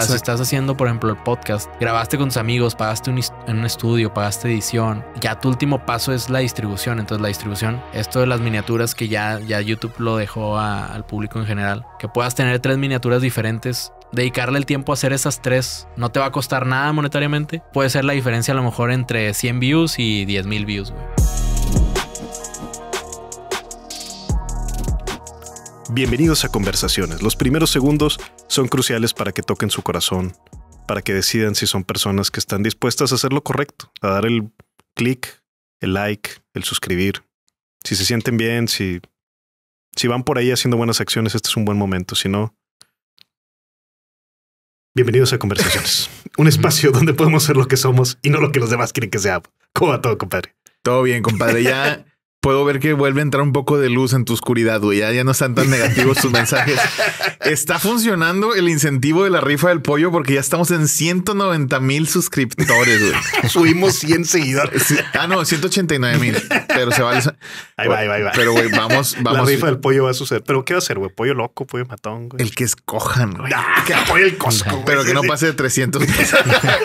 sea, si estás haciendo, por ejemplo, el podcast, grabaste con tus amigos, pagaste en un estudio, pagaste edición, ya tu último paso es la distribución. Entonces, la distribución, esto de las miniaturas que ya, ya YouTube lo dejó al público en general, que puedas tener tres miniaturas diferentes dedicarle el tiempo a hacer esas tres no te va a costar nada monetariamente. Puede ser la diferencia a lo mejor entre 100 views y 10,000 views, güey. Bienvenidos a Conversaciones. Los primeros segundos son cruciales para que toquen su corazón, para que decidan si son personas que están dispuestas a hacer lo correcto, a dar el clic, el like, el suscribir. Si se sienten bien, si, si van por ahí haciendo buenas acciones, este es un buen momento. Si no, bienvenidos a Conversaciones. un espacio donde podemos ser lo que somos y no lo que los demás quieren que sea, ¿Cómo va todo, compadre? Todo bien, compadre. Ya puedo ver que vuelve a entrar un poco de luz en tu oscuridad, güey. Ya, ya no están tan negativos sus mensajes. Está funcionando el incentivo de la rifa del pollo porque ya estamos en 190 mil suscriptores, güey. Subimos 100 seguidores. Ah, no, 189 mil. Pero se Ahí va, ahí va, ahí va. Pero, güey, vamos, vamos. La rifa del pollo va a suceder. Pero ¿qué va a ser, güey? Pollo loco, pollo matón, güey. El que escojan, güey. Ah, que apoye el cosco. Pero que no pase de 300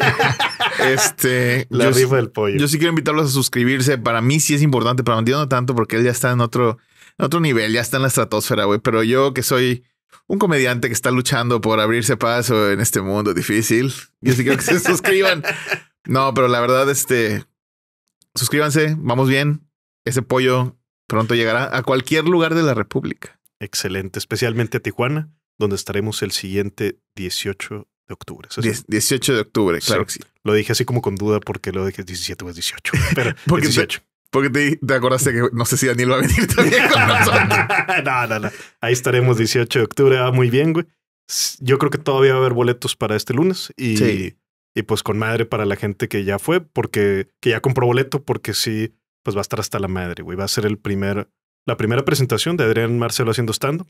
este. La rifa del pollo. Yo sí quiero invitarlos a suscribirse. Para mí sí es importante. Para no tanto porque él ya está en otro, otro nivel, ya está en la estratosfera, güey. Pero yo que soy un comediante que está luchando por abrirse paso en este mundo difícil, yo sí quiero que se suscriban. No, pero la verdad, este, suscríbanse, vamos bien. Ese pollo pronto llegará a cualquier lugar de la República. Excelente, especialmente a Tijuana, donde estaremos el siguiente 18 de octubre. 18 de octubre, claro Lo dije así como con duda porque lo dije 17 o es 18. Pero 18. Porque te, acordaste que no sé si Daniel va a venir también con nosotros. no, no, no. Ahí estaremos 18 de octubre. Ah, muy bien, güey. Yo creo que todavía va a haber boletos para este lunes y, y pues con madre para la gente que ya fue, porque que ya compró boleto, porque sí, pues va a estar hasta la madre, güey. Va a ser el primer, la primera presentación de Adrián Marcelo haciendo stand-up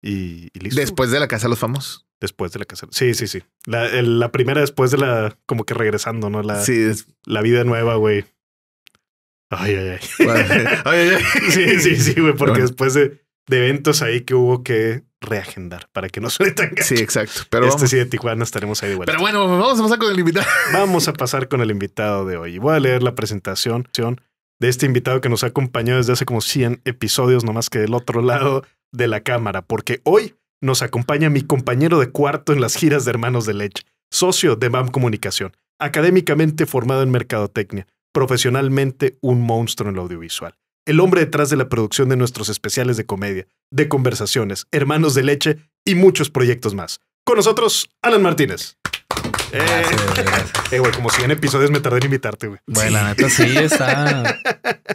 y, listo. Después de la Casa de los Famosos. Después de la Casa. Sí, sí, sí. La, primera después de la, como que regresando, ¿no? La, sí, la vida nueva, güey. Ay, ay, ay. Sí, sí, sí, güey, porque después de, eventos ahí que hubo que reagendar para que no suene tan Sí, exacto. Pero este sí de Tijuana estaremos ahí de Pero bueno, vamos a pasar con el invitado. Vamos a pasar con el invitado de hoy. Voy a leer la presentación de este invitado que nos ha acompañado desde hace como 100 episodios, más que del otro lado de la cámara, porque hoy nos acompaña mi compañero de cuarto en las giras de Hermanos de Leche, socio de BAM Comunicación, académicamente formado en Mercadotecnia profesionalmente un monstruo en lo audiovisual. El hombre detrás de la producción de nuestros especiales de comedia, de conversaciones, hermanos de leche y muchos proyectos más. Con nosotros, Alan Martínez. Eh, eh. güey, como episodios me tardé en invitarte, güey. la neta sí está.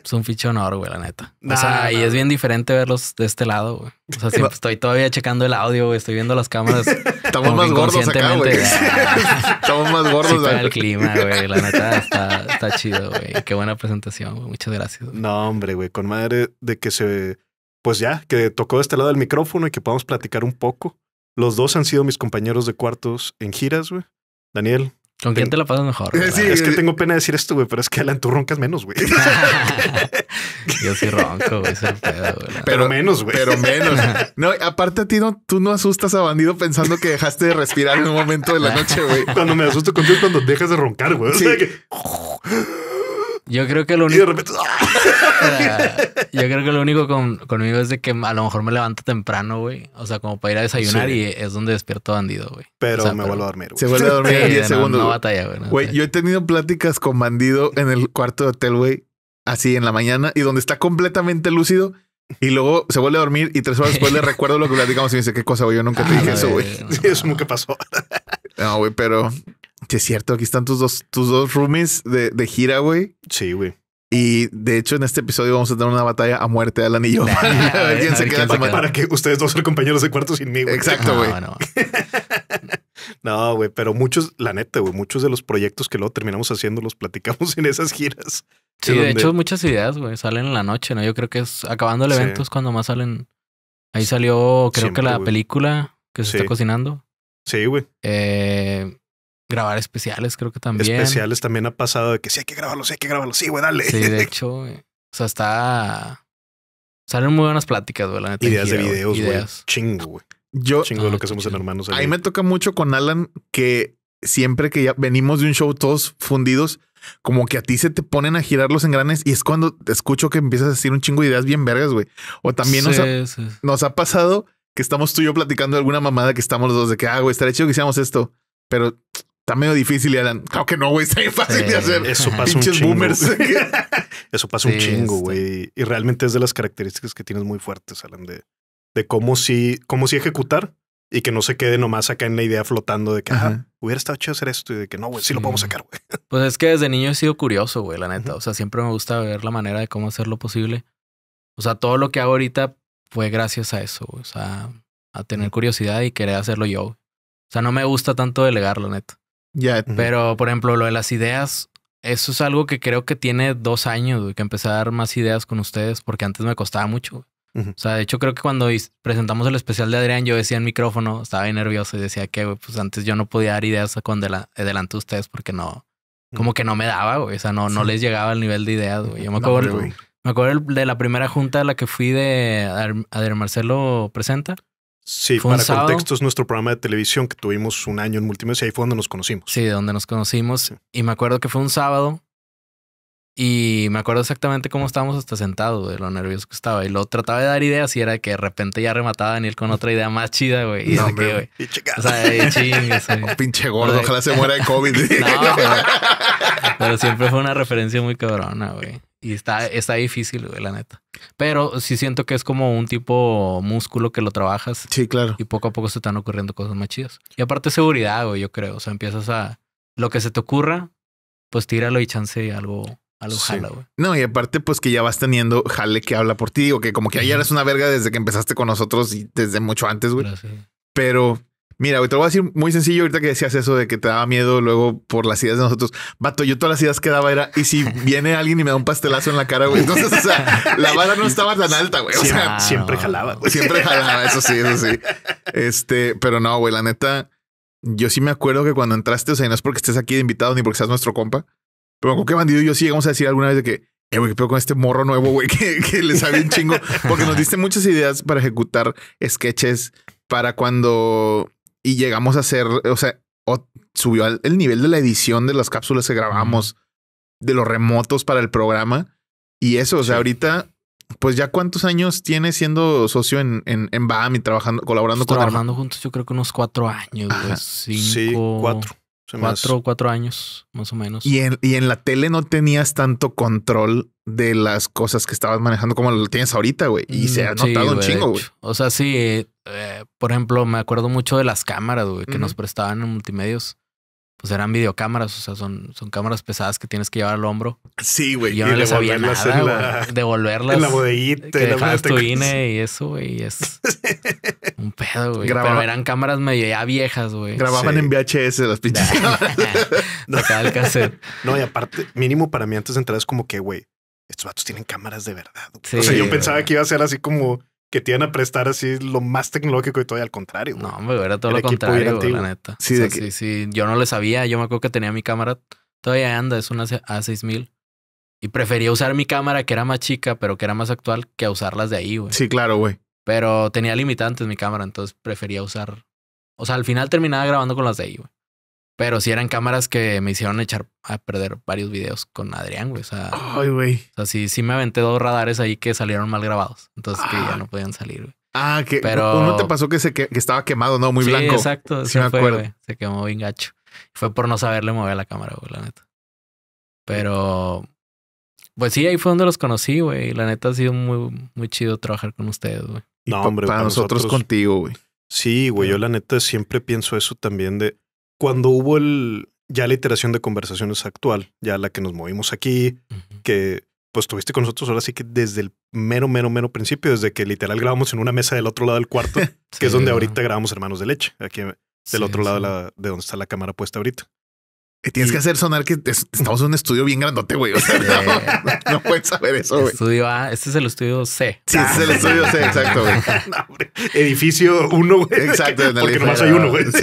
Es un ficho honor, güey, la neta. o sea, y es bien diferente verlos de este lado, güey. O sea, estoy todavía checando el audio, güey. Estoy viendo las cámaras. Estamos más gordos acá, Estamos más gordos. Sí, el clima, güey. La neta está, chido, güey. Qué buena presentación, güey. Muchas gracias. No, hombre, güey. Con madre de que se... Pues ya, que tocó de este lado el micrófono y que podamos platicar un poco. Los dos han sido mis compañeros de cuartos en giras, güey. Daniel. ¿Con quién te la pasas mejor? Sí, es que tengo pena de decir esto, güey, pero es que Alan, tú roncas menos, güey. Yo sí ronco, güey, pedo, güey. Pero menos, güey. Pero menos. No, aparte a ti no, tú no asustas a bandido pensando que dejaste de respirar en un momento de la noche, güey. Cuando me asusto contigo es cuando dejas de roncar, güey. O sea que... Yo creo que lo único. ¡ah! yo creo que lo único con, conmigo es de que a lo mejor me levanto temprano, güey. O sea, como para ir a desayunar y es donde despierto bandido, güey. Pero me vuelvo a dormir, Se vuelve a dormir en 10 segundos. batalla, güey. güey, yo he tenido pláticas con bandido en el cuarto de hotel, güey. Así en la mañana y donde está completamente lúcido. Y luego se vuelve a dormir y tres horas después le recuerdo lo que platicamos y dice, ¿qué cosa, güey? Yo nunca te ah, dije eso, güey. eso nunca pasó. no, güey, pero es cierto, aquí están tus dos, tus dos roomies de, de gira, güey. Sí, güey. Y de hecho, en este episodio vamos a tener una batalla a muerte al anillo. Para que ustedes dos sean compañeros de cuarto sin mí, güey. Exacto, güey. No, güey, pero muchos, la neta, güey, muchos de los proyectos que luego terminamos haciendo los platicamos en esas giras. Sí, de, hecho, muchas ideas, güey, salen en la noche, ¿no? Yo creo que es acabando el evento es cuando más salen. Ahí salió, creo que la película que se está cocinando. Sí, güey. Eh, grabar especiales, creo que también. Especiales también ha pasado de que sí hay que grabarlos, sí hay que grabarlos. sí, güey, dale. Sí, de hecho, güey. o sea, está. Salen muy buenas pláticas, güey, la neta. Ideas de videos, güey. Chingo, güey. Yo. Chingo lo ah, que hacemos en Hermanos. Ahí. me toca mucho con Alan que siempre que ya venimos de un show todos fundidos, como que a ti se te ponen a girar los engranes y es cuando te escucho que empiezas a decir un chingo de ideas bien vergas, güey. O también nos, ha, pasado que estamos tú y yo platicando de alguna mamada que estamos los dos de que, ah, güey, estaría chido que hiciéramos esto, pero Está medio difícil, Alan. Claro que no, güey. Está bien fácil de eh, hacer. Eso pasa un chingo. eso pasa un chingo, este. güey. Y realmente es de las características que tienes muy fuertes, Alan, de, cómo sí, cómo sí ejecutar y que no se quede nomás acá en la idea flotando de que hubiera estado chido hacer esto y de que no, güey, sí lo podemos sacar, güey. Pues es que desde niño he sido curioso, güey, la neta. O sea, siempre me gusta ver la manera de cómo hacerlo posible. O sea, todo lo que hago ahorita fue gracias a eso, O sea, a tener curiosidad y querer hacerlo yo. O sea, no me gusta tanto delegar, la neta. Pero, por ejemplo, lo de las ideas, eso es algo que creo que tiene dos años, güey, que empecé a dar más ideas con ustedes, porque antes me costaba mucho. O sea, de hecho, creo que cuando presentamos el especial de Adrián, yo decía en micrófono, estaba bien nervioso y decía que, pues antes yo no podía dar ideas con de delante de ustedes porque no, como que no me daba, O sea, no, no les llegaba el nivel de ideas, Yo me acuerdo, me acuerdo de la primera junta a la que fui de Adrián Marcelo Presenta. Sí, para contexto es nuestro programa de televisión que tuvimos un año en multimedia y ahí fue donde nos conocimos. Sí, de donde nos conocimos. Y me acuerdo que fue un sábado y me acuerdo exactamente cómo estábamos hasta sentado, de lo nervioso que estaba. Y lo trataba de dar ideas y era que de repente ya remataba Daniel con otra idea más chida, güey. no, de güey. O sea, pinche gordo, ojalá se muera de COVID. pero siempre fue una referencia muy cabrona, güey. Y está, está difícil, güey, la neta. Pero sí siento que es como un tipo músculo que lo trabajas. Sí, claro. Y poco a poco se están ocurriendo cosas más chidas. Y aparte seguridad, güey, yo creo. O sea, empiezas a... Lo que se te ocurra, pues tíralo y chance algo... Algo jala, güey. No, y aparte, pues que ya vas teniendo jale que habla por ti, o que como que ayer eres una verga desde que empezaste con nosotros y desde mucho antes, güey. Gracias. Pero Mira, te voy a decir muy sencillo ahorita que decías eso de que te daba miedo luego por las ideas de nosotros. Vato, yo todas las ideas que daba era, y si viene alguien y me da un pastelazo en la cara, güey. Entonces, o sea, la vara no estaba tan alta, güey. siempre, jalaba. Siempre jalaba, eso sí, eso sí. Este, pero no, güey, la neta, yo sí me acuerdo que cuando entraste, o sea, no es porque estés aquí de invitado ni porque seas nuestro compa, pero con qué bandido yo sí llegamos a decir alguna vez de que, eh, güey, pero con este morro nuevo, güey, que, que le sabe un chingo, porque nos diste muchas ideas para ejecutar sketches para cuando y llegamos a hacer, o sea, subió al, el nivel de la edición de las cápsulas que grabamos, de los remotos para el programa. Y eso, o sea, ahorita, pues ya cuántos años tiene siendo socio en, en, en BAM y trabajando, colaborando pues, con Trabajando juntos, yo creo que unos cuatro años, Sí, cuatro. Cuatro, cuatro años, más o menos. Y en, la tele no tenías tanto control de las cosas que estabas manejando como lo tienes ahorita, güey. Y se ha mm, notado un chingo, güey. O sea, sí, eh, por ejemplo, me acuerdo mucho de las cámaras, güey, que nos prestaban en multimedios pues eran videocámaras, o sea, son, son cámaras pesadas que tienes que llevar al hombro. Sí, güey. y no les sabía nada, en la, devolverlas. En la bodeguita. Que dejabas tu y eso, güey, es un pedo, güey. Pero eran cámaras medio ya viejas, güey. Grababan en VHS las pinches no. el No, y aparte, mínimo para mí antes de entrar es como que, güey, estos vatos tienen cámaras de verdad. o sea, yo pensaba que iba a ser así como que te a prestar así lo más tecnológico y todo, al contrario. No, hombre, era todo lo contrario, la neta. Sí, sí, sí, yo no le sabía. Yo me acuerdo que tenía mi cámara, todavía anda, es una A6000. Y prefería usar mi cámara que era más chica, pero que era más actual, que usarlas de ahí, güey. Sí, claro, güey. Pero tenía limitantes mi cámara, entonces prefería usar. O sea, al final terminaba grabando con las de ahí, güey. Pero sí eran cámaras que me hicieron echar a perder varios videos con Adrián, güey. O sea, güey. O sea, sí, sí me aventé dos radares ahí que salieron mal grabados. Entonces que ya ah. no podían salir, güey. Ah, que pero... uno te pasó que, se estaba quemado, ¿no? Muy sí, blanco. Exacto, sí, me acuerdo. Se quemó bien gacho. Fue por no saberle mover la cámara, güey, la neta. Pero, pues sí, ahí fue donde los conocí, güey. La neta ha sido muy, muy chido trabajar con ustedes, güey. No, para, nosotros contigo, güey. Sí, güey, yo la neta siempre pienso eso también de cuando hubo el, ya la iteración de conversaciones actual, ya la que nos movimos aquí, que pues tuviste con nosotros ahora sí que desde el mero, mero, mero principio, desde que literal grabamos en una mesa del otro lado del cuarto, que es donde ahorita grabamos Hermanos de Leche, aquí del otro lado la, de donde está la cámara puesta ahorita. Tienes que hacer sonar que estamos en un estudio bien grandote, güey. O sea, no, puedes saber eso, güey. Estudio A, este es el estudio C. Sí, este es el estudio C, exacto, güey. edificio 1, güey. Exacto, en el Porque nomás hay uno, güey.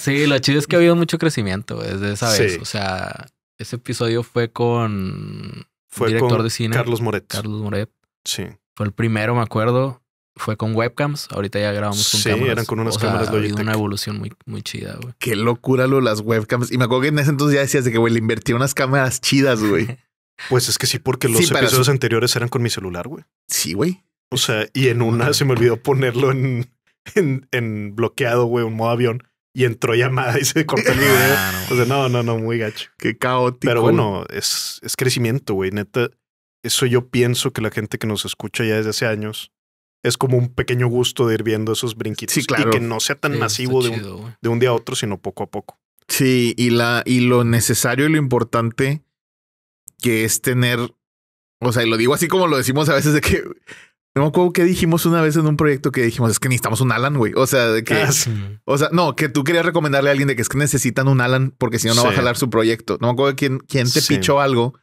Sí. lo chido es que ha habido mucho crecimiento desde esa vez. O sea, ese episodio fue con fue director con de cine. Carlos Moret. Carlos Moret. Sí. Fue el primero, me acuerdo fue con webcams. Ahorita ya grabamos con sí, cámaras. Sí, eran con unas cámaras sea, Logitech. una evolución muy, muy chida, güey. Qué locura lo las webcams. Y me acuerdo que en ese entonces ya decías de que, güey, le invertí unas cámaras chidas, güey. pues es que sí, porque los episodios anteriores eran con mi celular, güey. Sí, güey. O sea, y en una se me olvidó ponerlo en, en, en bloqueado, güey, un modo avión. Y entró llamada y se cortó el video. Ah, o sea, no, no, no, muy gacho. Qué caótico. Pero bueno, es, es crecimiento, güey. Neta, eso yo pienso que la gente que nos escucha ya desde hace años es como un pequeño gusto de ir viendo esos brinquitos sí, claro. y que no sea tan masivo de un, de un, día a otro, sino poco a poco. Sí, y, la, y lo necesario y lo importante que es tener, o sea, y lo digo así como lo decimos a veces de que no me acuerdo que dijimos una vez en un proyecto que dijimos es que necesitamos un Alan, güey. O sea, de que. Ah, o sea, no, que tú querías recomendarle a alguien de que es que necesitan un Alan porque si no, no va a jalar su proyecto. No me acuerdo quién, quién te pichó algo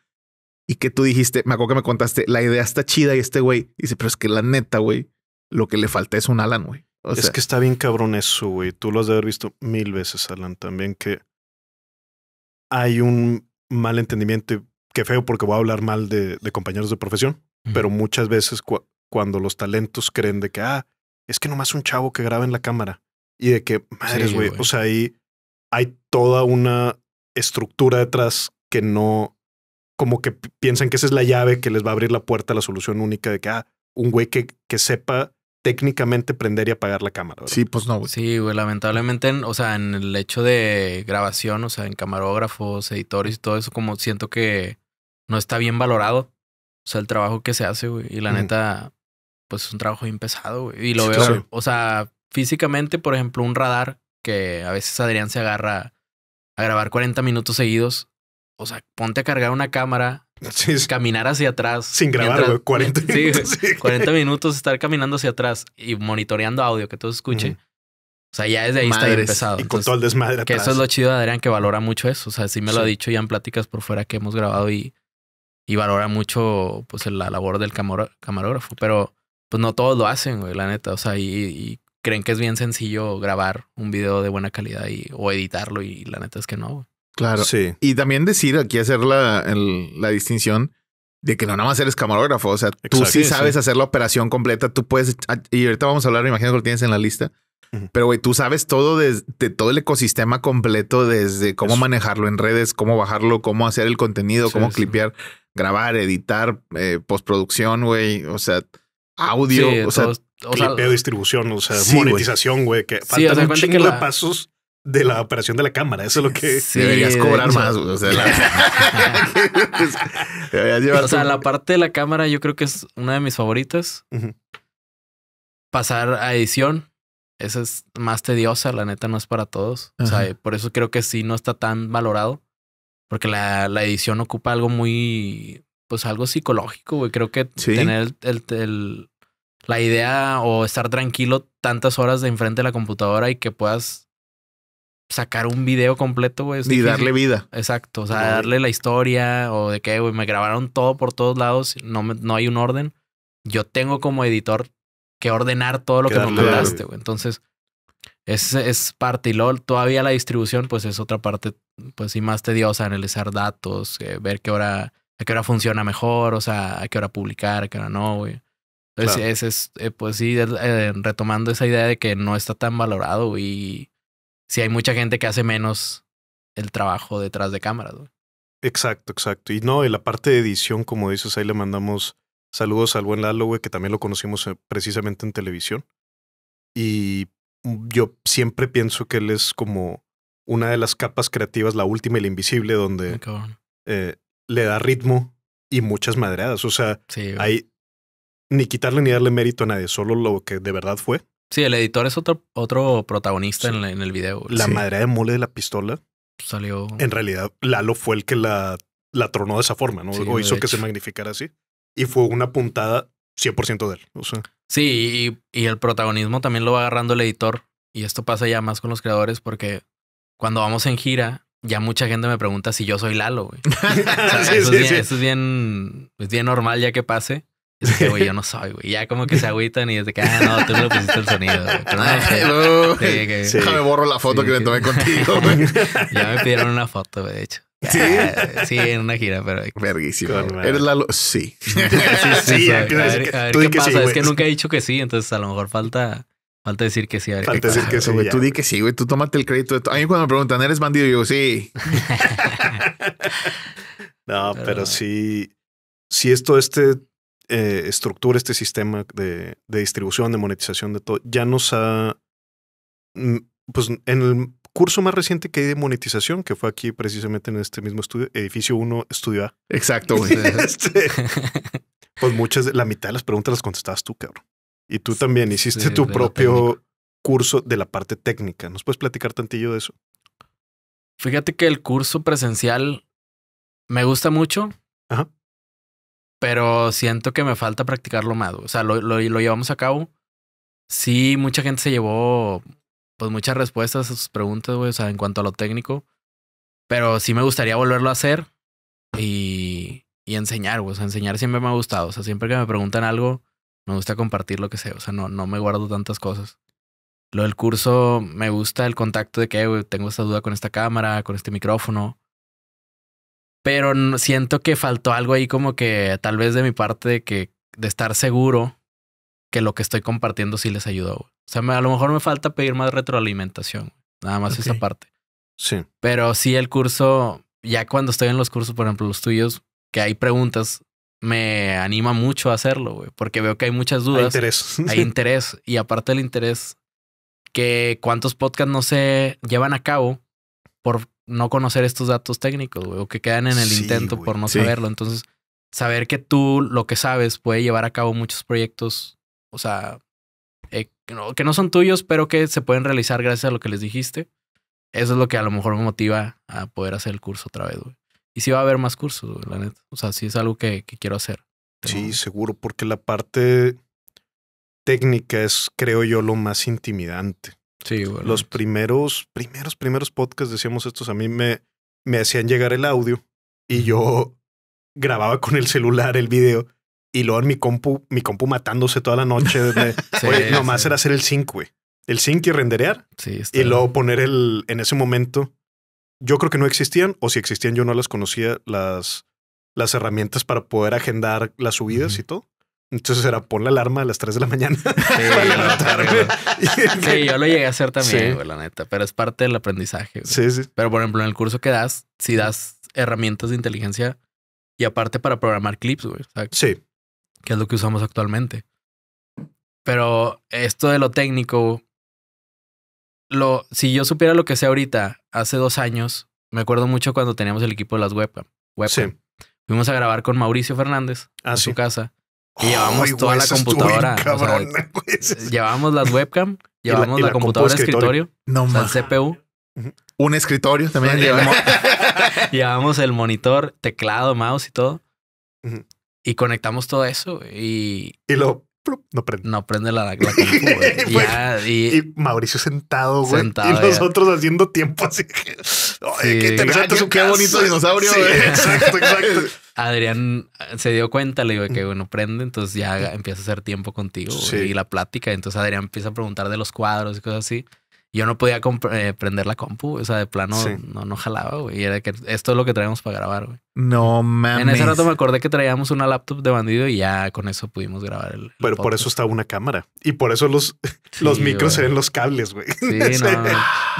y que tú dijiste, me acuerdo que me contaste, la idea está chida y este güey dice, pero es que la neta, güey, lo que le falta es un Alan, güey. es que está bien cabrón eso, güey. Tú lo has de haber visto mil veces, Alan, también que hay un mal entendimiento que feo porque voy a hablar mal de, compañeros de profesión, pero muchas veces cuando los talentos creen de que, ah, es que nomás un chavo que graba en la cámara y de que, madres, güey, o sea, ahí hay toda una estructura detrás que no, como que piensan que esa es la llave que les va a abrir la puerta a la solución única de que, ah, un güey que, sepa técnicamente prender y apagar la cámara. Sí, pues no, güey. Sí, güey, lamentablemente, o sea, en el hecho de grabación, o sea, en camarógrafos, editores y todo eso, como siento que no está bien valorado. O sea, el trabajo que se hace, güey. Y la neta, pues es un trabajo bien pesado, güey. Y lo veo, o sea, físicamente, por ejemplo, un radar que a veces Adrián se agarra a grabar 40 minutos seguidos o sea, ponte a cargar una cámara, caminar hacia atrás. Sin grabar, 40 minutos. Sí, 40 minutos estar caminando hacia atrás y monitoreando audio que todo se escuche. O sea, ya desde ahí está empezado. Y con todo el desmadre Que eso es lo chido de Adrián, que valora mucho eso. O sea, sí me lo ha dicho ya en pláticas por fuera que hemos grabado y, y valora mucho pues la labor del camarógrafo. Pero pues no todos lo hacen, güey, la neta. O sea, y, creen que es bien sencillo grabar un video de buena calidad y, o editarlo y la neta es que no, güey. Claro. Sí. Y también decir aquí, hacer la, la distinción de que no nada más eres camarógrafo. O sea, tú sí sabes hacer la operación completa. Tú puedes. Ah, y ahorita vamos a hablar, me imagino que lo tienes en la lista. Pero, güey, tú sabes todo desde de todo el ecosistema completo, desde cómo manejarlo en redes, cómo bajarlo, cómo hacer el contenido, cómo clipear, grabar, editar, eh, postproducción, güey. O sea, audio, o sea, distribución, o sea, monetización, güey, que faltan un pasos de la operación de la cámara. Eso es lo que deberías cobrar más. O sea, la... o sea la parte de la cámara yo creo que es una de mis favoritas. Pasar a edición. Esa es más tediosa, la neta no es para todos. O sea, por eso creo que sí no está tan valorado. Porque la, edición ocupa algo muy, pues algo psicológico, güey. Creo que tener el, la idea o estar tranquilo tantas horas de enfrente de la computadora y que puedas sacar un video completo, güey. Y darle vida. Exacto, o sea, darle la historia o de qué, güey, me grabaron todo por todos lados, no, no hay un orden. Yo tengo como editor que ordenar todo lo que, me mandaste, güey. Entonces, es, es parte. Y todavía la distribución, pues es otra parte, pues sí, más tediosa, analizar datos, eh, ver qué hora, a qué hora funciona mejor, o sea, a qué hora publicar, a qué hora no, güey. Entonces, es, eh, pues sí, eh, retomando esa idea de que no está tan valorado, güey si hay mucha gente que hace menos el trabajo detrás de cámaras. Exacto, exacto. Y no, en la parte de edición, como dices, ahí le mandamos saludos al buen Lalo, güey, que también lo conocimos eh, precisamente en televisión. Y yo siempre pienso que él es como una de las capas creativas, la última y la invisible, donde ah, eh, le da ritmo y muchas madreadas. O sea, hay ni quitarle ni darle mérito a nadie, solo lo que de verdad fue. Sí, el editor es otro, otro protagonista en, el video. La madera madre de mole de la pistola salió. En realidad, Lalo fue el que la, la tronó de esa forma, ¿no? o hizo que se magnificara así. Y fue una puntada 100% de él. O sea. Sí, y, el protagonismo también lo va agarrando el editor. Y esto pasa ya más con los creadores porque cuando vamos en gira, ya mucha gente me pregunta si yo soy Lalo, sí, sí, es bien, es bien, es bien normal ya que pase. Es que, güey, yo no soy, güey. Ya como que se agüitan y desde que, ah, no, tú no pusiste el sonido. no, no. Déjame borro la foto que me tomé contigo, güey. ya me pidieron una foto, güey, de hecho. Sí, ah, sí, en una gira, pero. Verguísimo. Eres la. Sí. sí, sí. A ver, a qué pasa. es que nunca he dicho que sí, entonces a lo mejor falta. Falta decir que sí. Falta decir que sí, güey. Tú di que sí, güey. Tú tómate el crédito. De a mí cuando me preguntan, ¿eres bandido? Yo digo, sí. no, pero, pero, sí. Si esto, este eh, estructura, este sistema de, distribución, de monetización, de todo, ya nos ha, mm, pues en el curso más reciente que hay de monetización, que fue aquí precisamente en este mismo estudio, edificio 1, estudio A. Exacto, este, pues muchas, la mitad de las preguntas las contestabas tú, cabrón. Y tú también hiciste tu propio curso de la parte técnica. ¿Nos puedes platicar tantillo de eso? Fíjate que el curso presencial me gusta mucho. Ajá pero siento que me falta practicarlo más. O sea, lo, llevamos a cabo. Sí, mucha gente se llevó pues muchas respuestas a sus preguntas, güey, o sea, en cuanto a lo técnico. Pero sí me gustaría volverlo a hacer y, y enseñar, güey. O sea, enseñar siempre me ha gustado. O sea, siempre que me preguntan algo, me gusta compartir lo que sé. O sea, no, no me guardo tantas cosas. Lo del curso, me gusta el contacto de que, güey, tengo esta duda con esta cámara, con este micrófono. Pero siento que faltó algo ahí como que tal vez de mi parte de que de estar seguro que lo que estoy compartiendo sí les ayudó. O sea, a lo mejor me falta pedir más retroalimentación. Nada más esa parte. Sí. Pero sí el curso, ya cuando estoy en los cursos, por ejemplo, los tuyos, que hay preguntas, me anima mucho a hacerlo, güey, porque veo que hay muchas dudas. Hay interés. Hay interés. Y aparte del interés, que cuántos podcasts no se llevan a cabo por no conocer estos datos técnicos, güey, o que quedan en el intento por no saberlo. Entonces, saber que tú lo que sabes puede llevar a cabo muchos proyectos, o sea, eh, que, no, son tuyos, pero que se pueden realizar gracias a lo que les dijiste. Eso es lo que a lo mejor me motiva a poder hacer el curso otra vez, güey. Y sí va a haber más cursos, la neta. O sea, sí es algo que, quiero hacer. Sí, seguro, porque la parte técnica es, creo yo, lo más intimidante. Sí, Los primeros, primeros, primeros podcasts, decíamos estos, a mí me, me hacían llegar el audio y yo grababa con el celular el video y luego en mi compu, mi compu matándose toda la noche. nomás era hacer el sync, güey. El sync y renderear. y luego poner el, en ese momento, yo creo que no existían, o si existían yo no las conocía, las, las herramientas para poder agendar las subidas y todo. Entonces era pon la alarma a las 3 de la mañana. Sí, yo lo llegué a hacer también, la neta. Pero es parte del aprendizaje. Sí, sí. Pero por ejemplo, en el curso que das, si das herramientas de inteligencia y aparte para programar clips, güey. Sí. Que es lo que usamos actualmente. Pero esto de lo técnico, lo, si yo supiera lo que sé ahorita, hace dos años, me acuerdo mucho cuando teníamos el equipo de las web web Sí. Fuimos a grabar con Mauricio Fernández ah, en su casa y llevamos toda la computadora. llevamos las webcam, llevamos la, computadora de escritorio, CPU. Un escritorio también. llevamos, el monitor, teclado, mouse y todo. Y conectamos todo eso. Y, y lo no prende. No prende la, compu, pues, y, y, Mauricio sentado, güey. y nosotros haciendo tiempo así. Que, qué Qué bonito dinosaurio. exacto, exacto. Adrián se dio cuenta, le digo que bueno, prende, entonces ya empieza a hacer tiempo contigo y la plática. Entonces Adrián empieza a preguntar de los cuadros y cosas así. Yo no podía eh, prender la compu, o sea, de plano no, no jalaba, güey. Y era que esto es lo que traemos para grabar, güey. No mames. En ese rato me acordé que traíamos una laptop de bandido y ya con eso pudimos grabar el. Pero por eso estaba una cámara y por eso los, los micros eran los cables, güey. Sí, no.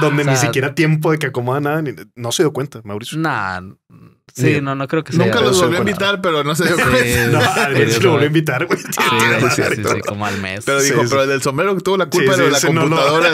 Donde ni siquiera tiempo de que acomoda nada. no se dio cuenta, Mauricio. Nah. Sí, no, no creo que sea. Nunca los volvió a invitar, pero no se dio cuenta. Sí, no, lo volvió invitar, güey. sí, sí, sí, como al mes. Pero dijo, pero el del sombrero tuvo la culpa de la computadora,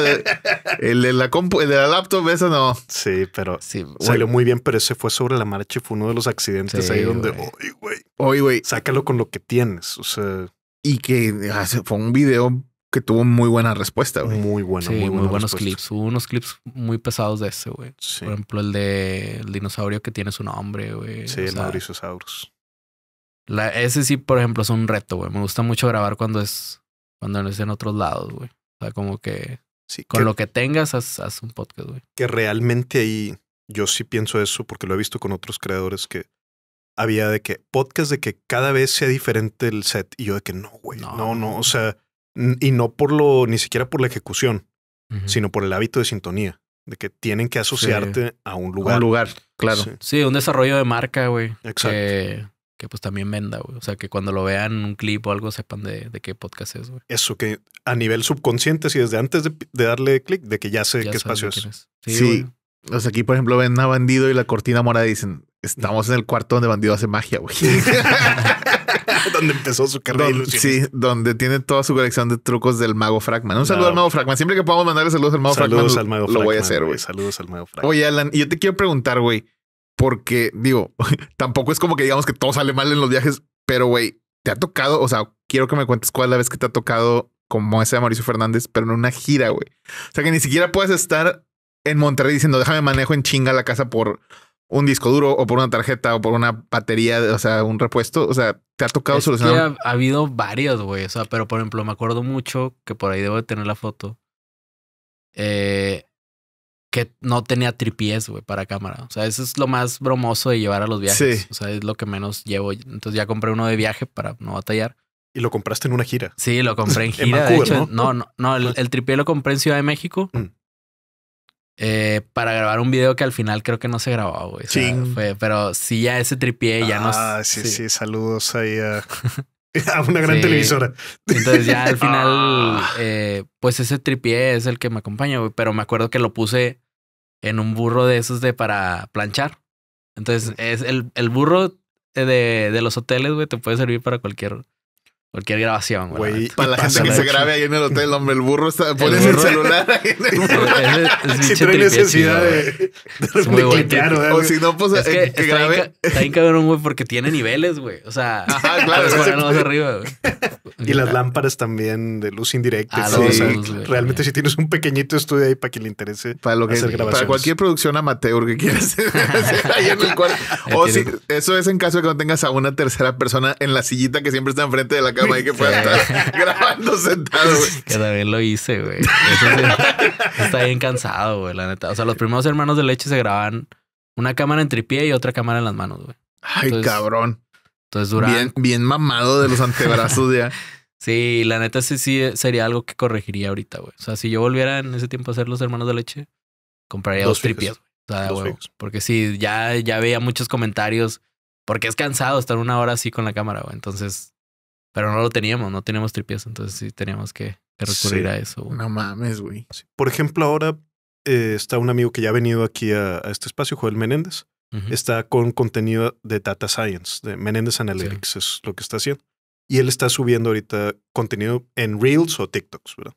el, de la compu, el de la laptop, esa no. Sí, pero sí, salió muy bien, pero ese fue sobre la marcha fue uno de los accidentes ahí donde, oye, güey. Oye, güey. Sácalo con lo que tienes. O sea. Y que ah, fue un video que tuvo muy buena respuesta, Muy bueno muy, buenos clips. Hubo unos clips muy pesados de ese, güey. Por ejemplo, el de el dinosaurio que tiene su nombre, güey. Sí, el ese sí, por ejemplo, es un reto, güey. Me gusta mucho grabar cuando es cuando es en otros lados, güey. O sea, como que con lo que tengas, haz, haz un podcast, güey. Que realmente ahí yo sí pienso eso porque lo he visto con otros creadores que había de que podcast de que cada vez sea diferente el set y yo de que no, güey, no. no, o sea, y no por lo, ni siquiera por la ejecución, sino por el hábito de sintonía, de que tienen que asociarte a un lugar. un lugar, claro. Sí. un desarrollo de marca, güey. Exacto. Que, pues también venda, güey. O sea, que cuando lo vean un clip o algo sepan de, qué podcast es, güey. Eso, que a nivel subconsciente, si desde antes de, darle clic, de que ya sé qué espacio es. sí o sea, aquí, por ejemplo, ven a Bandido y la cortina morada y dicen, estamos en el cuarto donde Bandido hace magia, güey. donde empezó su carrera de Sí, donde tiene toda su colección de trucos del mago Fragman. Un saludo al mago Fragman. Siempre que podamos mandarle saludos al mago saludos al mago lo voy a hacer, güey. Saludos al mago Fragman. Oye, Alan, yo te quiero preguntar, güey, porque digo, tampoco es como que digamos que todo sale mal en los viajes, pero güey, te ha tocado, o sea, quiero que me cuentes cuál es la vez que te ha tocado como ese de Mauricio Fernández, pero en una gira, güey. O sea, que ni siquiera puedes estar en Monterrey diciendo, déjame manejo en chinga la casa por un disco duro o por una tarjeta o por una batería, o sea, un repuesto. O sea, te ha tocado solucionar. ha, habido varios, güey. O sea, pero por ejemplo, me acuerdo mucho que por ahí debo de tener la foto. Eh, que no tenía tripies, güey, para cámara. O sea, eso es lo más bromoso de llevar a los viajes. Sí. O sea, es lo que menos llevo. Entonces ya compré uno de viaje para no batallar. Y lo compraste en una gira. Sí, lo compré en gira. en ¿no? no, no, el, el, lo compré en Ciudad de México. Mm eh, para grabar un video que al final creo que no se grabó, güey. sí. pero sí, ya ese tripié ya no nos. Ah, sí, sí, saludos ahí a, una gran televisora. Entonces, ya al final, ah. eh, pues ese tripié es el que me acompaña, güey. Pero me acuerdo que lo puse en un burro de esos de para planchar. Entonces, es el, el burro eh, de, de los hoteles, güey, te puede servir para cualquier Cualquier grabación, güey. Para la gente que se grabe ahí en el hotel, hombre, el burro está. Pones el, celular ahí en el trae necesidad de, O si no, pues. Es eh, que, grabe. Está bien cabrón, güey, porque tiene niveles, güey. O sea. Ajá, claro. más arriba, Y las lámparas también de luz indirecta. Ah, sí, realmente, si tienes un pequeñito estudio ahí para que le interese para lo que, hacer grabaciones. Para cualquier producción amateur que quieras hacer ahí en el cuarto. O si eso es en caso de que no tengas a una tercera persona en la sillita que siempre está enfrente de la cámara. Hay que grabando sentado, güey. Que también lo hice, güey. está bien cansado, güey, la neta. O sea, los primeros hermanos de leche se graban una cámara en tripié y otra cámara en las manos, güey. Ay, cabrón. Entonces duran Bien, bien mamado de los antebrazos ya. sí, la neta sí, sí eh, sería algo que corregiría ahorita, güey. O sea, si yo volviera en ese tiempo a ser los hermanos de leche, compraría dos, tripiés. Güey. O sea, porque sí, ya, ya veía muchos comentarios. Porque es cansado estar una hora así con la cámara, güey. Entonces, pero no lo teníamos, no teníamos tripies, entonces sí teníamos que, recurrir a eso. No mames, güey. Por ejemplo, ahora eh, está un amigo que ya ha venido aquí a, este espacio, Joel Menéndez. Está con contenido de Data Science, de Menéndez Analytics, es lo que está haciendo. Y él está subiendo ahorita contenido en Reels o TikToks, ¿verdad?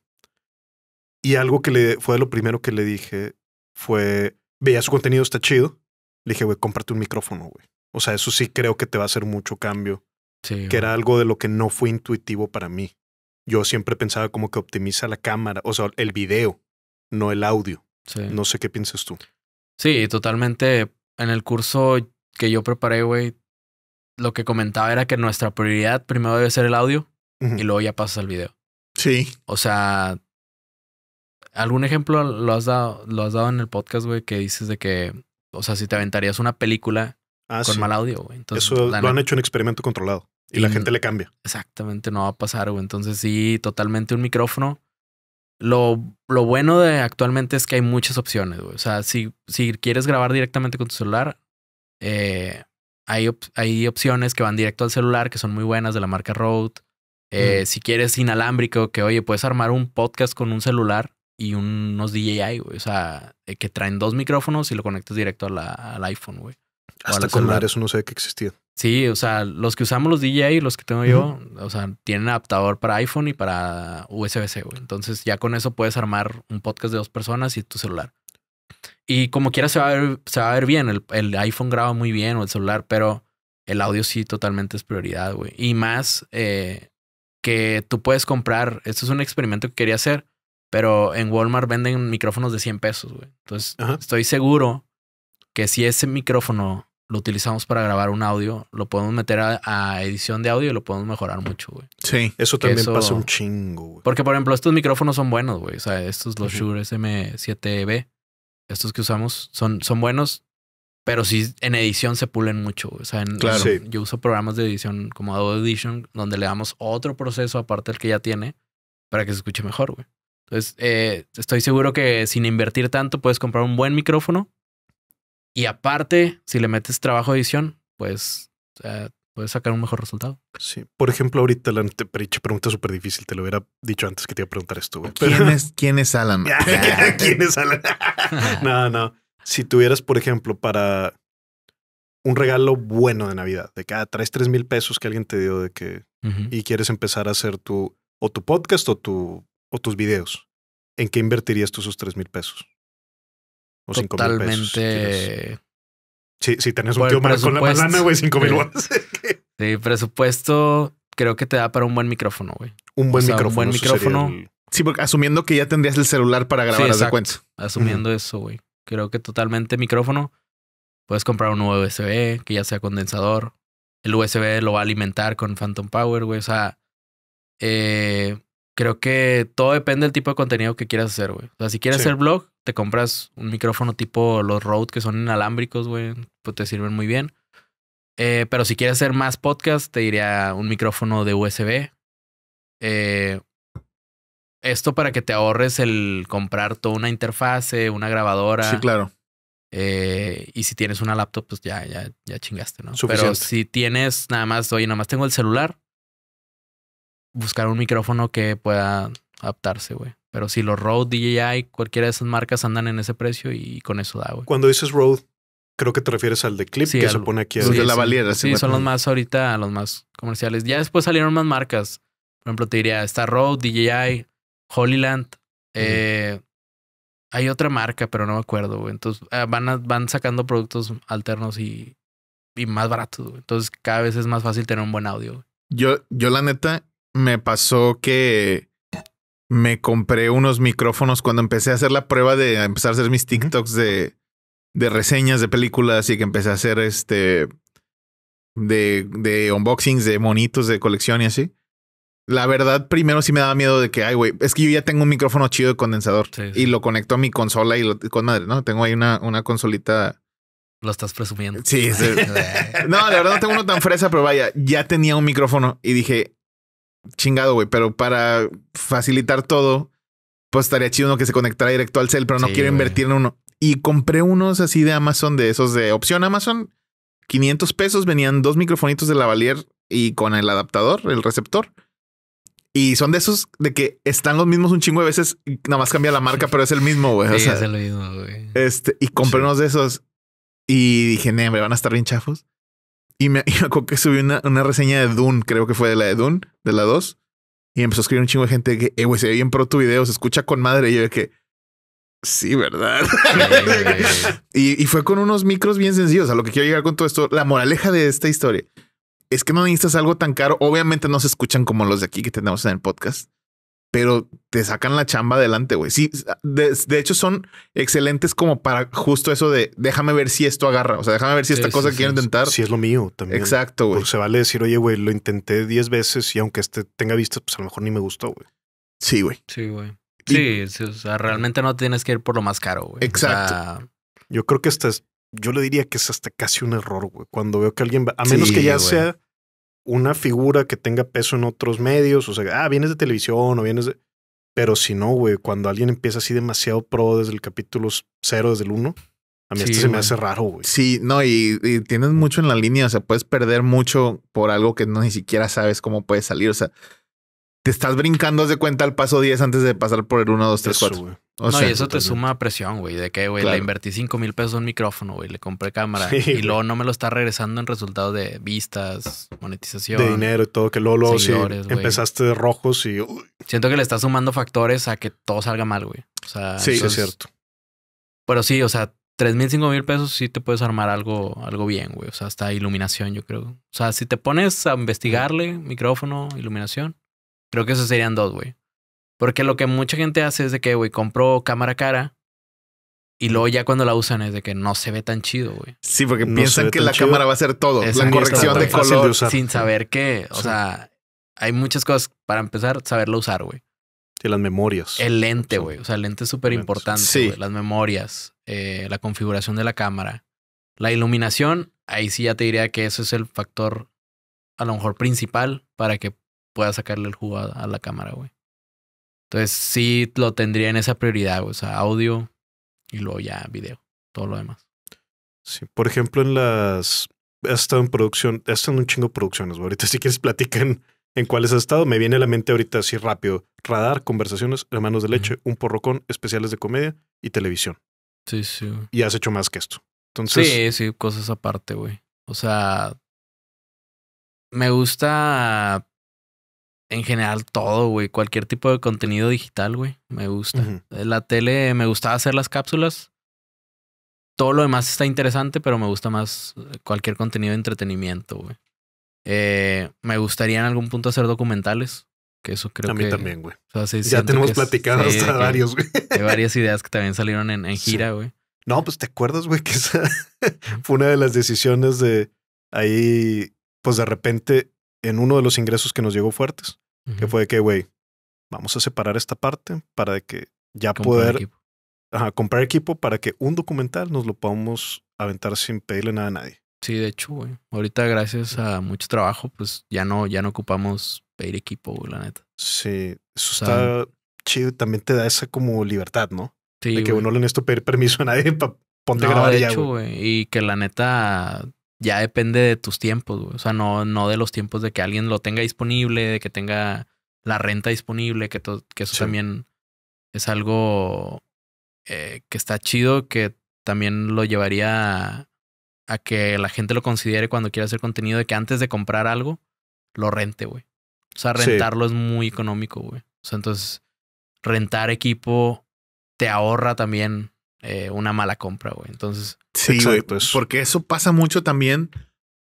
Y algo que le fue lo primero que le dije fue, veía su contenido, está chido. Le dije, güey, cómprate un micrófono, güey. O sea, eso sí creo que te va a hacer mucho cambio que era algo de lo que no fue intuitivo para mí. Yo siempre pensaba como que optimiza la cámara, o sea, el video, no el audio. No sé qué piensas tú. Sí, totalmente. En el curso que yo preparé, güey, lo que comentaba era que nuestra prioridad primero debe ser el audio y luego ya pasas al video. Sí. O sea, algún ejemplo lo has dado, lo has dado en el podcast, güey, que dices de que, o sea, si te aventarías una película Ah, con mal audio, güey. Eso lo han hecho un experimento controlado y, la gente le cambia. Exactamente, no va a pasar, güey. Entonces, sí, totalmente un micrófono. Lo, lo bueno de actualmente es que hay muchas opciones, güey. O sea, si, si quieres grabar directamente con tu celular, eh, hay, opciones que van directo al celular, que son muy buenas de la marca Rode. Eh, mm. Si quieres inalámbrico, que oye, puedes armar un podcast con un celular y unos DJI, güey. O sea, que traen dos micrófonos y lo conectas directo al iPhone, güey. Hasta con eso uno sabe que existía. Sí, o sea, los que usamos los DJ, los que tengo yo, o sea, tienen adaptador para iPhone y para USB-C, güey. Entonces ya con eso puedes armar un podcast de dos personas y tu celular. Y como quieras se va a ver, se va a ver bien, el, iPhone graba muy bien o el celular, pero el audio sí totalmente es prioridad, güey. Y más eh, que tú puedes comprar, esto es un experimento que quería hacer, pero en Walmart venden micrófonos de 100 pesos, güey. Entonces estoy seguro que si ese micrófono lo utilizamos para grabar un audio, lo podemos meter a, edición de audio y lo podemos mejorar mucho, güey. Sí, eso también pasa un chingo, güey. Porque, por ejemplo, estos micrófonos son buenos, güey. O sea, estos, los Shure SM7B, estos que usamos, son, son buenos, pero sí en edición se pulen mucho. Güey. O sea, claro. yo uso programas de edición como Adobe Edition, donde le damos otro proceso aparte del que ya tiene, para que se escuche mejor, güey. Entonces, eh, estoy seguro que sin invertir tanto puedes comprar un buen micrófono y aparte, si le metes trabajo de edición, pues puedes sacar un mejor resultado. Sí. Por ejemplo, ahorita la pregunta súper difícil. Te lo hubiera dicho antes que te iba a preguntar esto. ¿Quién, es, ¿Quién es Alan? ¿Quién es Alan? no, no. Si tuvieras, por ejemplo, para un regalo bueno de Navidad, de que ah, traes tres mil pesos que alguien te dio de que y quieres empezar a hacer tu o tu podcast o tu o tus videos, ¿en qué invertirías tú esos tres mil pesos? totalmente. Si, si tenés un tío más con la banana, güey, 5 mil watts. sí, presupuesto creo que te da para un buen micrófono, güey. Un buen micrófono. Un buen micrófono. Sí, porque asumiendo que ya tendrías el celular para grabar, sí, cuenta. Asumiendo eso, güey. Creo que totalmente micrófono. Puedes comprar un USB que ya sea condensador. El USB lo va a alimentar con Phantom Power, güey. O sea, eh, creo que todo depende del tipo de contenido que quieras hacer, güey. O sea, si quieres hacer blog, te compras un micrófono tipo los Rode que son inalámbricos, güey, pues te sirven muy bien. Eh, pero si quieres hacer más podcast, te diría un micrófono de USB. Eh, esto para que te ahorres el comprar toda una interfase, una grabadora. Sí, claro. Eh, y si tienes una laptop, pues ya, ya, ya chingaste, ¿no? Pero si tienes nada más, oye, nada más tengo el celular, buscar un micrófono que pueda adaptarse, güey. Pero si los Rode, DJI, cualquiera de esas marcas andan en ese precio y con eso da, güey. Cuando dices Rode, creo que te refieres al de Clip que se pone aquí. sí, la Valiera. Sí, son los más ahorita, los más comerciales. Ya después salieron más marcas. Por ejemplo, te diría, está Rode, DJI, Holyland. Eh, hay otra marca, pero no me acuerdo, Entonces, ah, van, sacando productos alternos y, y más baratos, Entonces, cada vez es más fácil tener un buen audio, Yo, yo la neta, me pasó que me compré unos micrófonos cuando empecé a hacer la prueba de empezar a hacer mis TikToks de, de reseñas de películas y que empecé a hacer este de, de unboxings de monitos de colección y así. La verdad, primero sí me daba miedo de que, ay, güey, es que yo ya tengo un micrófono chido de condensador y lo conecto a mi consola y lo, con madre, ¿no? Tengo ahí una, una consolita. Lo estás presumiendo. Sí, sí. no, la verdad no tengo uno tan fresa, pero vaya, ya tenía un micrófono y dije, chingado, güey, pero para facilitar todo, pues estaría chido uno que se conectara directo al cel, pero no quiero invertir en uno. Y compré unos así de Amazon, de esos de opción Amazon, 500 pesos, venían dos microfonitos de Lavalier y con el adaptador, el receptor. Y son de esos de que están los mismos un chingo de veces, nada más cambia la marca, pero es el mismo, güey. es el mismo, güey. Este, y compré unos de esos y dije, me van a estar bien chafos. Y me, y acuerdo que subí una, reseña de Dune, creo que fue de la de Dune, de la 2. Y empezó a escribir un chingo de gente que, eh, güey, se ve bien pro tu video, se escucha con madre. Y yo de que, sí, ¿verdad? y, y, fue con unos micros bien sencillos. A lo que quiero llegar con todo esto, la moraleja de esta historia es que no necesitas algo tan caro. Obviamente no se escuchan como los de aquí que tenemos en el podcast pero te sacan la chamba adelante, güey. Sí, de, hecho son excelentes como para justo eso de déjame ver si esto agarra, o sea, déjame ver si esta cosa quiero intentar. Si es lo mío también. Exacto, güey. Porque se vale decir, oye, güey, lo intenté 10 veces y aunque este tenga vistas, pues a lo mejor ni me gustó, güey. Sí, güey. Sí, güey. Sí, o sea, realmente no tienes que ir por lo más caro, güey. Exacto. Yo creo que hasta, es, yo le diría que es hasta casi un error, güey. Cuando veo que alguien va, a menos que ya sea una figura que tenga peso en otros medios, o sea, ah, vienes de televisión o vienes de... Pero si no, güey, cuando alguien empieza así demasiado pro desde el capítulo cero, desde el uno, a mí esto se me hace raro, güey. Sí, no, y, tienes mucho en la línea, o sea, puedes perder mucho por algo que no ni siquiera sabes cómo puede salir, o sea, te estás brincando de cuenta al paso 10 antes de pasar por el 1, 2, 3, 4. no, y eso te suma presión, güey, de que, güey, le invertí 5 mil pesos en un micrófono, güey, le compré cámara y luego no me lo está regresando en resultado de vistas, monetización. De dinero y todo, que luego, luego sí, empezaste de rojos y... Siento que le estás sumando factores a que todo salga mal, güey. O sea, sí, es cierto. Pero sí, o sea, 3 mil, 5 mil pesos sí te puedes armar algo, algo bien, güey. O sea, hasta iluminación, yo creo. O sea, si te pones a investigarle, micrófono, iluminación, Creo que eso serían dos, güey. Porque lo que mucha gente hace es de que, güey, compró cámara cara y luego ya cuando la usan es de que no se ve tan chido, güey. Sí, porque piensan que la cámara va a ser todo, la corrección de color. Sin saber qué. o sea, hay muchas cosas. Para empezar, saberlo usar, güey. Y las memorias. El lente, güey. O sea, el lente es súper importante. Sí. Las memorias, eh, la configuración de la cámara, la iluminación. Ahí sí ya te diría que eso es el factor, a lo mejor principal, para que pueda sacarle el jugo a, la cámara, güey. Entonces sí lo tendría en esa prioridad, güey. O sea, audio y luego ya video, todo lo demás. Sí, por ejemplo, en las... Has estado en producción, Has estado en un chingo de producciones, güey. Ahorita si quieres platican en cuáles has estado. Me viene a la mente ahorita así rápido. Radar, conversaciones, hermanos de leche, un porrocón, especiales de comedia y televisión. Sí, sí. Y has hecho más que esto. Entonces. Sí, sí, cosas aparte, güey. O sea. Me gusta en general todo, güey. Cualquier tipo de contenido digital, güey. Me gusta. Eh, la tele, me gustaba hacer las cápsulas. Todo lo demás está interesante, pero me gusta más eh, cualquier contenido de entretenimiento, güey. Eh, me gustaría en algún punto hacer documentales. Que eso creo que. A mí también, güey. ya tenemos platicado hasta varios, güey. Hay varias ideas que también salieron en, gira, güey. No, pues te acuerdas, güey, que esa fue una de las decisiones de ahí, pues de repente en uno de los ingresos que nos llegó fuertes, que fue que, güey, vamos a separar esta parte para que ya poder comprar equipo para que un documental nos lo podamos aventar sin pedirle nada a nadie. Sí, de hecho, güey. Ahorita gracias a mucho trabajo, pues ya no, ya no ocupamos pedir equipo, güey, la neta. Sí, eso está chido. También te da esa como libertad, ¿no? Sí. De que no uno le necesito pedir permiso a nadie para ponte a grabar de hecho, güey. Y que la neta ya depende de tus tiempos, güey. O sea, no, no de los tiempos de que alguien lo tenga disponible, de que tenga la renta disponible, que, que eso también es algo eh, que está chido, que también lo llevaría a, que la gente lo considere cuando quiera hacer contenido, de que antes de comprar algo, lo rente, güey. O sea, rentarlo es muy económico, güey. O sea, entonces, rentar equipo te ahorra también eh, una mala compra, güey. Entonces. Sí, güey, pues. Porque eso pasa mucho también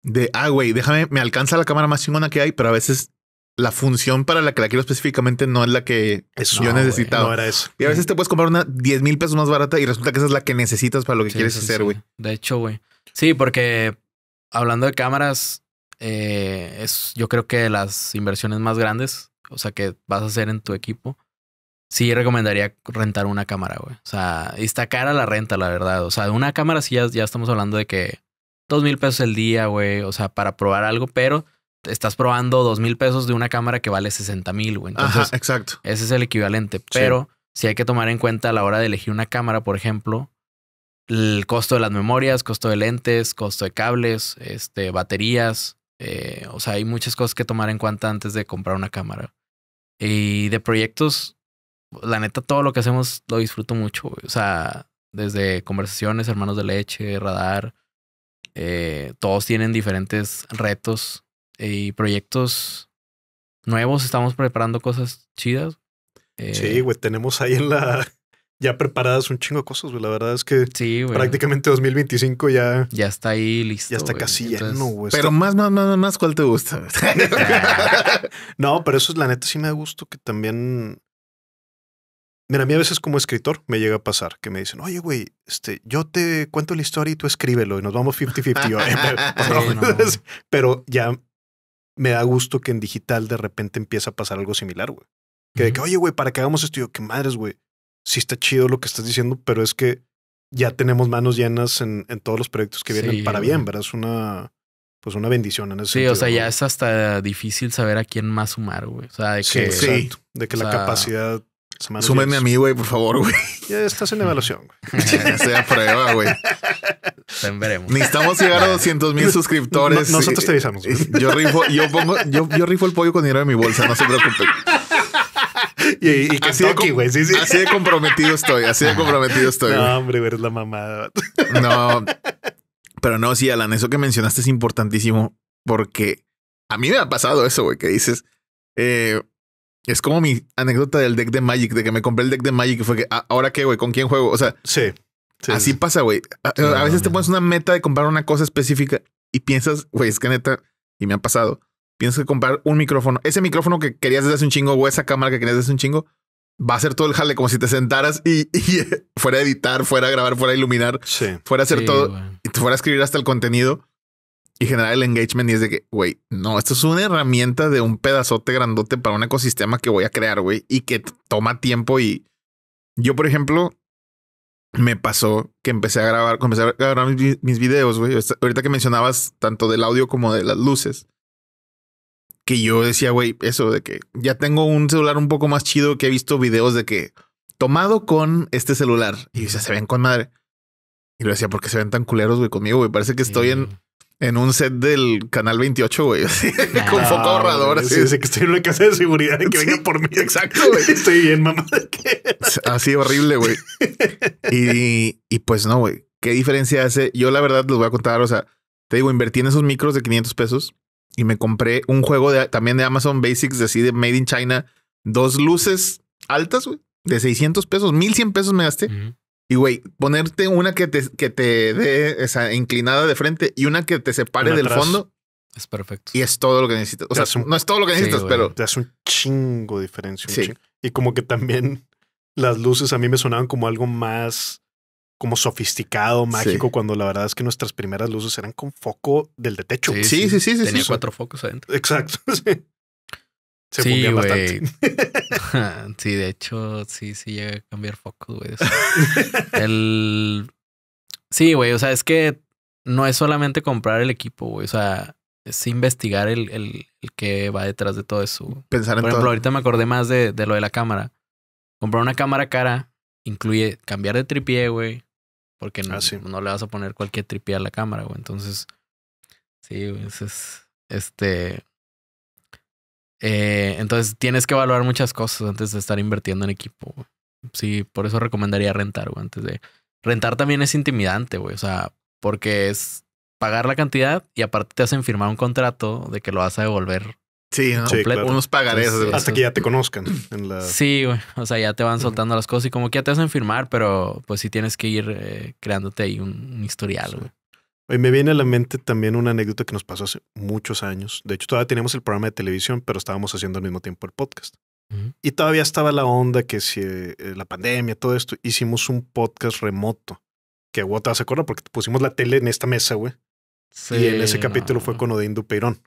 de, ah, güey, déjame, me alcanza la cámara más chingona que hay, pero a veces la función para la que la quiero específicamente no es la que yo necesitaba. Y a veces te puedes comprar una 10 mil pesos más barata y resulta que esa es la que necesitas para lo que quieres hacer, güey. De hecho, güey. Sí, porque hablando de cámaras, eh, es yo creo que las inversiones más grandes, o sea, que vas a hacer en tu equipo, sí recomendaría rentar una cámara, güey. O sea, está cara la renta, la verdad. O sea, una cámara sí ya, estamos hablando de que dos mil pesos el día, güey. O sea, para probar algo, pero estás probando dos mil pesos de una cámara que vale sesenta mil, güey. Ajá, exacto. Ese es el equivalente. Pero sí. hay que tomar en cuenta a la hora de elegir una cámara, por ejemplo, el costo de las memorias, costo de lentes, costo de cables, este, baterías. Eh, o sea, hay muchas cosas que tomar en cuenta antes de comprar una cámara. Y de proyectos, la neta, todo lo que hacemos lo disfruto mucho, O sea, desde conversaciones, hermanos de leche, radar. Eh, todos tienen diferentes retos y proyectos nuevos. Estamos preparando cosas chidas. Eh, sí, güey, tenemos ahí en la. Ya preparadas un chingo de cosas, güey. La verdad es que sí, prácticamente 2025 ya. Ya está ahí listo. Ya está casi lleno, güey. Pero más, más, más, más, ¿cuál te gusta? no, pero eso es la neta, sí me da gusto que también Mira, a mí a veces como escritor me llega a pasar que me dicen, oye, güey, este, yo te cuento la historia y tú escríbelo y nos vamos 50-50. pero, ya me da gusto que en digital de repente empieza a pasar algo similar, güey. Que, de que oye, güey, para que hagamos esto, yo, qué madres, güey. Sí está chido lo que estás diciendo, pero es que ya tenemos manos llenas en, todos los proyectos que vienen para bien, ¿verdad? Es una pues una bendición en ese sentido. Sí, o sea, ya es hasta difícil saber a quién más sumar, güey. O sea, de que, sí, de que la capacidad Súmeme Súmenme a mí, güey, por favor, güey. Ya estás en evaluación. Estoy a prueba, güey. veremos. Necesitamos llegar a 200 mil suscriptores. nosotros te avisamos. Yo rifo, yo pongo, yo, rifo el pollo con dinero de mi bolsa, no se preocupen. Y, que así toque, güey. Sí, sí. Así de comprometido estoy, así de comprometido estoy. No, hombre, hombre, eres la mamada. No. Pero no, sí, Alan, eso que mencionaste es importantísimo porque a mí me ha pasado eso, güey, que dices, eh, es como mi anécdota del deck de Magic, de que me compré el deck de Magic y fue que, ah, ¿ahora qué, güey? ¿Con quién juego? O sea, sí. así pasa, güey. A, veces te pones una meta de comprar una cosa específica y piensas, güey, es que neta, y me ha pasado, piensas que comprar un micrófono. Ese micrófono que querías desde hace un chingo o esa cámara que querías desde hace un chingo, va a ser todo el jale como si te sentaras y, fuera a editar, fuera a grabar, fuera a iluminar, fuera a hacer todo, y fuera a escribir hasta el contenido y generar el engagement y es de que, güey, no, esto es una herramienta de un pedazote grandote para un ecosistema que voy a crear, güey, y que toma tiempo y yo, por ejemplo, me pasó que empecé a grabar, comencé a grabar mis, videos, güey, ahorita que mencionabas tanto del audio como de las luces, que yo decía, güey, eso de que ya tengo un celular un poco más chido que he visto videos de que tomado con este celular y se ven con madre. Y lo decía, ¿por qué se ven tan culeros, güey, conmigo, güey? Parece que estoy en en un set del canal 28, güey, así, con foco ahorrador. así. sí, que estoy en una casa de seguridad y que venga por mí. Exacto, güey. Estoy bien, mamá. así horrible, güey. Y, pues no, güey. ¿Qué diferencia hace? Yo la verdad les voy a contar, o sea, te digo, invertí en esos micros de 500 pesos y me compré un juego también de Amazon Basics, de así de Made in China, dos luces altas, güey, de 600 pesos, 1100 pesos me gasté. Y, güey, ponerte una que te, que te dé esa inclinada de frente y una que te separe del fondo. Es perfecto. Y es todo lo que necesitas. O sea, no es todo lo que necesitas, pero. Te hace un chingo de diferencia. Sí. Y como que también las luces a mí me sonaban como algo más como sofisticado, mágico, cuando la verdad es que nuestras primeras luces eran con foco del de techo. Sí, sí, sí, sí. Tenía cuatro focos adentro. Exacto. Sí sí, güey. sí, de hecho, sí, sí llega a cambiar focos, güey. el... Sí, güey, o sea, es que no es solamente comprar el equipo, güey. O sea, es investigar el, el, el que va detrás de todo eso. Pensar Por ejemplo, ahorita me acordé más de, de, lo de la cámara. Comprar una cámara cara incluye cambiar de tripié, güey. Porque no, ah, no le vas a poner cualquier tripié a la cámara, güey. Entonces, sí, güey, es, este... Eh, entonces tienes que evaluar muchas cosas antes de estar invirtiendo en equipo. Sí, por eso recomendaría rentar, güey, antes de... Rentar también es intimidante, güey, o sea, porque es pagar la cantidad y aparte te hacen firmar un contrato de que lo vas a devolver. Sí, unos pagarés hasta que ya te conozcan. Sí, güey, o sea, ya te van soltando las cosas y como que ya te hacen firmar, pero pues sí tienes que ir eh, creándote ahí un, historial, güey. Hoy me viene a la mente también una anécdota que nos pasó hace muchos años. De hecho, todavía teníamos el programa de televisión, pero estábamos haciendo al mismo tiempo el podcast. Y todavía estaba la onda que si eh, la pandemia, todo esto, hicimos un podcast remoto. Que vos te vas a acordar porque pusimos la tele en esta mesa, güey. Sí, y en ese capítulo fue con Odín Dupeirón.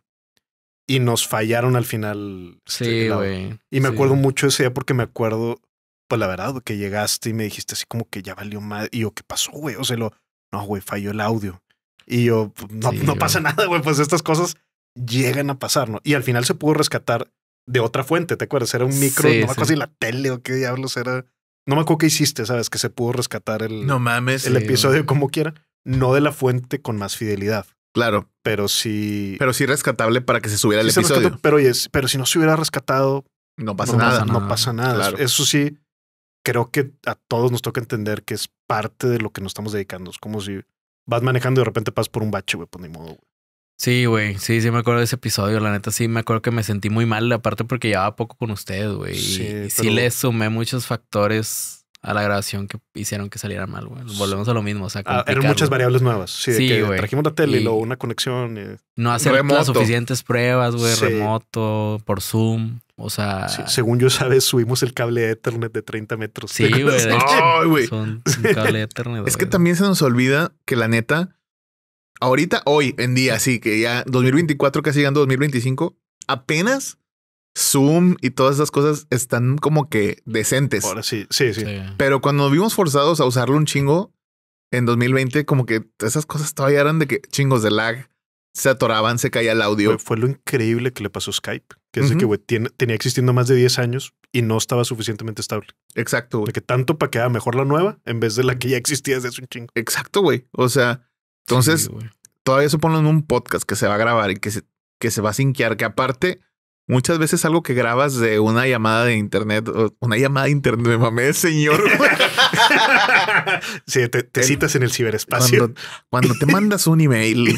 Y nos fallaron al final. Este, sí, güey. Y me acuerdo mucho ese día porque me acuerdo, pues la verdad, que llegaste y me dijiste así como que ya valió más. Y yo, ¿qué pasó, güey? O sea, lo, no, güey, falló el audio. Y yo, no, no pasa nada, güey, pues estas cosas llegan a pasar, ¿no? Y al final se pudo rescatar de otra fuente, ¿te acuerdas? Era un micro, no me acuerdo si la tele o qué diablos era. No me acuerdo qué hiciste, ¿sabes? Que se pudo rescatar el, el episodio como quiera. No de la fuente con más fidelidad. Claro. Pero sí. Pero sí rescatable para que se subiera el episodio. pero, oye, pero si no se hubiera rescatado. No pasa nada. No, pasa nada. Eso sí, creo que a todos nos toca entender que es parte de lo que nos estamos dedicando. Es como si vas manejando y de repente pasas por un bache, güey, pues ni modo, güey. Sí, güey, sí, sí me acuerdo de ese episodio, la neta sí me acuerdo que me sentí muy mal, aparte porque llevaba poco con usted, güey, sí, y, sí le sumé muchos factores a la grabación que hicieron que saliera mal, güey. Volvemos a lo mismo, o sea, ah, eran muchas variables nuevas, sí, de que trajimos la tele y luego una conexión. Eh, no hacer las suficientes pruebas, güey, remoto, por Zoom. O sea. según yo sabes, subimos el cable Ethernet de 30 metros. Sí, güey. un cable Ethernet. es que también se nos olvida que la neta, ahorita, hoy en día, sí, que ya 2024, casi llegando 2025, apenas Zoom y todas esas cosas están como que decentes. Ahora sí, sí, sí. Pero cuando nos vimos forzados a usarlo un chingo en 2020, como que esas cosas todavía eran de que chingos de lag, se atoraban, se caía el audio. Fue, fue lo increíble que le pasó a Skype que es que, güey, tenía existiendo más de 10 años y no estaba suficientemente estable. Exacto, güey. De que tanto para que quedar mejor la nueva en vez de la que ya existía desde hace un chingo. Exacto, güey. O sea, entonces, todavía pone en un podcast que se va a grabar y que se, que se va a sinquear, que aparte muchas veces algo que grabas de una llamada de internet, una llamada de internet, me mamé, señor. sí, te, citas en el ciberespacio. Cuando, te mandas un email,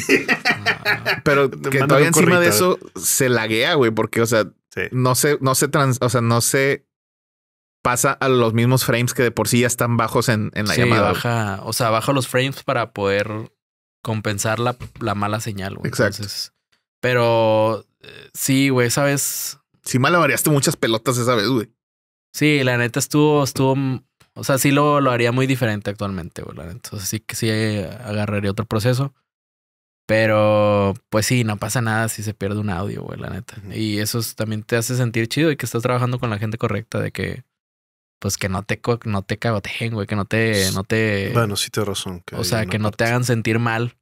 pero que todavía encima de eso ¿eh? se laguea, güey, porque, o sea, no se, no se trans, o sea, no se pasa a los mismos frames que de por sí ya están bajos en, en la llamada. Baja, o sea, baja los frames para poder compensar la, la mala señal. Güey. Exacto. Entonces, pero eh, sí, güey, esa vez. Sí, tú muchas pelotas esa vez, güey. Sí, la neta estuvo, estuvo. O sea, sí lo, haría muy diferente actualmente, güey. Entonces sí que sí agarraría otro proceso. Pero, pues sí, no pasa nada si se pierde un audio, güey, la neta. Y eso también te hace sentir chido y que estás trabajando con la gente correcta, de que, pues que no te, no te cagoteen, güey, que no te, no Bueno, sí te razón. o sea, que no te hagan sentir mal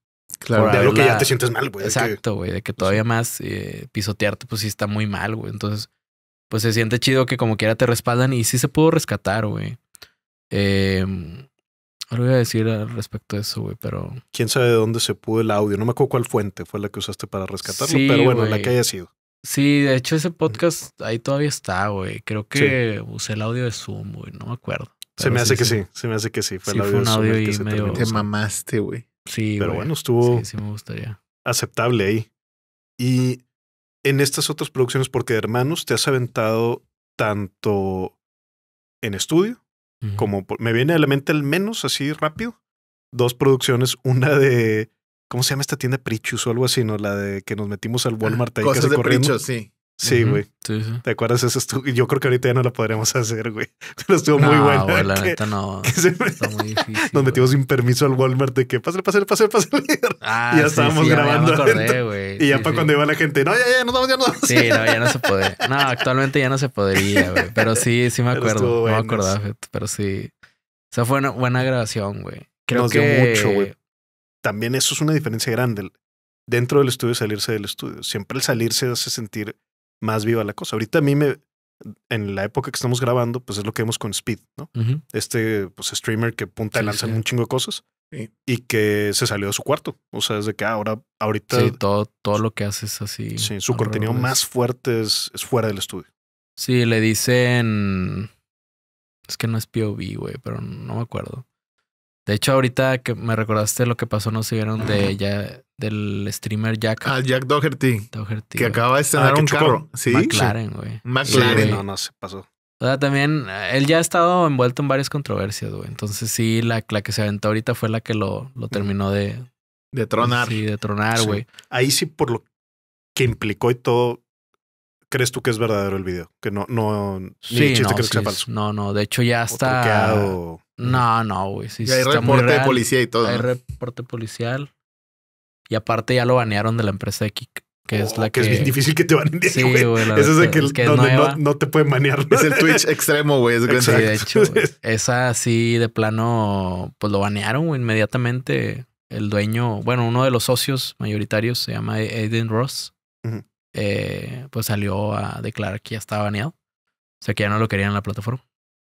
Claro, de lo que ya te sientes mal, güey. Exacto, güey. De que todavía más eh, pisotearte, pues sí está muy mal, güey. Entonces, pues se siente chido que como quiera te respaldan y sí se pudo rescatar, güey. Eh, algo voy a decir al respecto de eso, güey, pero. Quién sabe de dónde se pudo el audio. No me acuerdo cuál fuente fue la que usaste para rescatarlo, pero bueno, la que haya sido. Sí, de hecho, ese podcast ahí todavía está, güey. Creo que usé el audio de Zoom, güey. No me acuerdo. Se me hace que sí. se me hace que sí. Fue el audio, fue un audio de y Te mamaste, güey. Sí. Pero bueno, estuvo. Aceptable ahí. Y en estas otras producciones, porque hermanos te has aventado tanto en estudio, como me viene a la mente al menos así rápido, dos producciones, una de, ¿cómo se llama esta tienda? Prichus o algo así, ¿no? La de que nos metimos al Walmart ahí cosas de sí. Sí, güey. sí, ¿Te acuerdas? Eso estuvo, yo creo que ahorita ya no lo podremos hacer, güey. Pero estuvo muy bueno. No, la neta no. muy difícil. Nos metimos sin permiso al Walmart de que pase, pase, pase, pase. y ya estábamos grabando. Ya Y ya para cuando iba la gente, no, ya, ya, nos vamos, ya nos vamos. Sí, no, ya no se puede. No, actualmente ya no se podría, güey. Pero sí, sí me acuerdo. me acordaba, pero sí. O sea, fue una buena grabación, güey. Creo Nos que... dio mucho, güey. También eso es una diferencia grande dentro del estudio salirse del estudio. Siempre el salirse hace sentir más viva la cosa. Ahorita a mí me, en la época que estamos grabando, pues es lo que vemos con Speed, ¿no? Este pues, streamer que punta y lanza un chingo de cosas y que se salió de su cuarto. O sea, desde que ah, ahora, ahorita. Sí, todo, todo lo que hace es así. Sí, su contenido más fuerte es, fuera del estudio. Sí, le dicen. Es que no es POV, güey, pero no me acuerdo. De hecho, ahorita que me recordaste lo que pasó, no vieron de ya del streamer Jack. Ah, Jack Doherty. que acaba de estrenar ah, un carro. Sí. McLaren, güey. McLaren. no, no, se pasó. O sea, también eh, él ya ha estado envuelto en varias controversias, güey. Entonces, sí, la, la que se aventó ahorita fue la que lo, lo mm. terminó de. De tronar. Sí, de tronar, güey. Ahí sí, por lo que implicó y todo, crees tú que es verdadero el video, que no, no, sí, chiste no, que es falso. No, no, de hecho ya está. no, no, güey. Sí, hay reporte de policía y todo. Hay reporte policial. Y aparte ya lo banearon de la empresa de Kik. Que es oh, la que, que, es bien difícil que te baneen de sí, güey. güey es el que, donde no, no, te pueden banear. Es el Twitch extremo, güey. Es sí, de hecho, Esa sí, de plano, pues lo banearon inmediatamente. El dueño, bueno, uno de los socios mayoritarios se llama Aiden Ross eh, pues salió a declarar que ya estaba baneado. O sea, que ya no lo querían en la plataforma.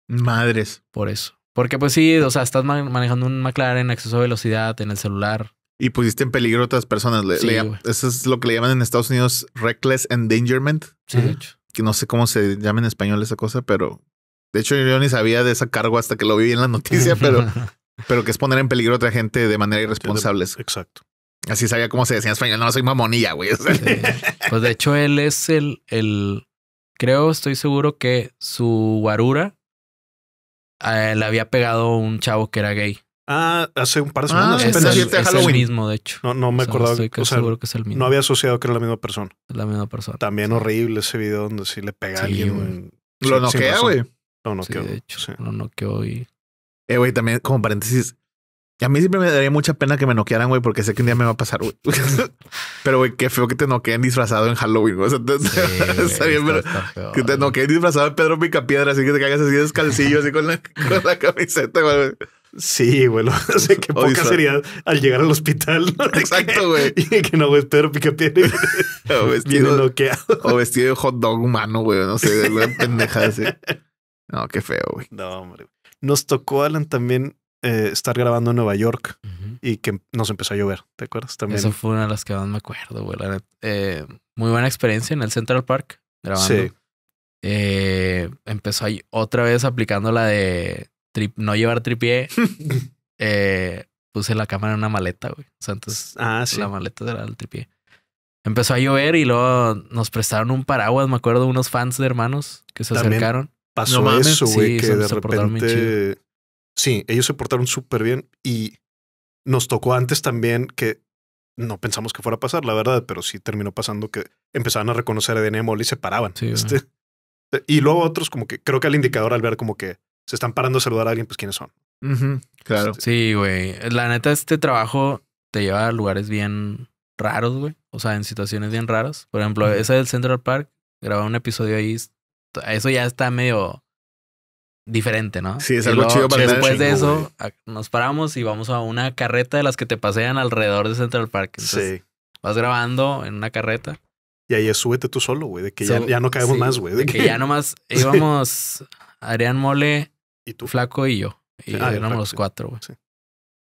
Madres. Por eso. Porque pues sí, o sea, estás manejando un McLaren, acceso a velocidad en el celular. Y pusiste en peligro a otras personas. eso es lo que le llaman en Estados Unidos reckless endangerment. Sí, de hecho. Que no sé cómo se llama en español esa cosa, pero de hecho yo ni sabía de esa cargo hasta que lo vi en la noticia, pero, pero que es poner en peligro a otra gente de manera irresponsable. Exacto. Así sabía cómo se decía en español. No, soy mamonilla, güey. Pues de hecho, él es el, el. Creo, estoy seguro que su guarura eh, le había pegado un chavo que era gay. Ah, hace un par de semanas. Ah, es, el, mismo, de hecho. No, no me o acordaba. Estoy seguro que es el mismo. No había asociado que era la misma persona. La misma persona. También horrible ese video donde sí le pega a alguien. lo noquea, güey. Lo noqueó. de hecho, lo noqueó y. Eh, güey, también como paréntesis, y A mí siempre me daría mucha pena que me noquearan, güey, porque sé que un día me va a pasar, güey. pero, güey, qué feo que te noqueen disfrazado en Halloween, güey. O sea, está bien, pero que te noqueen disfrazado de Pedro Picapiedra, así que te cagas así descalcillo, así con la, con la camiseta, güey. Sí, güey, no sé qué poca sería al llegar al hospital. Exacto, güey. y que no, güey, Pedro Picapiedra. o vestido. o vestido de hot dog humano, güey, no sé, de pendeja así. No, qué feo, güey. No, hombre. Nos tocó, Alan, también eh, estar grabando en Nueva York y que nos empezó a llover, ¿te acuerdas? También. Eso fue una de las que más me acuerdo, güey. Eh, muy buena experiencia en el Central Park grabando. Sí. Eh, empezó ahí otra vez aplicando la de no llevar tripié. puse la cámara en una maleta, güey. O sea, entonces, ah, la maleta era el tripié. Empezó a llover y luego nos prestaron un paraguas, me acuerdo, unos fans de hermanos que se acercaron. Pasó no eso, güey, que de repente Sí, ellos se portaron súper bien y nos tocó antes también que no pensamos que fuera a pasar, la verdad, pero sí terminó pasando que empezaban a reconocer a mol y se paraban. Este, y luego otros como que creo que al indicador al ver como que se están parando a saludar a alguien, pues quiénes son. claro. Este. sí, güey. La neta, este trabajo te lleva a lugares bien raros, güey. O sea, en situaciones bien raras. Por ejemplo, esa del Central Park, grababa un episodio ahí. Eso ya está medio diferente, ¿no? Sí, es algo chido para Después de eso, nos paramos y vamos a una carreta de las que te pasean alrededor de Central Park. sí. Vas grabando en una carreta. Y ahí es súbete tú solo, güey, de que ya, no caemos más, güey. De, que... ya nomás íbamos Adrián Mole, ¿Y tú? Flaco y yo. Y ah, éramos los cuatro, güey. Sí.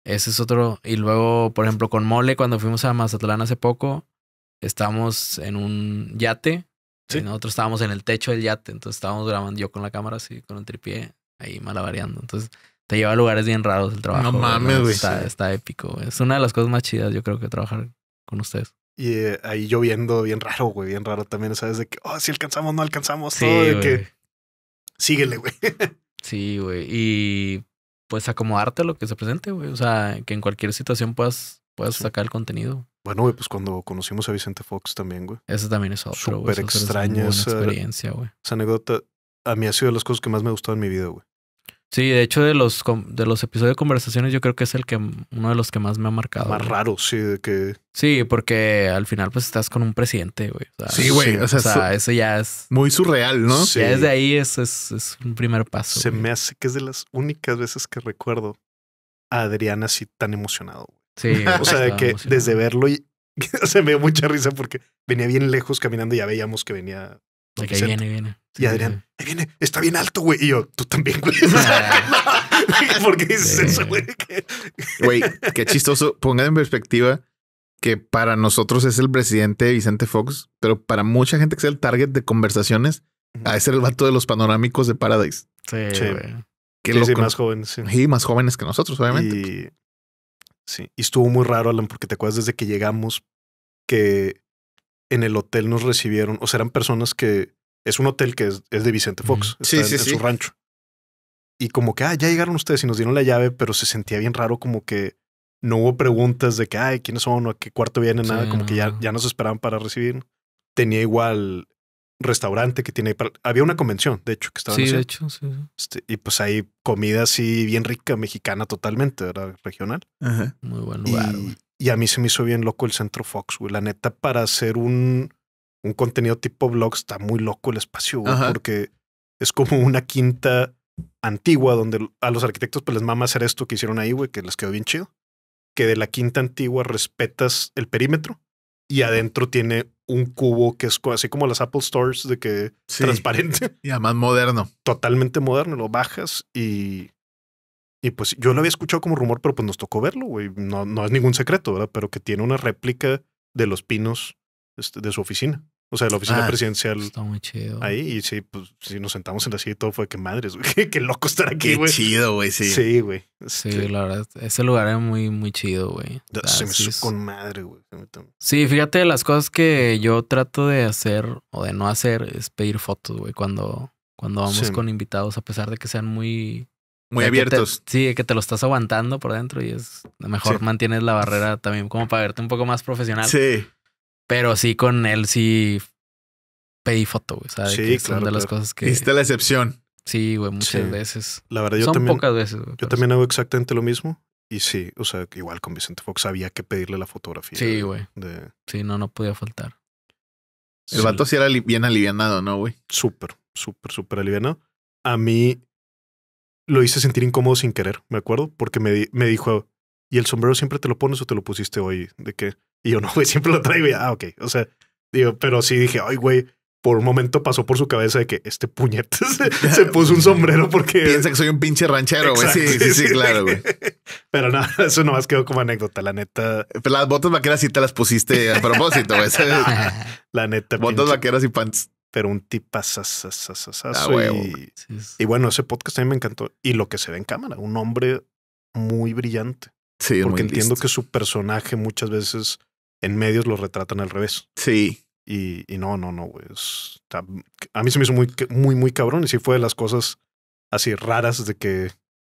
Ese es otro. Y luego, por ejemplo, con Mole, cuando fuimos a Mazatlán hace poco, estamos en un yate Sí. Nosotros estábamos en el techo del yate, entonces estábamos grabando yo con la cámara así, con el tripié, ahí malabareando. Entonces te lleva a lugares bien raros el trabajo. No mames, güey. Está, épico, güey. Es una de las cosas más chidas, yo creo, que trabajar con ustedes. Y eh, ahí lloviendo bien raro, güey, bien raro también, ¿sabes? De que, oh, si alcanzamos, no alcanzamos, sí, todo de que... Síguele, güey. sí, güey. Y pues acomodarte a lo que se presente, güey. O sea, que en cualquier situación puedas, puedas sacar el contenido. Bueno, güey, pues cuando conocimos a Vicente Fox también, güey. Eso también es otro, Súper extraña esa, experiencia, güey. Esa anécdota a mí ha sido de las cosas que más me ha gustado en mi vida, güey. Sí, de hecho, de los, de los episodios de conversaciones, yo creo que es el que uno de los que más me ha marcado. Más raro, sí, de que. Sí, porque al final, pues estás con un presidente, güey. sí, güey. O sea, eso ya es. Muy surreal, ¿no? Sí. Ya desde ahí es, es, un primer paso. Se me hace que es de las únicas veces que recuerdo a Adrián así tan emocionado. Sí. o sea, de que desde verlo se me dio mucha risa porque venía bien lejos caminando y ya veíamos que venía. que viene, y Adrián, ahí viene, está bien alto, güey. Y yo, tú también, güey. ¿Por qué dices eso, güey? Güey, qué chistoso. Pongan en perspectiva que para nosotros es el presidente Vicente Fox, pero para mucha gente que sea el target de conversaciones, a ese el vato de los panorámicos de Paradise. Sí, sí. Que más jóvenes. Sí. más jóvenes que nosotros, obviamente. Y Sí, y estuvo muy raro, Alan, porque te acuerdas desde que llegamos que en el hotel nos recibieron, o sea, eran personas que es un hotel que es, de Vicente Fox, en, su rancho. Y como que, ah, ya llegaron ustedes y nos dieron la llave, pero se sentía bien raro como que no hubo preguntas de que, ay, ¿quiénes son? ¿O a qué cuarto vienen? Nada, como que ya, ya nos esperaban para recibir. Tenía igual restaurante que tiene. Había una convención, de hecho, que estaba. Sí, de hecho, este, y pues hay comida así bien rica, mexicana totalmente, era Regional. Muy buen y, a mí se me hizo bien loco el centro Fox, güey. La neta, para hacer un, un contenido tipo blog está muy loco el espacio, porque es como una quinta antigua donde a los arquitectos pues les mama hacer esto que hicieron ahí, güey, que les quedó bien chido. Que de la quinta antigua respetas el perímetro y adentro tiene un cubo que es así como las Apple Stores de que transparente. Y además moderno. Totalmente moderno. Lo bajas y. Y pues yo lo había escuchado como rumor, pero pues nos tocó verlo, güey. No, no es ningún secreto, ¿verdad? Pero que tiene una réplica de los pinos este, de su oficina. O sea, la oficina ah, presidencial. Está muy chido. Ahí, y sí, pues si nos sentamos en la silla y todo fue que madres, güey. Qué loco estar aquí, güey. Qué chido, güey, sí. Sí, güey. Sí, la verdad, ese lugar es muy, muy chido, güey. se me con madre, güey. Sí, fíjate, las cosas que yo trato de hacer o de no hacer es pedir fotos, güey, cuando, cuando vamos con invitados, a pesar de que sean muy muy abiertos. sí, que te lo estás aguantando por dentro y es mejor mantienes la barrera también como para verte un poco más profesional. Sí. Pero sí, con él sí pedí foto, güey. sí, que de las cosas que. Hiciste la excepción. Sí, güey, muchas veces. La verdad, yo son pocas veces. yo también hago exactamente lo mismo. Y sí, o sea, igual con Vicente Fox había que pedirle la fotografía. Sí, güey. Sí, no, no podía faltar. El vato sí era bien alivianado, ¿no, güey? Súper, súper, súper aliviado A mí lo hice sentir incómodo sin querer, me acuerdo, porque me, me dijo, ¿y el sombrero siempre te lo pones o te lo pusiste hoy? De qué? Y yo, no, güey, siempre lo traigo. Y, ah, ok. O sea, digo, pero sí dije, ay, güey, por un momento pasó por su cabeza de que este puñete se, puso un sombrero porque... Piensa que soy un pinche ranchero, güey. Sí, sí, sí, claro, güey. Pero nada, no, eso nomás quedó como anécdota, la neta. Pero las botas vaqueras sí te las pusiste a propósito, güey. la neta. Botas vaqueras y pants. Pero un tipo. Ah, y, y bueno, ese podcast también me encantó. Y lo que se ve en cámara, un hombre muy brillante. Sí, porque entiendo que su personaje muchas veces en medios lo retratan al revés. Sí. Y, no, no, no, güey. a mí se me hizo muy, muy, muy cabrón y sí fue de las cosas así raras de que,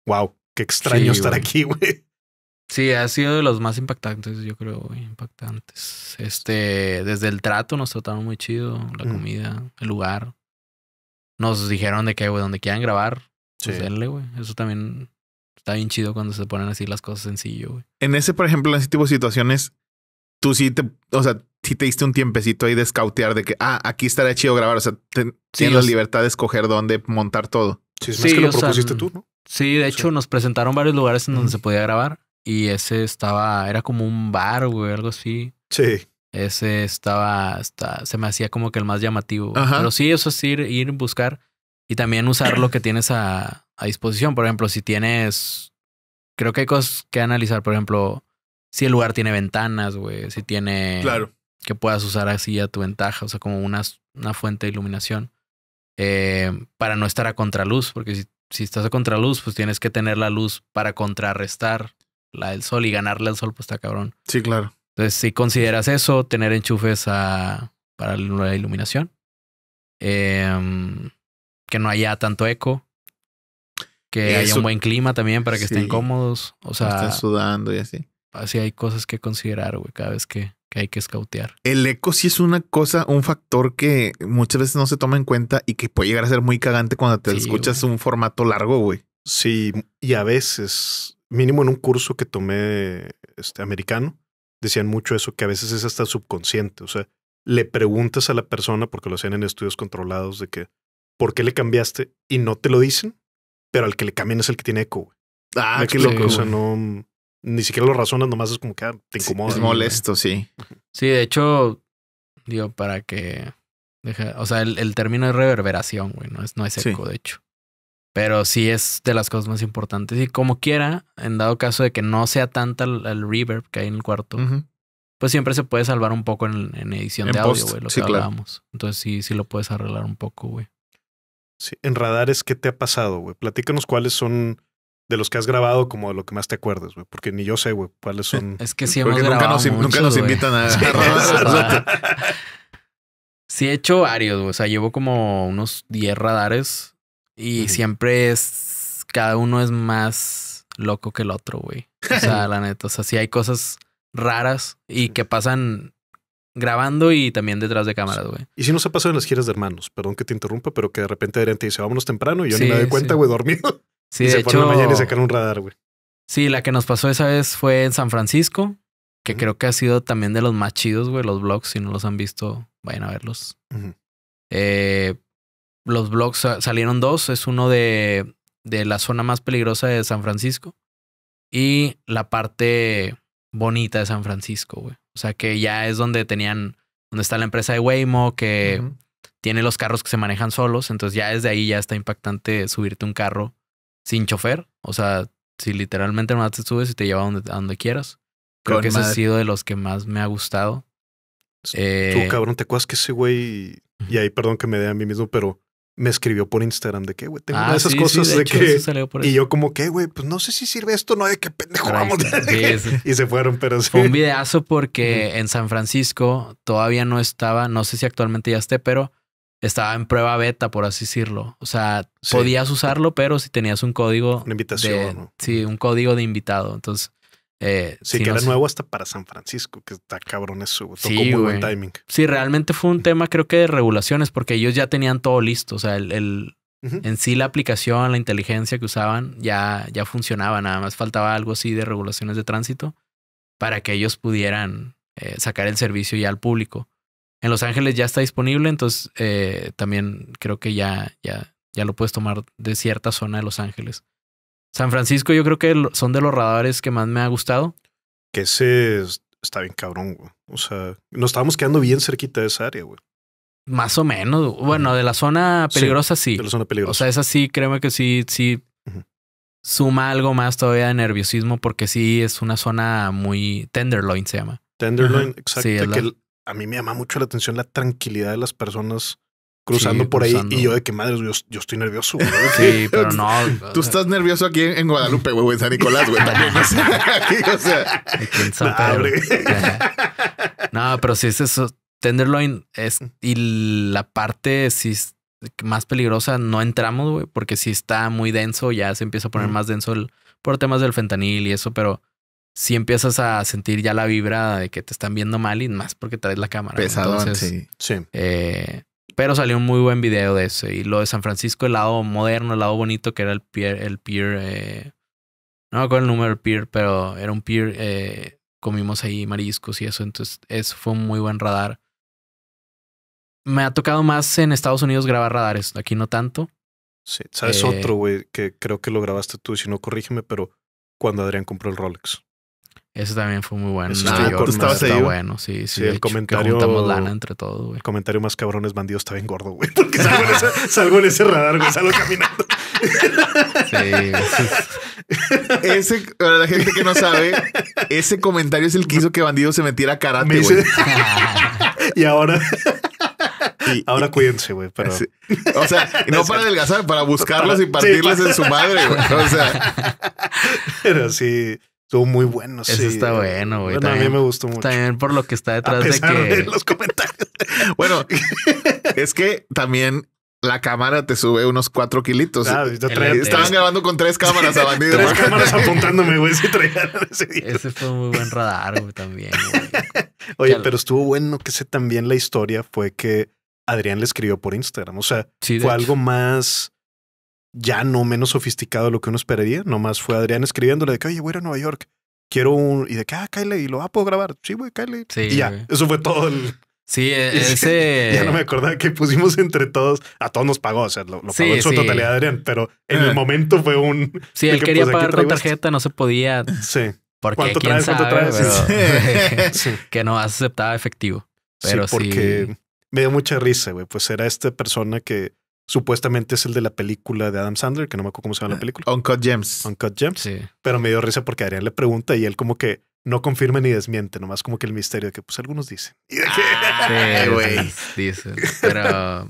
wow, qué extraño estar aquí, güey. Sí, ha sido de los más impactantes, yo creo, impactantes. Este, desde el trato nos trataron muy chido, la mm. comida, el lugar. Nos dijeron de que, güey, donde quieran grabar, pues sí. denle, güey. Eso también está bien chido cuando se ponen así las cosas sencillo, güey. En ese, por ejemplo, en ese tipo de situaciones, tú sí te, o sea, sí te diste un tiempecito ahí de scoutear de que, ah, aquí estaría chido grabar, o sea, tienes la libertad de escoger dónde montar todo. Sí, sí, lo propusiste tú, Sí, de hecho nos presentaron varios lugares en donde se podía grabar y ese estaba, era como un bar, güey, algo así. Sí. Ese estaba, se me hacía como que el más llamativo. Pero sí, eso es ir, ir buscar y también usar lo que tienes a, a disposición. Por ejemplo, si tienes, creo que hay cosas que analizar, por ejemplo, si el lugar tiene ventanas, güey, si tiene... Claro. Que puedas usar así a tu ventaja, o sea, como una, una fuente de iluminación. Eh, para no estar a contraluz, porque si, si, estás a contraluz, pues tienes que tener la luz para contrarrestar la del sol y ganarle al sol, pues está cabrón. Sí, claro. Entonces, si consideras eso, tener enchufes a, para la iluminación, em, que no haya tanto eco, que haya un buen clima también para que estén cómodos. O sea, estén sudando y así así hay cosas que considerar, güey, cada vez que, hay que escautear. El eco sí es una cosa, un factor que muchas veces no se toma en cuenta y que puede llegar a ser muy cagante cuando te escuchas un formato largo, güey. Sí, y a veces, mínimo en un curso que tomé este americano, decían mucho eso, que a veces es hasta subconsciente. O sea, le preguntas a la persona, porque lo hacían en estudios controlados, de que, ¿por qué le cambiaste? Y no te lo dicen, pero al que le cambian es el que tiene eco, güey. Ah, qué O sea, no ni siquiera lo razonas, nomás es como que ah, te incomoda. es molesto, sí. Sí, de hecho, digo, para que. o sea, el, término es reverberación, güey, no es, no es eco, de hecho. Pero sí es de las cosas más importantes. Y como quiera, en dado caso de que no sea tanta el, reverb que hay en el cuarto, pues siempre se puede salvar un poco en, edición de audio, güey, lo que hablábamos. Entonces sí, sí lo puedes arreglar un poco, güey. Sí. En radares, ¿qué te ha pasado, güey? Platícanos cuáles son de los que has grabado como de lo que más te acuerdes, güey. Porque ni yo sé, güey, cuáles son. Es que siempre nunca nos, nunca nos invitan a, sí, sí, he hecho varios, güey. O sea, llevo como unos 10 radares y siempre es. Cada uno es más loco que el otro, güey. O sea, la neta. O sea, sí hay cosas raras y que pasan grabando y también detrás de cámaras, güey. Y si no se pasado en las giras de hermanos, perdón que te interrumpa, pero que de repente Adrián te dice, vámonos temprano y yo ni me doy cuenta, güey, dormido. Sí, de se hecho, mañana y sacaron un radar, güey. Sí, la que nos pasó esa vez fue en San Francisco, que creo que ha sido también de los más chidos, güey, los blogs. Si no los han visto, vayan a verlos. Eh, los blogs salieron dos. Es uno de, la zona más peligrosa de San Francisco y la parte bonita de San Francisco, güey. O sea, que ya es donde tenían, donde está la empresa de Waymo, que tiene los carros que se manejan solos. Entonces ya desde ahí ya está impactante subirte un carro sin chofer. O sea, si literalmente nada, te subes y te lleva a donde, donde quieras. Creo que ese ha sido de los que más me ha gustado. Eh, Tú, cabrón, ¿te acuerdas que ese güey? Y ahí, perdón que me dé a mí mismo, pero me escribió por Instagram de que, güey, tengo ah, esas cosas de, que. Y yo, como que, güey, pues no sé si sirve esto, no, de qué pendejo vamos. y se fueron, pero Fue un videazo porque en San Francisco todavía no estaba, no sé si actualmente ya esté, pero estaba en prueba beta, por así decirlo. O sea, podías usarlo, pero si tenías un código. Una invitación. Sí, un código de invitado. Entonces. Eh, sí, que era nuevo hasta para San Francisco, que está cabrón eso. Tocó sí, muy buen timing. Sí, realmente fue un tema, creo que de regulaciones, porque ellos ya tenían todo listo. O sea, el, en sí la aplicación, la inteligencia que usaban ya, ya funcionaba. Nada más faltaba algo así de regulaciones de tránsito para que ellos pudieran eh, sacar el servicio ya al público. En Los Ángeles ya está disponible, entonces eh, también creo que ya, ya, ya lo puedes tomar de cierta zona de Los Ángeles. San Francisco yo creo que son de los radares que más me ha gustado. Que ese está bien cabrón, güey. O sea, nos estábamos quedando bien cerquita de esa área, güey. Más o menos. Bueno, de la zona peligrosa sí, De la zona peligrosa. O sea, esa sí, créeme que sí, sí. Suma algo más todavía de nerviosismo porque sí es una zona muy... Tenderloin se llama. Tenderloin, exacto. que a mí me llama mucho la atención la tranquilidad de las personas cruzando por ahí y yo de que madre, yo, estoy nervioso. Sí, pero no. Tú estás nervioso aquí en, Guadalupe, güey, en San Nicolás, güey, también. o no, pero si es eso. Tenderloin es y la parte más peligrosa no entramos, güey, porque si está muy denso, ya se empieza a poner más denso por temas del fentanil y eso, pero si empiezas a sentir ya la vibra de que te están viendo mal y más porque traes la cámara. Pesado, sí. Eh, pero salió un muy buen video de eso. Y lo de San Francisco, el lado moderno, el lado bonito, que era el pier, el pier, eh, no me acuerdo el número del pier, pero era un pier, eh, comimos ahí mariscos y eso. Entonces, eso fue un muy buen radar. Me ha tocado más en Estados Unidos grabar radares, aquí no tanto. Sí, sabes otro, güey, que creo que lo grabaste tú, si no corrígeme, pero cuando Adrián compró el Rolex. Eso también fue muy bueno. Eso bueno, sí, sí. el comentario. lana entre todos, El comentario más cabrón es bandido está bien gordo, güey. Porque salgo, en ese, radar, güey. Salgo caminando. Sí. Ese, para la gente que no sabe, ese comentario es el que hizo que Bandido se metiera a karate, y ahora... Y, ahora cuídense, güey. Pero... O sea, no para adelgazar, para buscarlos y partirles en su madre, güey. O sea... Pero sí, Estuvo muy bueno, sí. Eso está bueno, güey. también, a mí me gustó mucho. También por lo que está detrás de que. los comentarios. bueno, es que también la cámara te sube unos cuatro kilitos. Ah, estaban grabando con tres cámaras a tres cámaras apuntándome, güey. Si ese, día. ese fue un muy buen radar, güey, también. Oye, pero estuvo bueno que sé también la historia fue que Adrián le escribió por Instagram. O sea, fue algo más ya no menos sofisticado de lo que uno esperaría. Nomás fue Adrián escribiéndole de que, oye, voy a ir Nueva York. Quiero un... Y de que, ah, Kyle, y lo, ah, puedo grabar. Sí, güey, Kyle. y ya, eso fue todo el... E-, sí, ese... ya no me acordaba que pusimos entre todos... A todos nos pagó, o sea, lo, pagó en su totalidad Adrián, pero en el momento fue un... Sí, él quería pues, pagar con tarjeta, no se podía. Sí. Porque ¿Cuánto traes? ¿Cuánto traes? Que no aceptaba efectivo. sí, porque me dio mucha risa, güey. Pues era esta persona que Supuestamente es el de la película de Adam Sandler, que no me acuerdo cómo se llama la eh, película. Uncut Gems. Uncut Gems. Sí. Pero me dio risa porque Adrián le pregunta y él como que no confirma ni desmiente, nomás como que el misterio de que pues algunos dicen. Ah, sí, güey, dicen. Pero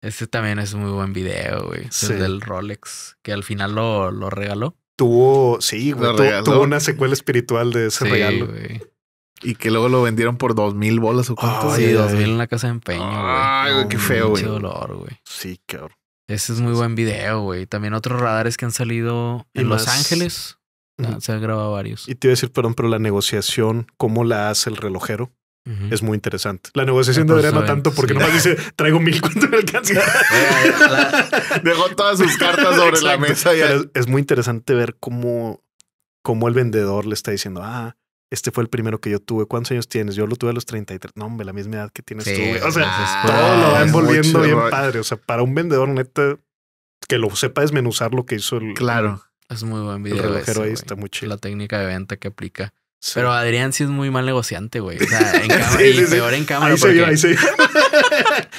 ese también es un muy buen video, güey. El del Rolex, que al final lo, lo regaló. Tuvo, sí, güey, tuvo, una secuela espiritual de ese regalo. Güey. Y que luego lo vendieron por dos mil bolas o cuánto. sí, dos mil en la casa de empeño, Ay, güey, qué feo, güey. dolor, güey. Sí, cabrón. Ese es muy buen video, güey. También otros radares que han salido en Los Ángeles. Ah, se han grabado varios. Y te iba a decir, perdón, pero la negociación, ¿cómo la hace el relojero? Es muy interesante. La negociación no no tanto porque nomás dice traigo mil ¿cuánto me alcanza. Eh, dejó todas sus cartas sobre la mesa. es, es, muy interesante ver cómo, cómo el vendedor le está diciendo, ah, este fue el primero que yo tuve. ¿Cuántos años tienes? Yo lo tuve a los 33. No, hombre, la misma edad que tienes tú. O sea, todo lo va envolviendo bien padre. O sea, para un vendedor neta que lo sepa desmenuzar lo que hizo el. Claro, es muy buen video. El relojero ahí está muy chido. La técnica de venta que aplica. Pero Adrián sí es muy mal negociante, güey. O sea, en cámara, y peor en cámara. Ahí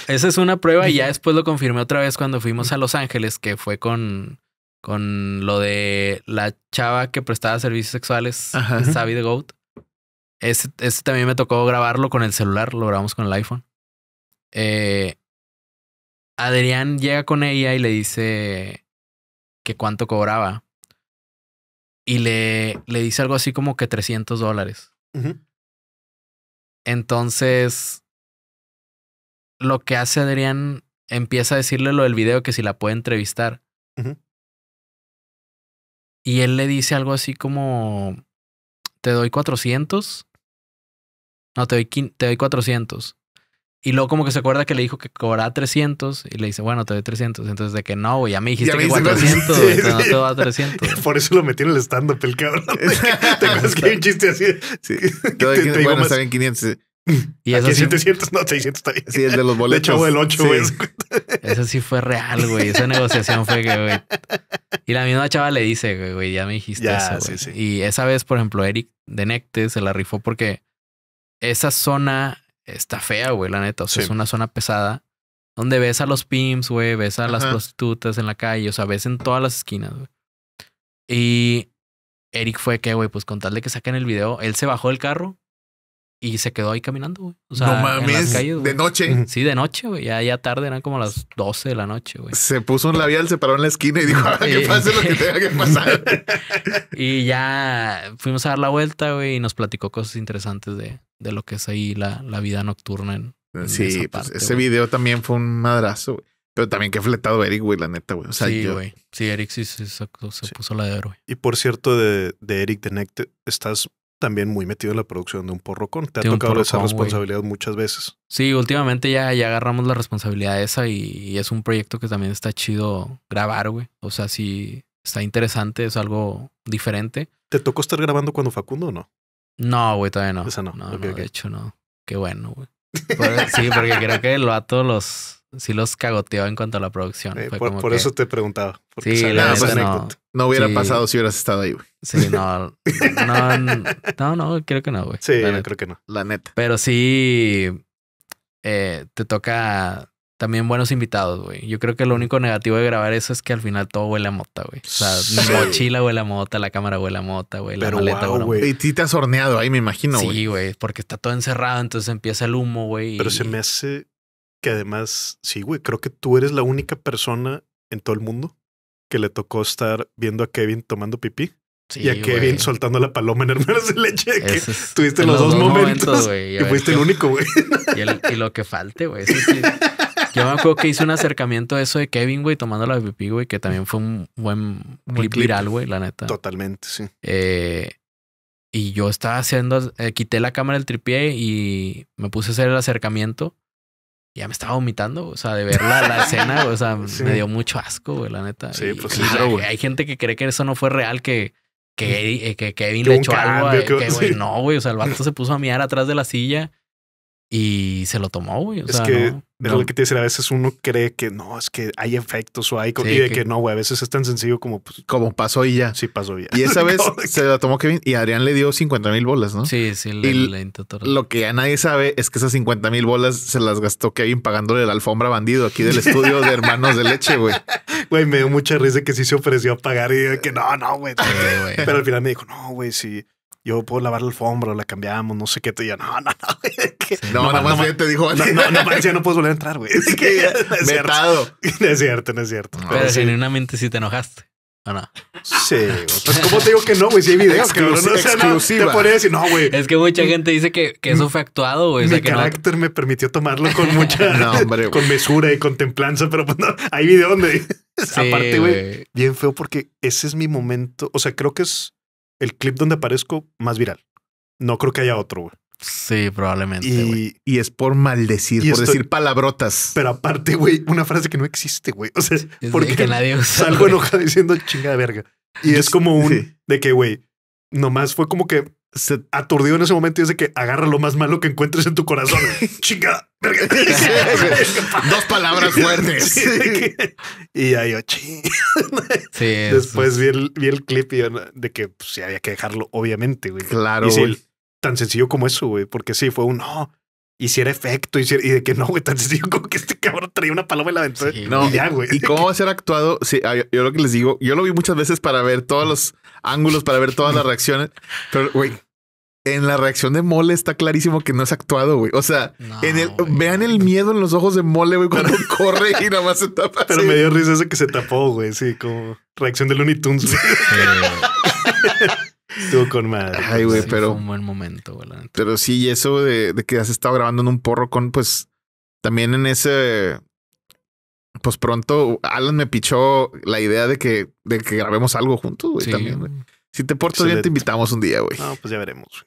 Esa es una prueba y ya después lo confirmé otra vez cuando fuimos a Los Ángeles, que fue con, con lo de la chava que prestaba servicios sexuales, Savvy Goat. Este, también me tocó grabarlo con el celular, lo grabamos con el iPhone. Eh, Adrián llega con ella y le dice que cuánto cobraba. Y le, le dice algo así como que 300 dólares. Entonces, lo que hace Adrián empieza a decirle lo del video que si la puede entrevistar. Y él le dice algo así como, te doy 400 no, te doy, te doy 400. Y luego como que se acuerda que le dijo que cobraba 300 y le dice, bueno, te doy 300. Entonces de que no, güey, ya me dijiste que 400, no te doy 300. Por eso lo metí en el stand-up el cabrón. ¿Te acuerdas que hay un chiste así? Sí. te, doy está 500. Y eso sí, 700, no, 600 está bien. Sí, el de los boletos. el 8, güey. Eso sí fue real, güey. Esa negociación fue que, güey. Y la misma chava le dice, güey, ya me dijiste eso, Y esa vez, por ejemplo, Eric de Necte se la rifó porque esa zona está fea, güey, la neta. O sea, es una zona pesada donde ves a los pimps, güey, ves a las prostitutas en la calle, o sea, ves en todas las esquinas, güey. Y Eric fue que, güey, pues con tal de que saquen el video, él se bajó del carro y se quedó ahí caminando, güey. O sea, no mames, de noche. Sí, de noche, güey. Ya, ya tarde, eran como las 12 de la noche, güey. Se puso un labial, se paró en la esquina y dijo, ah, que pase lo que tenga que pasar. y ya fuimos a dar la vuelta, güey, y nos platicó cosas interesantes de, de lo que es ahí la, la vida nocturna en, Sí, pues, ese video también fue un madrazo, güey. Pero también que fletado Eric, güey, la neta, güey. sí, Sí, Eric sí, se puso la de héroe Y por cierto, de, Eric de Nect, estás también muy metido en la producción de un Porro Con, Te ha tocado esa responsabilidad muchas veces. Sí, últimamente ya, ya agarramos la responsabilidad esa y, y, es un proyecto que también está chido grabar, güey. O sea, sí está interesante, es algo diferente. ¿Te tocó estar grabando cuando Facundo o no? No, güey, todavía no. Esa no. No, no de hecho, no. Qué bueno, güey. sí, porque creo que el vato los sí los cagoteó en cuanto a la producción. Eh, por, eso te preguntaba. Sí, la anécdota. no, hubiera pasado si hubieras estado ahí, güey. Sí, no, no, no, creo que no, güey. Sí, creo que no. La neta. Pero sí eh, te toca también buenos invitados, güey. Yo creo que lo único negativo de grabar eso es que al final todo huele a mota, güey. O sea, mi mochila huele a mota, la cámara huele a mota, güey, la Pero maleta Y ti te has horneado ahí, me imagino, güey. Sí, güey, porque está todo encerrado, entonces empieza el humo, güey. Pero se me hace que además, sí, güey, creo que tú eres la única persona en todo el mundo que le tocó estar viendo a Kevin tomando pipí. y a Kevin soltando la paloma en Hermanos de Leche. Que tuviste los, dos, momentos, y fuiste el único, güey. Y, lo que falte, güey. Sí, sí. Yo me acuerdo que hice un acercamiento de eso de Kevin, güey, tomando la pipí, güey, que también fue un buen clip, viral, güey, la neta. Totalmente, sí. Eh, y yo estaba haciendo, eh, quité la cámara del tripié y me puse a hacer el acercamiento. Y ya me estaba vomitando, o sea, de ver la, escena, o sea, me dio mucho asco, güey, la neta. Sí, pues güey. Hay gente que cree que eso no fue real, que, que, mm. eh, Kevin le echó algo. Que, güey, no, güey, o sea, el vato se puso a mirar atrás de la silla y se lo tomó, güey. O sea, de lo que te dicen, a veces uno cree que no, es que hay efectos o hay... y de que, no, güey, a veces es tan sencillo como... Pues, como pasó y ya. Sí, pasó y ya. Y esa vez se la tomó Kevin y Adrián le dio 50 mil bolas, ¿no? Sí, sí. Le, lo que ya nadie sabe es que esas 50 mil bolas se las gastó Kevin pagándole la alfombra bandido aquí del estudio de Hermanos de Leche, güey. Güey, me dio mucha risa que sí se ofreció a pagar y que no, no, güey. Pero al final me dijo, no, güey, sí yo puedo lavar la alfombra, la cambiamos, no sé qué. Te yo, no, no, no, No, No, nada más bien dijo. No, no, no, ya no puedes volver a entrar, güey. Sí, que, es Cierto. No es cierto, no es cierto. No, pero genuinamente sí. sí te enojaste. ¿O no? Sí, Pues, ¿cómo te digo que no, güey? Si hay videos, que no, sea exclusiva. te podría decir, no, güey. Es que mucha gente dice que, que eso fue actuado, güey. O sea, Mi que carácter no... me permitió tomarlo con mucha... no, hombre, con mesura y contemplanza. pero pues, no, hay video donde... Sí, Aparte, güey, bien feo porque ese es mi momento. O sea, creo que es el clip donde aparezco más viral. No creo que haya otro, güey. Sí, probablemente. Y, es por maldecir, por decir palabrotas. Pero aparte, güey, una frase que no existe, güey. O sea, es porque nadie usa, salgo enojado diciendo chinga de verga. Y es como un de que, güey, nomás fue como que se aturdió en ese momento y dice que agarra lo más malo que encuentres en tu corazón. Chinga. Dos palabras fuertes. y ahí oh, Después vi el, vi el, clip y de que pues, había que dejarlo, obviamente, güey. Claro. tan sencillo como eso, güey, porque sí fue un oh, hiciera efecto y de que no, güey, tan sencillo como que este cabrón traía una paloma en la ventana. Sí, no, y güey. ¿Y cómo va a ser actuado? Sí, ah, yo lo que les digo, yo lo vi muchas veces para ver todos los ángulos, para ver todas las reacciones, pero, güey, en la reacción de Mole está clarísimo que no es actuado, güey. O sea, vean el miedo en los ojos de Mole, güey, cuando corre y nada más se tapa. Pero me dio risa ese que se tapó, güey. Sí, como reacción de Looney Tunes. Estuvo con madre. Ay, güey, pero. un buen momento, Pero sí, y eso de, que has estado grabando en un porro con, pues también en ese. Pues pronto Alan me pichó la idea de que, de que grabemos algo juntos, güey. También, güey. Si te portas bien, te invitamos un día, güey. No, pues ya veremos.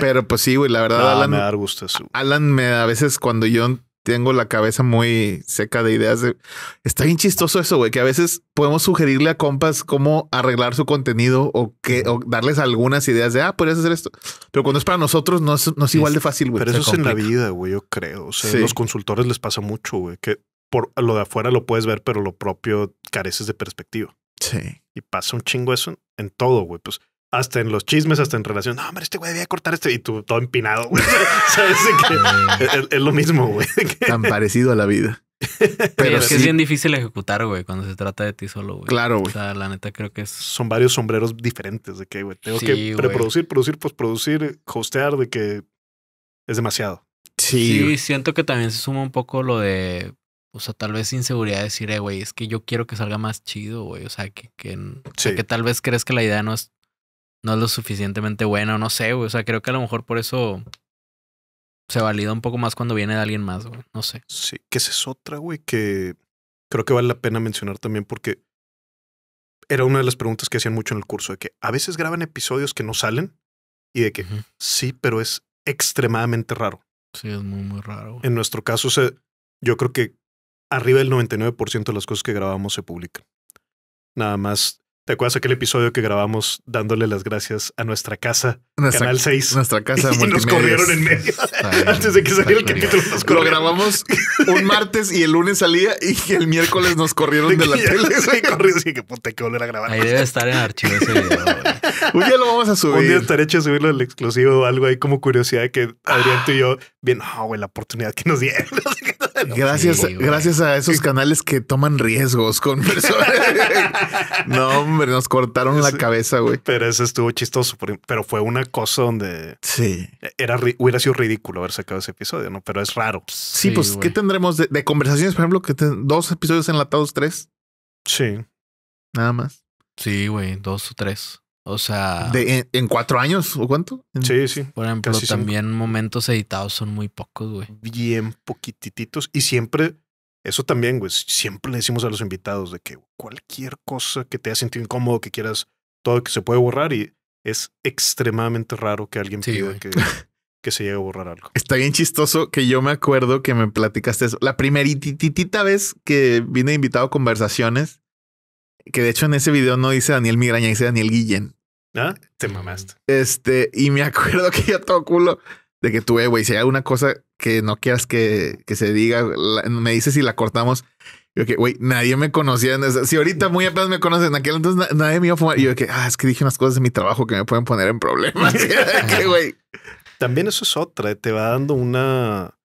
Pero pues sí, güey, la verdad, Alan. Me da gusto eso. Alan me, a veces cuando yo tengo la cabeza muy seca de ideas. De... Está bien chistoso eso, güey, que a veces podemos sugerirle a compas cómo arreglar su contenido o, que, darles algunas ideas de, ah, podrías hacer esto. Pero cuando es para nosotros no es, no igual de fácil, güey. Pero eso es en la vida, güey, yo creo. O sea, a los consultores les pasa mucho, güey, que por lo de afuera lo puedes ver, pero lo propio careces de perspectiva. Sí. Y pasa un chingo eso en todo, güey. Pues hasta en los chismes, hasta en relación. No, hombre, este güey debía cortar este y tú todo empinado. Güey. Que mm. es, lo mismo, güey. Tan parecido a la vida. Pero es que es bien difícil ejecutar, güey, cuando se trata de ti solo, güey. Claro, güey. O sea, la neta creo que es. Son varios sombreros diferentes de que, güey, tengo que reproducir, producir, posproducir, hostear, de que es demasiado. Sí. siento que también se suma un poco lo de o sea, tal vez inseguridad de decir, eh, güey, es que yo quiero que salga más chido, güey. O sea, que, que, o sea, que, tal vez crees que la idea no es no es lo suficientemente bueno, no sé, güey. O sea, creo que a lo mejor por eso se valida un poco más cuando viene de alguien más, güey. No sé. Sí, que esa es otra, güey, que creo que vale la pena mencionar también porque era una de las preguntas que hacían mucho en el curso, de que a veces graban episodios que no salen y de que sí, pero es extremadamente raro. Sí, es muy, muy raro. En nuestro caso, se, yo creo que arriba del 99% de las cosas que grabamos se publican. Nada más ¿Te acuerdas aquel episodio que grabamos dándole las gracias a nuestra casa, Canal 6? Nuestra casa Y nos corrieron en medio. Antes de que saliera el capítulo nos Lo grabamos un martes y el lunes salía y el miércoles nos corrieron de, la tele. Y corrió así que puta, que volver a grabar. Ahí debe estar en archivo ese un día lo vamos a subir. Un día estaré hecho subirlo al exclusivo o algo ahí como curiosidad que Adrián tú y yo, bien, la oportunidad que nos dieron. Gracias, gracias a esos canales que toman riesgos con personas. no, hombre, nos cortaron la cabeza, güey. Pero eso estuvo chistoso, em, pero fue una cosa donde sí era hubiera sido ridículo haber sacado ese episodio, ¿no? Pero es raro. Sí, pues, ¿qué tendremos de, conversaciones, por ejemplo, que dos episodios enlatados, tres? Sí. Nada más. Sí, güey, dos o tres. O sea. De, en, cuatro años o cuánto? Sí, sí. Por ejemplo, también momentos editados son muy pocos, güey. Bien poquitititos. Y siempre, eso también, güey. Siempre le decimos a los invitados de que cualquier cosa que te haya sentido incómodo, que quieras, todo que se puede borrar. Y es extremadamente raro que alguien pida que, que se llegue a borrar algo. Está bien chistoso que yo me acuerdo que me platicaste eso. La primerititita vez que vine invitado a conversaciones que de hecho en ese video no dice Daniel Migraña, dice Daniel Guillén. ¿Ah? Te mamaste. Este, y me acuerdo que yo todo culo de que tuve, güey, si hay alguna cosa que no quieras que, que se diga, me dices si la cortamos. Yo que, güey, nadie me conocía. En esa. Si ahorita muy apenas me conocen, en aquel entonces nadie me iba a fumar. yo que, ah, es que dije unas cosas de mi trabajo que me pueden poner en problemas. También eso es otra, te va dando una,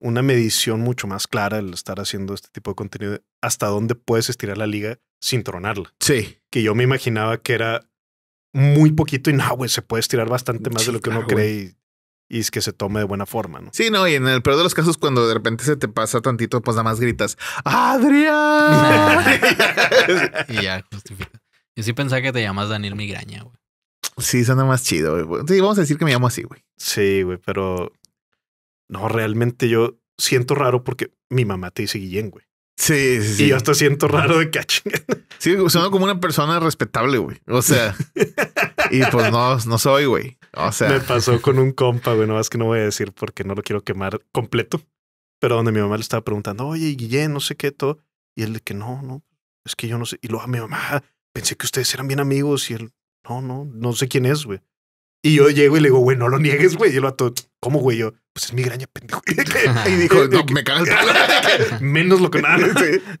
una medición mucho más clara el estar haciendo este tipo de contenido, hasta dónde puedes estirar la liga sin tronarla. Sí. Que yo me imaginaba que era muy poquito y no, güey, se puede estirar bastante más de lo que uno cree y, es que se tome de buena forma, ¿no? Sí, no, y en el peor de los casos, cuando de repente se te pasa tantito, pues nada más gritas, ¡Adrián! y ya, justifica. Yo sí pensaba que te llamas Daniel Migraña, güey. Sí, suena más chido, güey. Sí, vamos a decir que me llamo así, güey. Sí, güey, pero no, realmente yo siento raro porque mi mamá te dice Guillén, güey. Sí, sí. Y yo hasta siento raro de que ah, Sí, suena como una persona respetable, güey. O sea, y pues no, no soy, güey. O sea, me pasó con un compa, güey. No más que no voy a decir porque no lo quiero quemar completo, pero donde mi mamá le estaba preguntando, oye, Guillén, no sé qué, todo. Y él de que no, no, es que yo no sé. Y luego a mi mamá, pensé que ustedes eran bien amigos y él, no, no, no sé quién es, güey. Y yo llego y le digo, güey, no lo niegues, güey. Y lo todo, ¿cómo, güey? Yo, pues es migraña, pendejo. y dijo, no, me caga Menos lo que nada.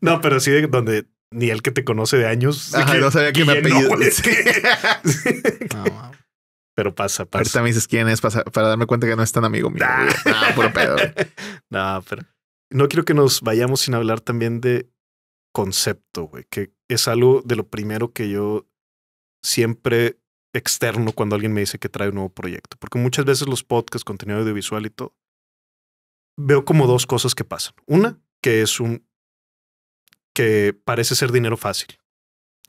No, pero sí, donde ni el que te conoce de años. Ajá, no sabía quién me apellido. pedido. Pero pasa, pasa. Ahorita me dices quién es para, darme cuenta que no es tan amigo mío. No, no, pero no quiero que nos vayamos sin hablar también de concepto, güey, que es algo de lo primero que yo siempre externo cuando alguien me dice que trae un nuevo proyecto. Porque muchas veces los podcasts, contenido audiovisual y todo, veo como dos cosas que pasan. Una, que es un que parece ser dinero fácil,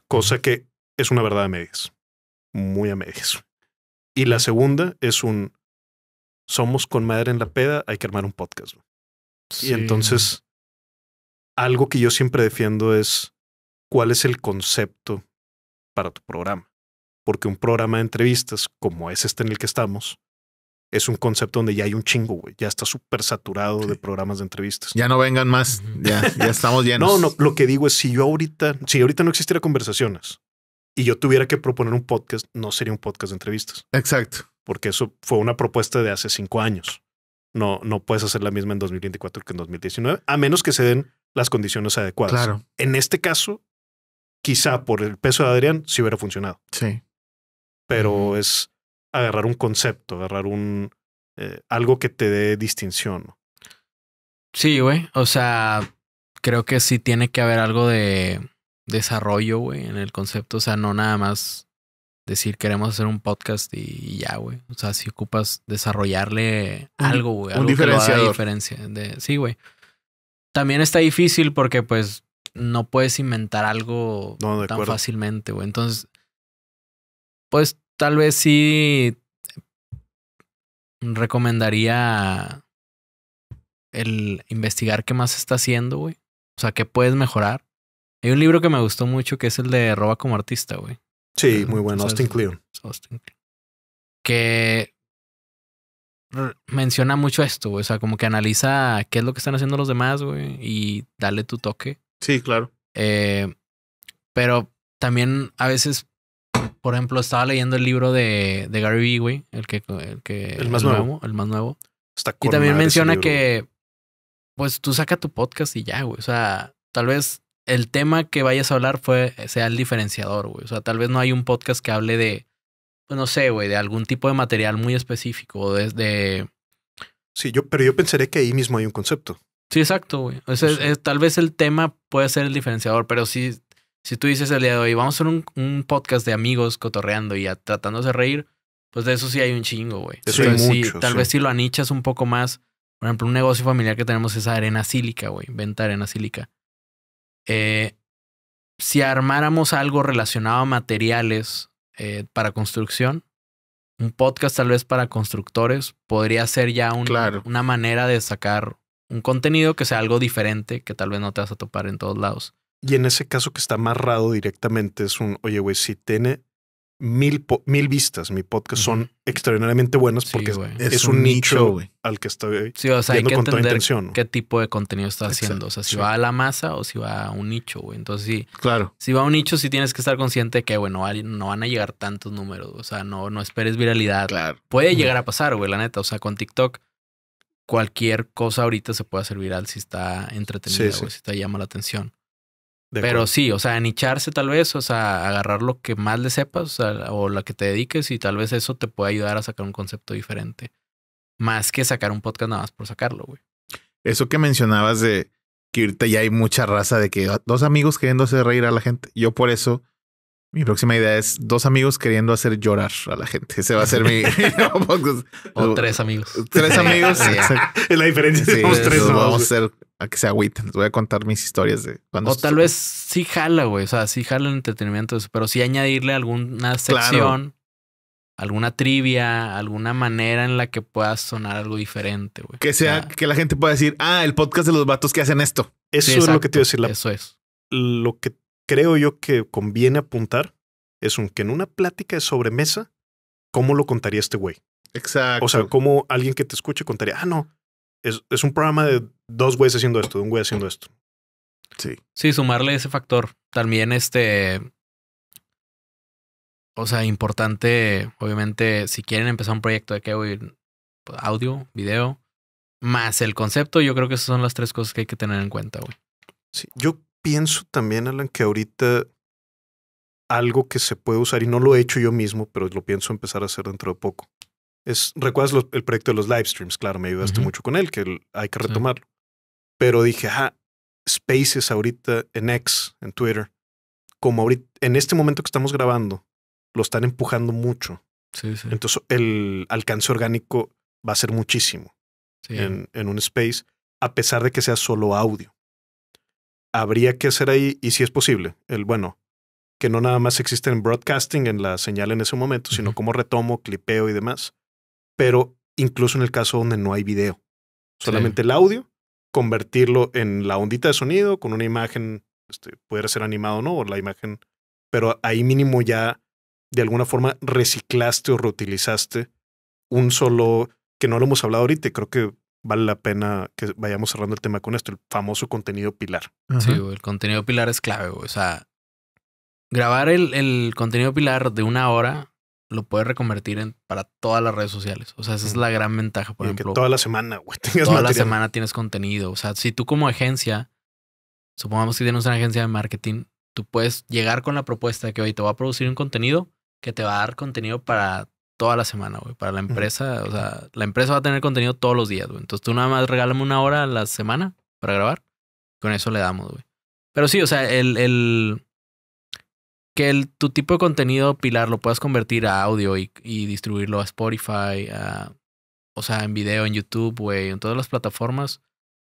cosa que es una verdad a medias, muy a medias. Y la segunda es un somos con madre en la peda, hay que armar un podcast. Y entonces, algo que yo siempre defiendo es cuál es el concepto para tu programa porque un programa de entrevistas como es este en el que estamos, es un concepto donde ya hay un chingo, güey. Ya está súper saturado de programas de entrevistas. Ya no vengan más, ya, ya estamos llenos. no, no, lo que digo es si yo ahorita, si ahorita no existiera conversaciones y yo tuviera que proponer un podcast, no sería un podcast de entrevistas. Exacto. Porque eso fue una propuesta de hace cinco años. No, no puedes hacer la misma en 2024 que en 2019, a menos que se den las condiciones adecuadas. Claro. En este caso, quizá por el peso de Adrián, sí hubiera funcionado. Sí pero es agarrar un concepto, agarrar un eh, algo que te dé distinción. Sí, güey. O sea, creo que sí tiene que haber algo de desarrollo, güey, en el concepto. O sea, no nada más decir queremos hacer un podcast y, ya, güey. O sea, si ocupas desarrollarle algo, güey. Un algo diferencia de, sí, güey. También está difícil porque, pues, no puedes inventar algo tan fácilmente, güey. Entonces, pues tal vez sí recomendaría el investigar qué más está haciendo, güey. O sea, qué puedes mejorar. Hay un libro que me gustó mucho que es el de Roba como artista, güey. Sí, eh, muy bueno. Austin Kleon. Austin Que menciona mucho esto, güey. O sea, como que analiza qué es lo que están haciendo los demás, güey. Y dale tu toque. Sí, claro. Eh, pero también a veces por ejemplo, estaba leyendo el libro de, Gary Vee, el que, el que el más nuevo. el más nuevo. Está y también menciona que pues tú saca tu podcast y ya, güey, o sea, tal vez el tema que vayas a hablar fue sea el diferenciador, güey, o sea, tal vez no hay un podcast que hable de pues no sé, güey, de algún tipo de material muy específico, O desde Sí, yo pero yo pensaré que ahí mismo hay un concepto. Sí, exacto, güey. O sea, tal vez el tema puede ser el diferenciador, pero sí si tú dices el día de hoy, vamos a hacer un, podcast de amigos cotorreando y tratándose de reír, pues de eso sí hay un chingo, güey. tal vez si lo anichas un poco más, por ejemplo, un negocio familiar que tenemos es arena sílica, güey, venta arena sílica. Eh, si armáramos algo relacionado a materiales eh, para construcción, un podcast tal vez para constructores, podría ser ya una manera de sacar un contenido que sea algo diferente, que tal vez no te vas a topar en todos lados. Y en ese caso que está amarrado directamente es un, oye, güey, si tiene mil, mil vistas, mi podcast son extraordinariamente buenas porque es, un, nicho al que estoy sí, o sea, hay que con intención. ¿Qué tipo de contenido está haciendo? O sea, si va a la masa o si va a un nicho, güey. Entonces, sí. Claro. Si va a un nicho, sí tienes que estar consciente que, bueno, no van a llegar tantos números. O sea, no, no esperes viralidad. Puede llegar a pasar, güey, la neta. O sea, con TikTok cualquier cosa ahorita se puede hacer viral si está entretenida, o si te llama la atención. Pero sí, o sea, anicharse tal vez, o sea, agarrar lo que más le sepas o, la que te dediques y tal vez eso te pueda ayudar a sacar un concepto diferente. Más que sacar un podcast nada más por sacarlo, güey. Eso que mencionabas de que irte ya hay mucha raza de que dos amigos queriéndose reír a la gente. Yo por eso mi próxima idea es dos amigos queriendo hacer llorar a la gente. Ese va a ser mi. Pues, pues, o tres amigos. Tres amigos. la diferencia. Sí, tres. Vamos, vamos a hacer a que se Les voy a contar mis historias de cuando. O tal vez sí jala, güey. O sea, sí jala el entretenimiento, pero sí añadirle alguna sección, alguna trivia, alguna manera en la que pueda sonar algo diferente, güey. Que sea, que la gente pueda decir, ah, el podcast de los vatos que hacen esto. Eso es lo que te iba a decir. Eso es. Lo que creo yo que conviene apuntar es un que en una plática de sobremesa, ¿cómo lo contaría este güey? Exacto. O sea, cómo alguien que te escuche contaría, ah, no, es, un programa de dos güeyes haciendo esto, de un güey haciendo esto. Sí. Sí, sumarle ese factor. También este. O sea, importante, obviamente, si quieren empezar un proyecto de qué, güey, audio, video, más el concepto, yo creo que esas son las tres cosas que hay que tener en cuenta, güey. Sí, yo pienso también, Alan, que ahorita algo que se puede usar, y no lo he hecho yo mismo, pero lo pienso empezar a hacer dentro de poco. Es, ¿Recuerdas el proyecto de los live streams? Claro, me ayudaste mucho con él, que hay que retomarlo. Pero dije, ah, Spaces ahorita en X, en Twitter, como ahorita, en este momento que estamos grabando, lo están empujando mucho. Entonces el alcance orgánico va a ser muchísimo en un space, a pesar de que sea solo audio habría que hacer ahí, y si es posible, el bueno, que no nada más existe en broadcasting, en la señal en ese momento, sino como retomo, clipeo y demás. Pero incluso en el caso donde no hay video, solamente el audio, convertirlo en la ondita de sonido con una imagen, este, pudiera ser animado o no, o la imagen, pero ahí mínimo ya de alguna forma reciclaste o reutilizaste un solo, que no lo hemos hablado ahorita, creo que vale la pena que vayamos cerrando el tema con esto, el famoso contenido pilar. Sí, el contenido pilar es clave, güey. O sea, grabar el, el, contenido pilar de una hora lo puedes reconvertir en, para todas las redes sociales. O sea, esa es la gran ventaja, por ejemplo. Que toda la semana, güey. Toda la semana tienes contenido. O sea, si tú como agencia, supongamos que tienes una agencia de marketing, tú puedes llegar con la propuesta que hoy te va a producir un contenido que te va a dar contenido para toda la semana, güey. Para la empresa, o sea, la empresa va a tener contenido todos los días, güey. Entonces tú nada más regálame una hora a la semana para grabar. Con eso le damos, güey. Pero sí, o sea, el, que el, tu tipo de contenido, Pilar, lo puedas convertir a audio y, distribuirlo a Spotify, a, o sea, en video, en YouTube, güey, en todas las plataformas.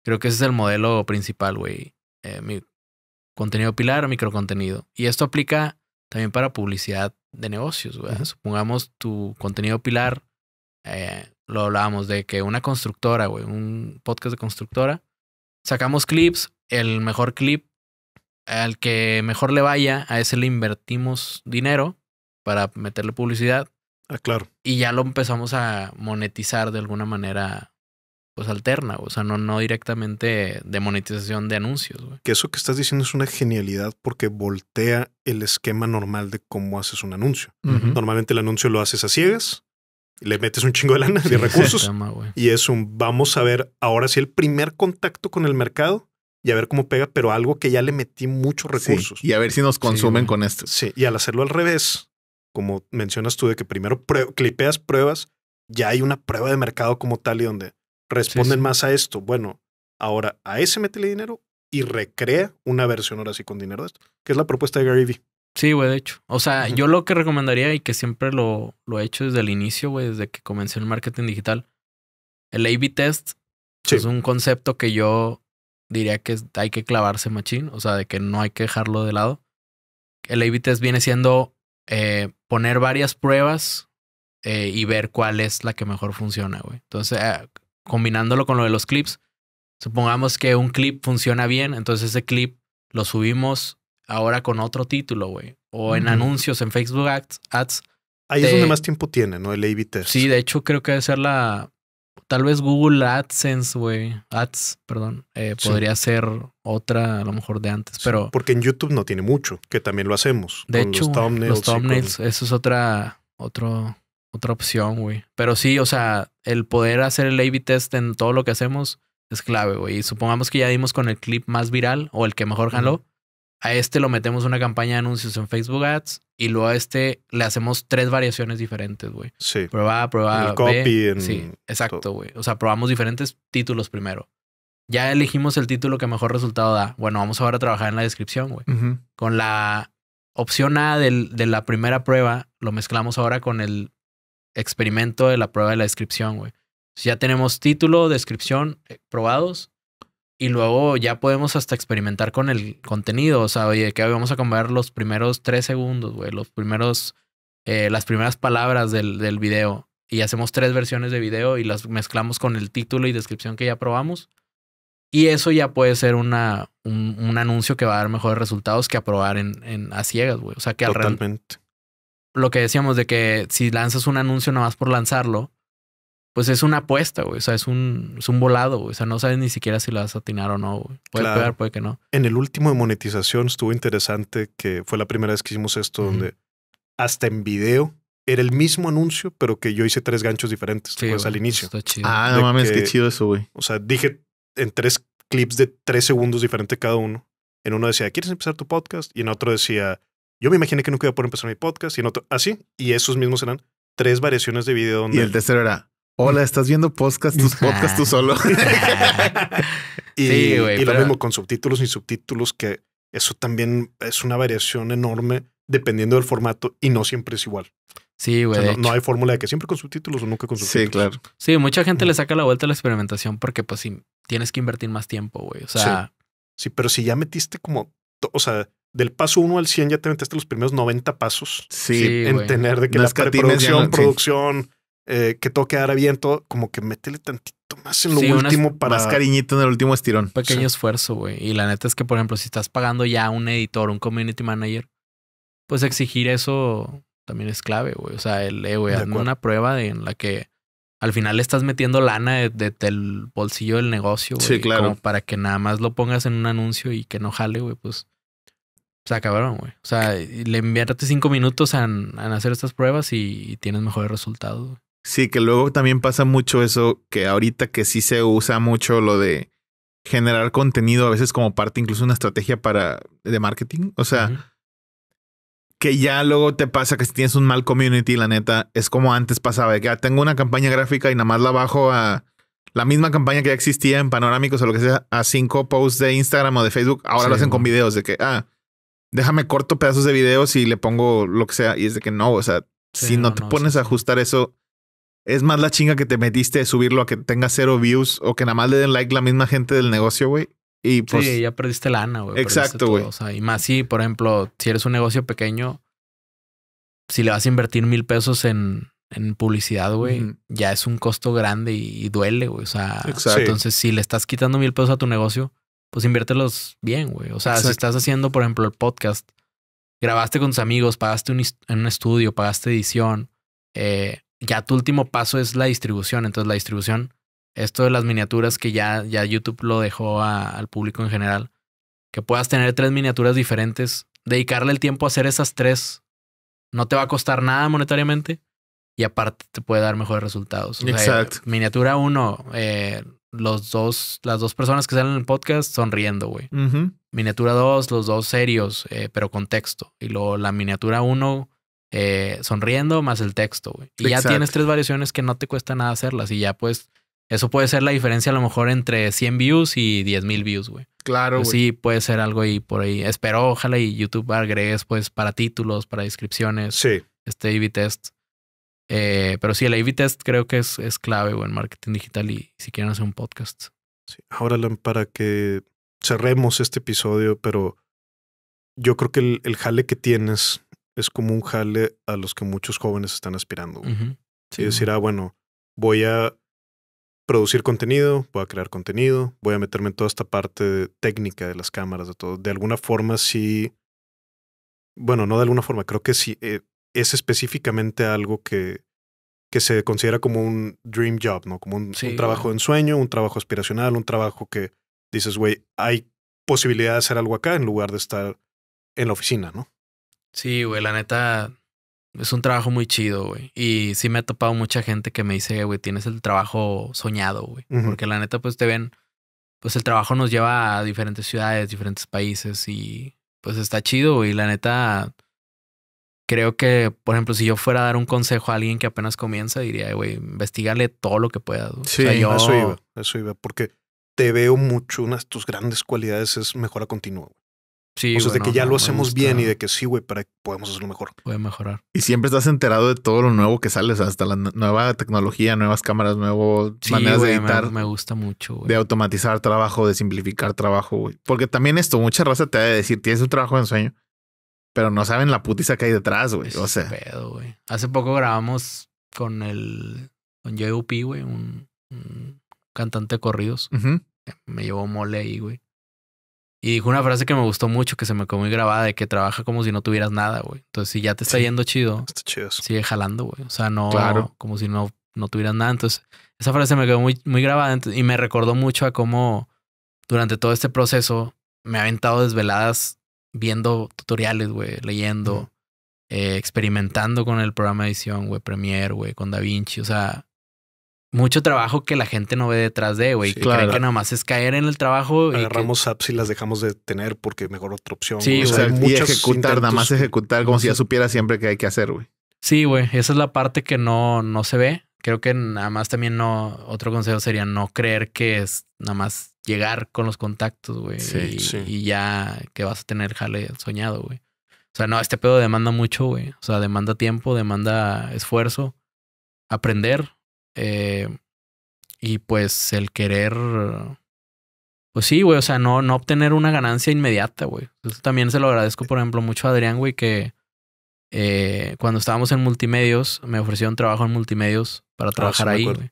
Creo que ese es el modelo principal, güey. Eh, mi contenido Pilar, o microcontenido. Y esto aplica también para publicidad de negocios. Supongamos tu contenido pilar, eh, lo hablábamos de que una constructora, güey, un podcast de constructora, sacamos clips, el mejor clip al que mejor le vaya, a ese le invertimos dinero para meterle publicidad. Ah, claro. Y ya lo empezamos a monetizar de alguna manera pues, alterna, o sea, no, directamente de monetización de anuncios. Que eso que estás diciendo es una genialidad porque voltea el esquema normal de cómo haces un anuncio. Normalmente el anuncio lo haces a ciegas, le metes un chingo de lana, de recursos, y es un vamos a ver ahora si el primer contacto con el mercado y a ver cómo pega, pero algo que ya le metí muchos recursos. y a ver si nos consumen con esto. Sí, y al hacerlo al revés, como mencionas tú, de que primero clipeas pruebas, ya hay una prueba de mercado como tal y donde responden más a esto. Bueno, ahora a ese métele dinero y recrea una versión ahora sí con dinero de esto, que es la propuesta de Gary Vee. Sí, güey, de hecho. O sea, yo lo que recomendaría y que siempre lo, lo he hecho desde el inicio, güey, desde que comencé el marketing digital, el A-B test es un concepto que yo diría que hay que clavarse machín, o sea, de que no hay que dejarlo de lado. El A-B test viene siendo eh, poner varias pruebas eh, y ver cuál es la que mejor funciona, güey. Entonces, ah, combinándolo con lo de los clips, supongamos que un clip funciona bien, entonces ese clip lo subimos ahora con otro título, güey. O en anuncios en Facebook Ads. ads Ahí es donde más tiempo tiene, ¿no? El a test. Sí, de hecho creo que debe ser la... Tal vez Google AdSense, güey. Ads, perdón. Eh, podría ser otra, a lo mejor de antes, pero... Porque en YouTube no tiene mucho, que también lo hacemos. De hecho, los thumbnails. eso es otra... Otro otra opción, güey. Pero sí, o sea, el poder hacer el A-B test en todo lo que hacemos es clave, güey. supongamos que ya dimos con el clip más viral o el que mejor jaló. A este lo metemos una campaña de anuncios en Facebook Ads y luego a este le hacemos tres variaciones diferentes, güey. Sí. Prueba, prueba. El copy. Sí, exacto, güey. O sea, probamos diferentes títulos primero. Ya elegimos el título que mejor resultado da. Bueno, vamos ahora a trabajar en la descripción, güey. Con la opción A del, de la primera prueba, lo mezclamos ahora con el experimento de la prueba de la descripción, güey. Ya tenemos título, descripción eh, probados y luego ya podemos hasta experimentar con el contenido. O sea, oye, que vamos a comer los primeros tres segundos, güey, los primeros, eh, las primeras palabras del, video. Y hacemos tres versiones de video y las mezclamos con el título y descripción que ya probamos. Y eso ya puede ser una, un, anuncio que va a dar mejores resultados que aprobar en, en a ciegas, güey. O sea, que al, lo que decíamos de que si lanzas un anuncio más por lanzarlo, pues es una apuesta, güey. O sea, es un, es un volado, güey. O sea, no sabes ni siquiera si lo vas a atinar o no, güey. Puede pegar, puede que no. En el último de monetización estuvo interesante que fue la primera vez que hicimos esto, donde hasta en video era el mismo anuncio, pero que yo hice tres ganchos diferentes sí, pues, al inicio. Ah, no mames, qué chido eso, güey. O sea, dije en tres clips de tres segundos diferente cada uno. En uno decía, ¿quieres empezar tu podcast? Y en otro decía, yo me imaginé que nunca iba a poder empezar mi podcast y no así. Y esos mismos eran tres variaciones de video. Donde y el tercero era, hola, ¿estás viendo podcast? Tus podcasts tú solo. y, lo mismo con subtítulos y subtítulos, que eso también es una variación enorme dependiendo del formato y no siempre es igual. Sí, güey. no, hay fórmula de que siempre con subtítulos o nunca con subtítulos. Sí, claro. Sí, mucha gente le saca la vuelta a la experimentación porque pues si tienes que invertir más tiempo, güey. O sea... sí, pero si ya metiste como... O sea, del paso 1 al 100 ya te metiste los primeros 90 pasos. Sí. en tener de que la preproducción, producción, eh, que todo quedara bien, todo, como que métele tantito más en lo último para. Más cariñito en el último estirón. Pequeño esfuerzo, güey. Y la neta es que, por ejemplo, si estás pagando ya a un editor, un community manager, pues exigir eso también es clave, güey. O sea, el, eh, una prueba en la que al final le estás metiendo lana de, del bolsillo del negocio, güey. Sí, claro. Como para que nada más lo pongas en un anuncio y que no jale, güey, pues se cabrón, güey. O sea, le enviarte cinco minutos a, hacer estas pruebas y, tienes mejores resultados. Sí, que luego también pasa mucho eso que ahorita que sí se usa mucho lo de generar contenido, a veces como parte incluso una estrategia para de marketing. O sea, que ya luego te pasa que si tienes un mal community, la neta, es como antes pasaba, de que ah, tengo una campaña gráfica y nada más la bajo a la misma campaña que ya existía en panorámicos o lo que sea, a cinco posts de Instagram o de Facebook, ahora lo hacen con videos de que, ah, déjame corto pedazos de videos y le pongo lo que sea. Y es de que no, o sea, si no, te pones a ajustar eso, es más la chinga que te metiste de subirlo a que tenga cero views o que nada más le den like la misma gente del negocio, güey. Y pues. Sí, ya perdiste la lana, güey. Exacto, güey. O sea, y más si, por ejemplo, si eres un negocio pequeño, si le vas a invertir mil pesos en, en publicidad, güey, ya es un costo grande y, duele, güey. O sea, Exacto. entonces si le estás quitando mil pesos a tu negocio, pues inviértelos bien, güey. O sea, si estás haciendo, por ejemplo, el podcast, grabaste con tus amigos, pagaste un en un estudio, pagaste edición, eh, ya tu último paso es la distribución. Entonces, la distribución, esto de las miniaturas que ya, ya YouTube lo dejó al público en general, que puedas tener tres miniaturas diferentes, dedicarle el tiempo a hacer esas tres, no te va a costar nada monetariamente y aparte te puede dar mejores resultados. Exacto. miniatura 1, eh, los dos, las dos personas que salen en el podcast sonriendo, güey. Miniatura 2, los dos serios, eh, pero con texto. Y luego la miniatura 1, eh, sonriendo más el texto, güey. Y ya tienes tres variaciones que no te cuesta nada hacerlas. Y ya pues, eso puede ser la diferencia a lo mejor entre 100 views y diez mil views, güey. Claro, pues Sí, puede ser algo ahí por ahí. Espero, ojalá y YouTube agregues pues para títulos, para descripciones. Sí. Este A-B test. Eh, pero sí, el A-B test creo que es, clave en marketing digital y si quieren hacer un podcast. Sí. Ahora, para que cerremos este episodio, pero yo creo que el, jale que tienes es como un jale a los que muchos jóvenes están aspirando. Y decir, ah, bueno, voy a producir contenido, voy a crear contenido, voy a meterme en toda esta parte técnica de las cámaras, de todo. De alguna forma sí, bueno, no de alguna forma, creo que sí, eh, es específicamente algo que, que se considera como un dream job, ¿no? Como un, trabajo en sueño, un trabajo aspiracional, un trabajo que dices, güey, hay posibilidad de hacer algo acá en lugar de estar en la oficina, ¿no? Sí, güey, la neta es un trabajo muy chido, güey. Y sí me ha topado mucha gente que me dice, güey, tienes el trabajo soñado, güey. Porque la neta, pues te ven, pues el trabajo nos lleva a diferentes ciudades, diferentes países y pues está chido, güey. La neta, creo que, por ejemplo, si yo fuera a dar un consejo a alguien que apenas comienza, diría, güey, investigale todo lo que pueda. Sí, eso iba, eso iba, porque te veo mucho, una de tus grandes cualidades es mejora continua. Sí, o sea, de que ya lo hacemos bien y de que sí, güey, para que podemos hacerlo mejor. Puede mejorar. Y siempre estás enterado de todo lo nuevo que sale, hasta la nueva tecnología, nuevas cámaras, nuevas maneras de editar. Me, me gusta mucho, güey. De automatizar trabajo, de simplificar trabajo, güey. Porque también esto, mucha raza te va a decir, tienes un trabajo de ensueño pero no saben la putiza que hay detrás, güey. O sea. Pedo, güey. Hace poco grabamos con el. con J.U.P., güey, un, cantante de corridos. Me llevó mole ahí, güey. Y dijo una frase que me gustó mucho, que se me quedó muy grabada, de que trabaja como si no tuvieras nada, güey. Entonces, si ya te está yendo chido, sigue jalando, güey. O sea, no como si no, no tuvieras nada. Entonces, esa frase me quedó muy, muy grabada y me recordó mucho a cómo durante todo este proceso me ha aventado desveladas viendo tutoriales, güey, leyendo, eh, experimentando con el programa de edición, güey, Premiere, güey, con DaVinci, o sea, mucho trabajo que la gente no ve detrás de, güey. claro, que nada creen que más es caer en el trabajo. Agarramos y apps y las dejamos de tener porque mejor otra opción. Sí, o sea, y ejecutar, nada más ejecutar como si ya supiera siempre que hay que hacer, güey. Sí, güey. Esa es la parte que no, no se ve. Creo que nada más también no. Otro consejo sería no creer que es nada más llegar con los contactos, güey. Sí, y, sí. y, ya que vas a tener jale soñado, güey. O sea, no, este pedo demanda mucho, güey. O sea, demanda tiempo, demanda esfuerzo, aprender. Eh, y pues el querer. Pues sí, güey. O sea, no, no obtener una ganancia inmediata, güey. Eso también se lo agradezco, por ejemplo, mucho a Adrián, güey, que eh, cuando estábamos en multimedios, me ofrecieron trabajo en multimedios para ah, trabajar ahí, güey.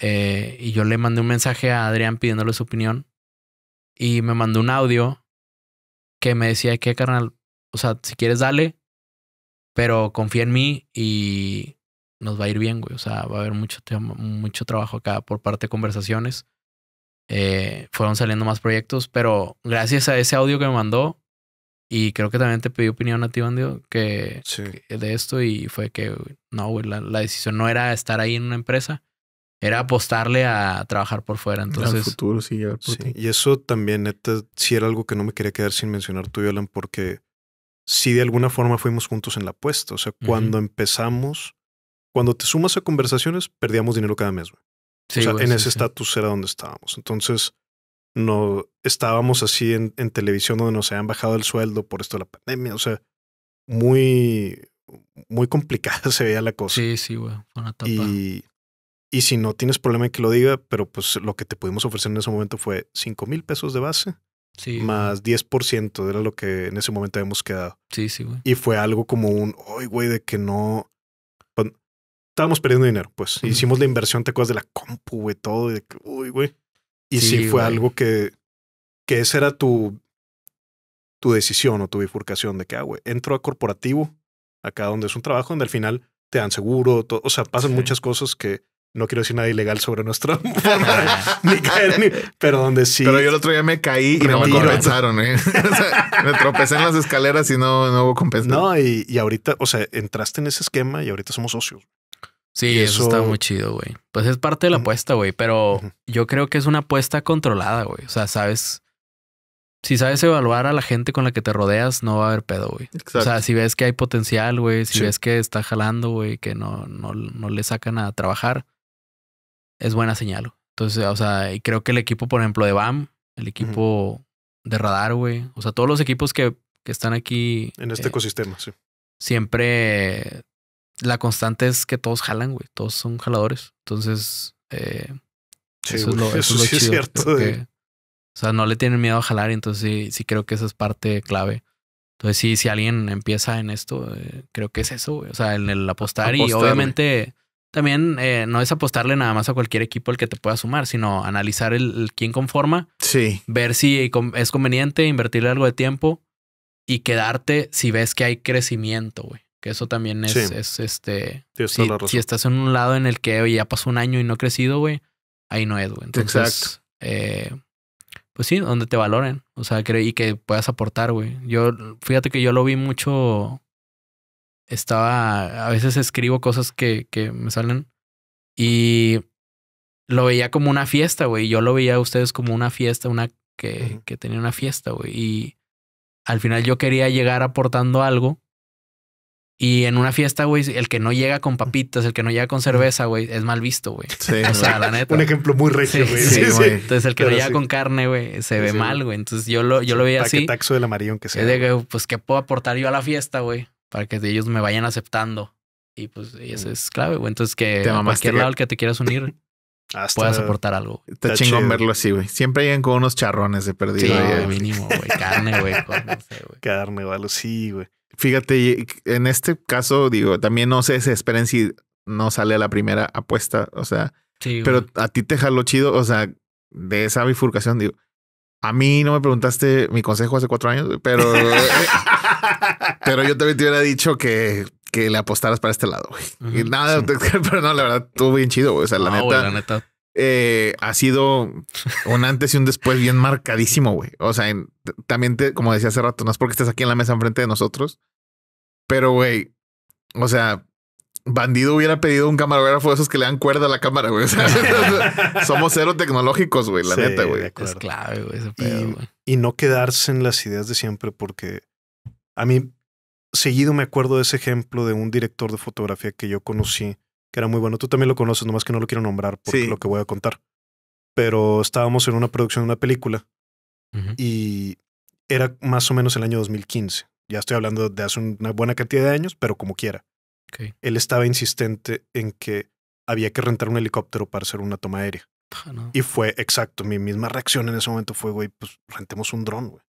Eh, y yo le mandé un mensaje a Adrián pidiéndole su opinión. Y me mandó un audio que me decía que, carnal, o sea, si quieres, dale. Pero confía en mí y nos va a ir bien, güey. O sea, va a haber mucho, mucho trabajo acá por parte de conversaciones. Eh, fueron saliendo más proyectos, pero gracias a ese audio que me mandó, y creo que también te pedí opinión a ti, Bandido, que, de esto, y fue que no, güey, la decisión no era estar ahí en una empresa, era apostarle a trabajar por fuera. Entonces, futuro, sí, Y eso también, neta, sí era algo que no me quería quedar sin mencionar tú, Alan, porque si de alguna forma fuimos juntos en la apuesta. O sea, cuando empezamos, cuando te sumas a conversaciones, perdíamos dinero cada mes. Güey. o sea, en ese estatus era donde estábamos. Entonces, no estábamos así en, televisión donde nos habían bajado el sueldo por esto de la pandemia. O sea, muy, muy complicada se veía la cosa. Sí, sí, güey. Y y si no tienes problema en que lo diga, pero pues lo que te pudimos ofrecer en ese momento fue 5 mil pesos de base. Sí, más 10% era lo que en ese momento habíamos quedado. Sí, sí, güey. Y fue algo como un, uy, güey, de que no... Pues, estábamos perdiendo dinero, pues. Hicimos la inversión, te acuerdas de la compu, güey, todo. Y de uy, güey. Y sí, fue algo que... Que esa era tu... Tu decisión o tu bifurcación de que, ah, güey, entro a corporativo, acá donde es un trabajo, donde al final te dan seguro, todo, o sea, pasan muchas cosas que no quiero decir nada ilegal sobre nuestro ni caer, ni, pero donde sí. Pero yo el otro día me caí y no me compensaron. ¿eh? me tropecé en las escaleras y no, no hubo compensación. No, y, ahorita, o sea, entraste en ese esquema y ahorita somos socios. Sí, eso... está muy chido, güey. Pues es parte de la mm. apuesta, güey, pero yo creo que es una apuesta controlada, güey. O sea, sabes. Si sabes evaluar a la gente con la que te rodeas, no va a haber pedo, güey. O sea, si ves que hay potencial, güey, si ves que está jalando, güey, que no, no, no le sacan a trabajar, es buena señal. Entonces, o sea, y creo que el equipo, por ejemplo, de BAM, el equipo de Radar, güey, o sea, todos los equipos que, están aquí. En este eh, ecosistema, sí. Siempre la constante es que todos jalan, güey, todos son jaladores. Entonces, eh, eso, es sí es cierto. o sea, no le tienen miedo a jalar, y entonces sí, sí creo que esa es parte clave. Entonces, sí, si alguien empieza en esto, eh, creo que es eso, güey. O sea, en el apostar y obviamente también eh, no es apostarle nada más a cualquier equipo al que te pueda sumar, sino analizar el, quién conforma, sí. ver si es conveniente invertirle algo de tiempo y quedarte si ves que hay crecimiento, güey. Que eso también es, es este. Si, estás en un lado en el que ya pasó un año y no he crecido, güey, ahí no es, güey. Entonces, Exacto. Eh, pues sí, donde te valoren. O sea, y que puedas aportar, güey. Yo, fíjate que yo lo vi mucho estaba, a veces escribo cosas que, que me salen y lo veía como una fiesta, güey. Yo lo veía a ustedes como una fiesta, una que, que tenía una fiesta, güey. Y al final yo quería llegar aportando algo. Y en una fiesta, güey, el que no llega con papitas, el que no llega con cerveza, güey, es mal visto, güey. o sea, la neta. Un ejemplo muy recio, güey. Sí, Entonces, el que no llega con carne, güey, se ve mal, güey. Entonces, yo lo, yo lo veía así. taxo del amarillo que sea. Es de que, pues, ¿qué puedo aportar yo a la fiesta, güey? para que ellos me vayan aceptando. Y pues eso mm. es clave, güey. Entonces que te a cualquier lado al que te quieras unir ah, puedas aportar algo. Está, chingón verlo así, güey. Siempre llegan con unos charrones de perdido. Sí, eh. mínimo, güey. Carne, güey. güey. Carne, güey. Sí, güey. Fíjate, en este caso, digo, también no sé si esperen si no sale a la primera apuesta. O sea, sí, pero a ti te jalo chido. O sea, de esa bifurcación, digo, a mí no me preguntaste mi consejo hace cuatro años, pero, eh, pero yo también te hubiera dicho que, que le apostaras para este lado, güey. y nada, pero no, la verdad, estuvo bien chido, güey. O sea, la ah, neta. la neta. Eh, ha sido un antes y un después bien marcadísimo, güey. O sea, también te, como decía hace rato, no es porque estés aquí en la mesa enfrente de nosotros, pero güey, o sea, Bandido hubiera pedido un camarógrafo de esos que le dan cuerda a la cámara, güey. somos cero tecnológicos, güey, la neta, güey. Es güey, y, no quedarse en las ideas de siempre, porque a mí seguido me acuerdo de ese ejemplo de un director de fotografía que yo conocí, que era muy bueno. Tú también lo conoces, nomás que no lo quiero nombrar por lo que voy a contar. Pero estábamos en una producción de una película y era más o menos el año 2015. Ya estoy hablando de hace una buena cantidad de años, pero como quiera. Él estaba insistente en que había que rentar un helicóptero para hacer una toma aérea. Ah, y fue exacto, mi misma reacción en ese momento fue, güey, pues rentemos un dron, güey.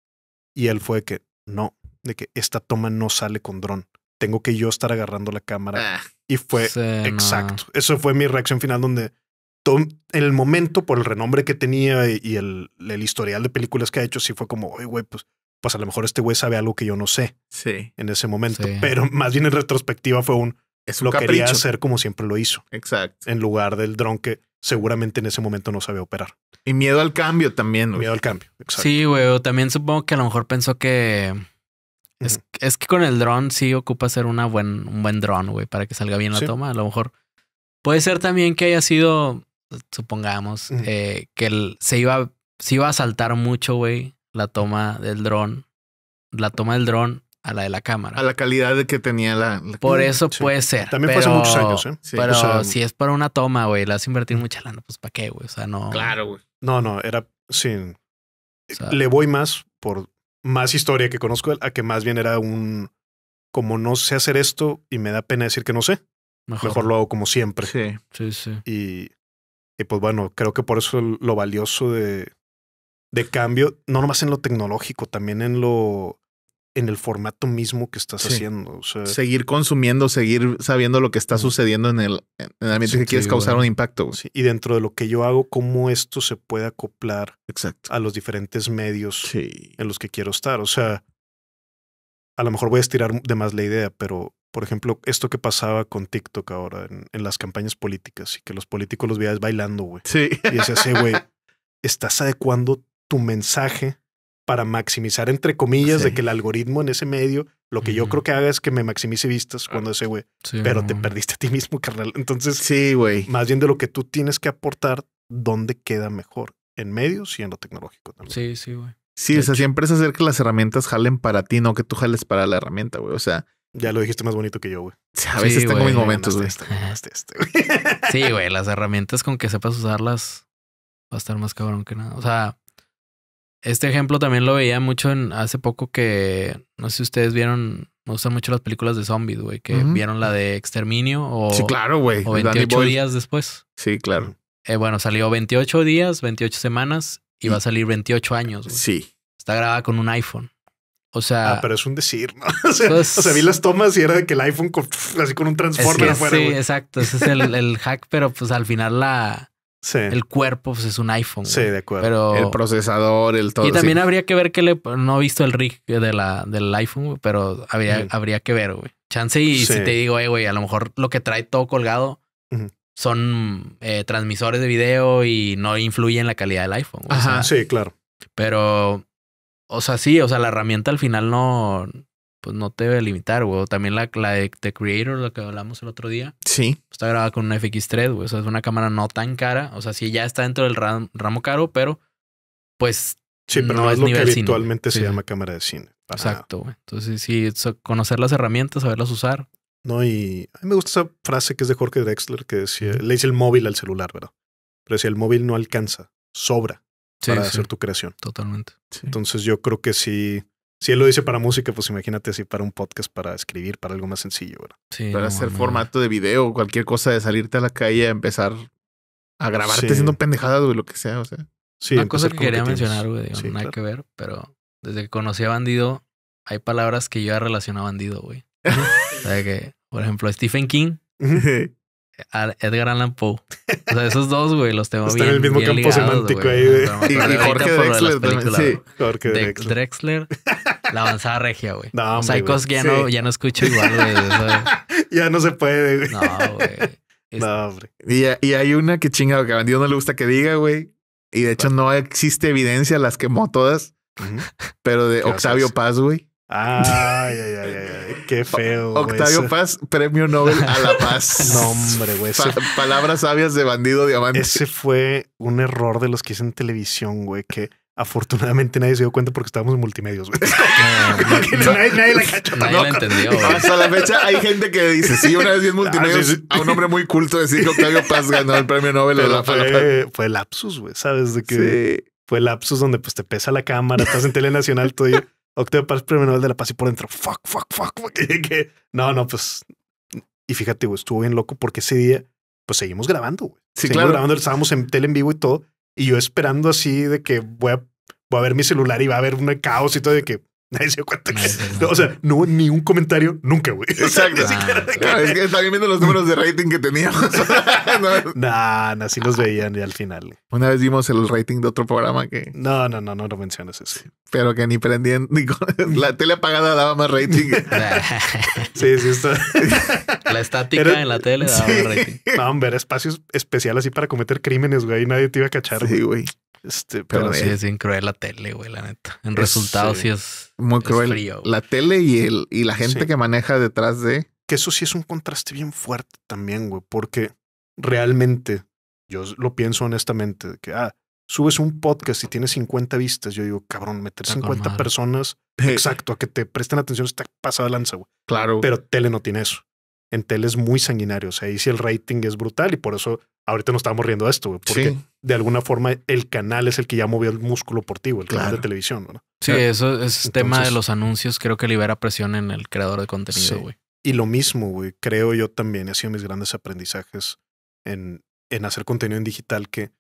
Y él fue que no, de que esta toma no sale con dron. Tengo que yo estar agarrando la cámara. Ah, y fue exacto. Eso fue mi reacción final donde en el momento, por el renombre que tenía y el, el historial de películas que ha hecho, sí fue como, oye, güey, pues pues a lo mejor este güey sabe algo que yo no sé sí. en ese momento. Pero más bien en retrospectiva fue un... Es lo que quería hacer como siempre lo hizo. Exacto. En lugar del dron que seguramente en ese momento no sabía operar. Y miedo al cambio también. Miedo al cambio, exacto. Sí, güey. También supongo que a lo mejor pensó que... es, que con el dron sí ocupa ser una buen, un buen dron, güey, para que salga bien la toma. A lo mejor puede ser también que haya sido, supongamos, eh, que se, iba, se iba a saltar mucho, güey, la toma del dron, la toma del dron a la de la cámara. A la calidad de que tenía la. Por mm, eso puede ser. También pero, muchos años, ¿eh? Pero si es para una toma, güey, le vas a invertir mucha lana, pues ¿para qué, güey? O sea, no. Claro, güey. No, no, era. Sí. le voy más por más historia que conozco a que más bien era un. Como no sé hacer esto y me da pena decir que no sé, mejor, mejor lo hago como siempre. Sí, sí, sí. Y, y pues bueno, creo que por eso lo valioso de, de cambio, no nomás en lo tecnológico, también en lo en el formato mismo que estás haciendo. O sea, seguir consumiendo, seguir sabiendo lo que está sucediendo en el, en el ambiente que quieres causar un ¿eh? impacto. y dentro de lo que yo hago, cómo esto se puede acoplar a los diferentes medios en los que quiero estar. O sea, a lo mejor voy a estirar de más la idea, pero por ejemplo, esto que pasaba con TikTok ahora en, las campañas políticas y que los políticos los veías bailando, güey. Sí. Y decías eh, güey, estás adecuando tu mensaje para maximizar, entre comillas, de que el algoritmo en ese medio, lo que yo creo que haga es que me maximice vistas ah, cuando ese güey, pero te perdiste a ti mismo, carnal. Entonces, sí, güey. Más bien de lo que tú tienes que aportar, ¿dónde queda mejor? En medios y en lo tecnológico también. Sí, sí, güey. Sí, o sea, siempre es hacer que las herramientas jalen para ti, no que tú jales para la herramienta, güey. O sea, ya lo dijiste más bonito que yo, güey. A veces tengo mis momentos, güey. sí, güey, las herramientas con que sepas usarlas va a estar más cabrón que nada. O sea, este ejemplo también lo veía mucho en hace poco que, no sé si ustedes vieron, me gustan mucho las películas de zombies, güey, que vieron la de Exterminio o, sí, claro, güey. o 28 días después. Sí, claro. Eh, bueno, salió 28 días, 28 semanas y, va a salir 28 años. Sí. Está grabada con un iPhone. O sea. Ah, pero es un decir, ¿no? O sea, vi las tomas y era de que el iPhone así con un transformer fuera. Sí, exacto. Ese es el hack, pero pues al final la Sí. El cuerpo pues, es un iPhone. Sí, de acuerdo. Pero... El procesador, el todo. Y también habría que ver que le. No he visto el rig de la, del iPhone, pero habría, habría que ver, güey. Chance y si te digo, hey, güey, a lo mejor lo que trae todo colgado son eh, transmisores de video y no influyen en la calidad del iPhone. Ajá, sí, claro. Pero, o sea, sí, o sea, la herramienta al final no, pues no te debe limitar, güey. También la, la de The Creator, la que hablamos el otro día. Sí. Está grabada con un FX3, güey. O sea, es una cámara no tan cara. O sea, sí, ya está dentro del ramo caro, pero pues. Sí, pero no, es, lo que habitualmente se llama cámara de cine. Exacto, güey. Entonces, sí, conocer las herramientas, saberlas usar. No, y a mí me gusta esa frase que es de Jorge Drexler que decía: le dice el móvil al celular, ¿verdad? Pero decía: el móvil no alcanza, sobra para hacer tu creación. Totalmente. Entonces, yo creo que sí si él lo dice para música, pues imagínate así para un podcast, para escribir, para algo más sencillo, ¿verdad? Sí, para hacer formato de video, cualquier cosa de salirte a la calle a empezar a grabarte siendo haciendo pendejadas, o lo que sea, o sea. Sí, una cosa que quería mencionar, güey, no hay que ver, pero desde que conocí a Bandido, hay palabras que yo ya relaciono a Bandido, güey. por ejemplo, Stephen King Edgar Allan Poe. O sea, esos dos, güey, los tengo Está en el mismo campo semántico ahí. Y, Jorge Drexler Sí, Jorge Drexler. La avanzada regia, güey. No, ya, no, ya no escucho igual, güey. ya no se puede, No, güey. No, hombre. Y, y, hay una que chingado que a Bandido no le gusta que diga, güey. Y de hecho, no existe evidencia, las quemó todas. Pero de Octavio Paz, güey. Ay, ay, ay, ay, qué feo. Octavio Paz, premio Nobel a la paz. No, hombre, güey. palabras sabias de bandido diamante. Ese fue un error de los que hice en televisión, güey, que afortunadamente nadie se dio cuenta porque estábamos en multimedios, güey. nadie, nadie, la cachó Nadie entendió. Hasta la fecha hay gente que dice, sí, una vez vi en ah, multimedios a un hombre muy culto decir que Octavio Paz ganó el premio Nobel fue, paz. lapsus, güey, ¿sabes? De que Fue lapsus donde pues te pesa la cámara, estás en Tele Nacional todo Octavio Paz, premio Nobel de la Paz y por dentro, fuck, fuck, fuck. fuck. no, no, pues. Y fíjate, güey, estuvo bien loco porque ese día, pues seguimos grabando, güey. Sí, claro. grabando, estábamos en tele en vivo y todo. Y yo esperando así de que voy a, voy a ver mi celular y va a haber un caos y todo, de que Nadie se dio cuenta. Que, no, o sea, no hubo ni un comentario nunca, güey. Exacto. es viendo los números de rating que teníamos. no, nah, los veían y al final. Una vez vimos el rating de otro programa que. No, no, no, no lo menciones eso. Pero que ni prendían, la tele apagada daba más rating. sí, sí, está. la estática en la tele daba más rating. No, ver espacios especiales así para cometer crímenes, güey. Nadie te iba a cachar. Sí, güey. Este, pero, sí. es bien cruel la tele, güey, la neta. En resultados sí, es muy cruel. la tele y el y la gente que maneja detrás de que eso sí es un contraste bien fuerte también, güey, porque realmente yo lo pienso honestamente, que ah, subes un podcast y tienes 50 vistas, yo digo, cabrón, meter 50 personas, exacto, a que te presten atención está pasada lanza, güey. Claro. Pero tele no tiene eso. En tele es muy sanguinario, o sea, ahí sí el rating es brutal y por eso ahorita nos estamos riendo de esto, porque de alguna forma el canal es el que ya movió el músculo ti, el canal de televisión. ¿no? Sí, eso es el tema de los anuncios, creo que libera presión en el creador de contenido, güey. Y lo mismo, güey, creo yo también, he sido mis grandes aprendizajes en, en hacer contenido en digital, que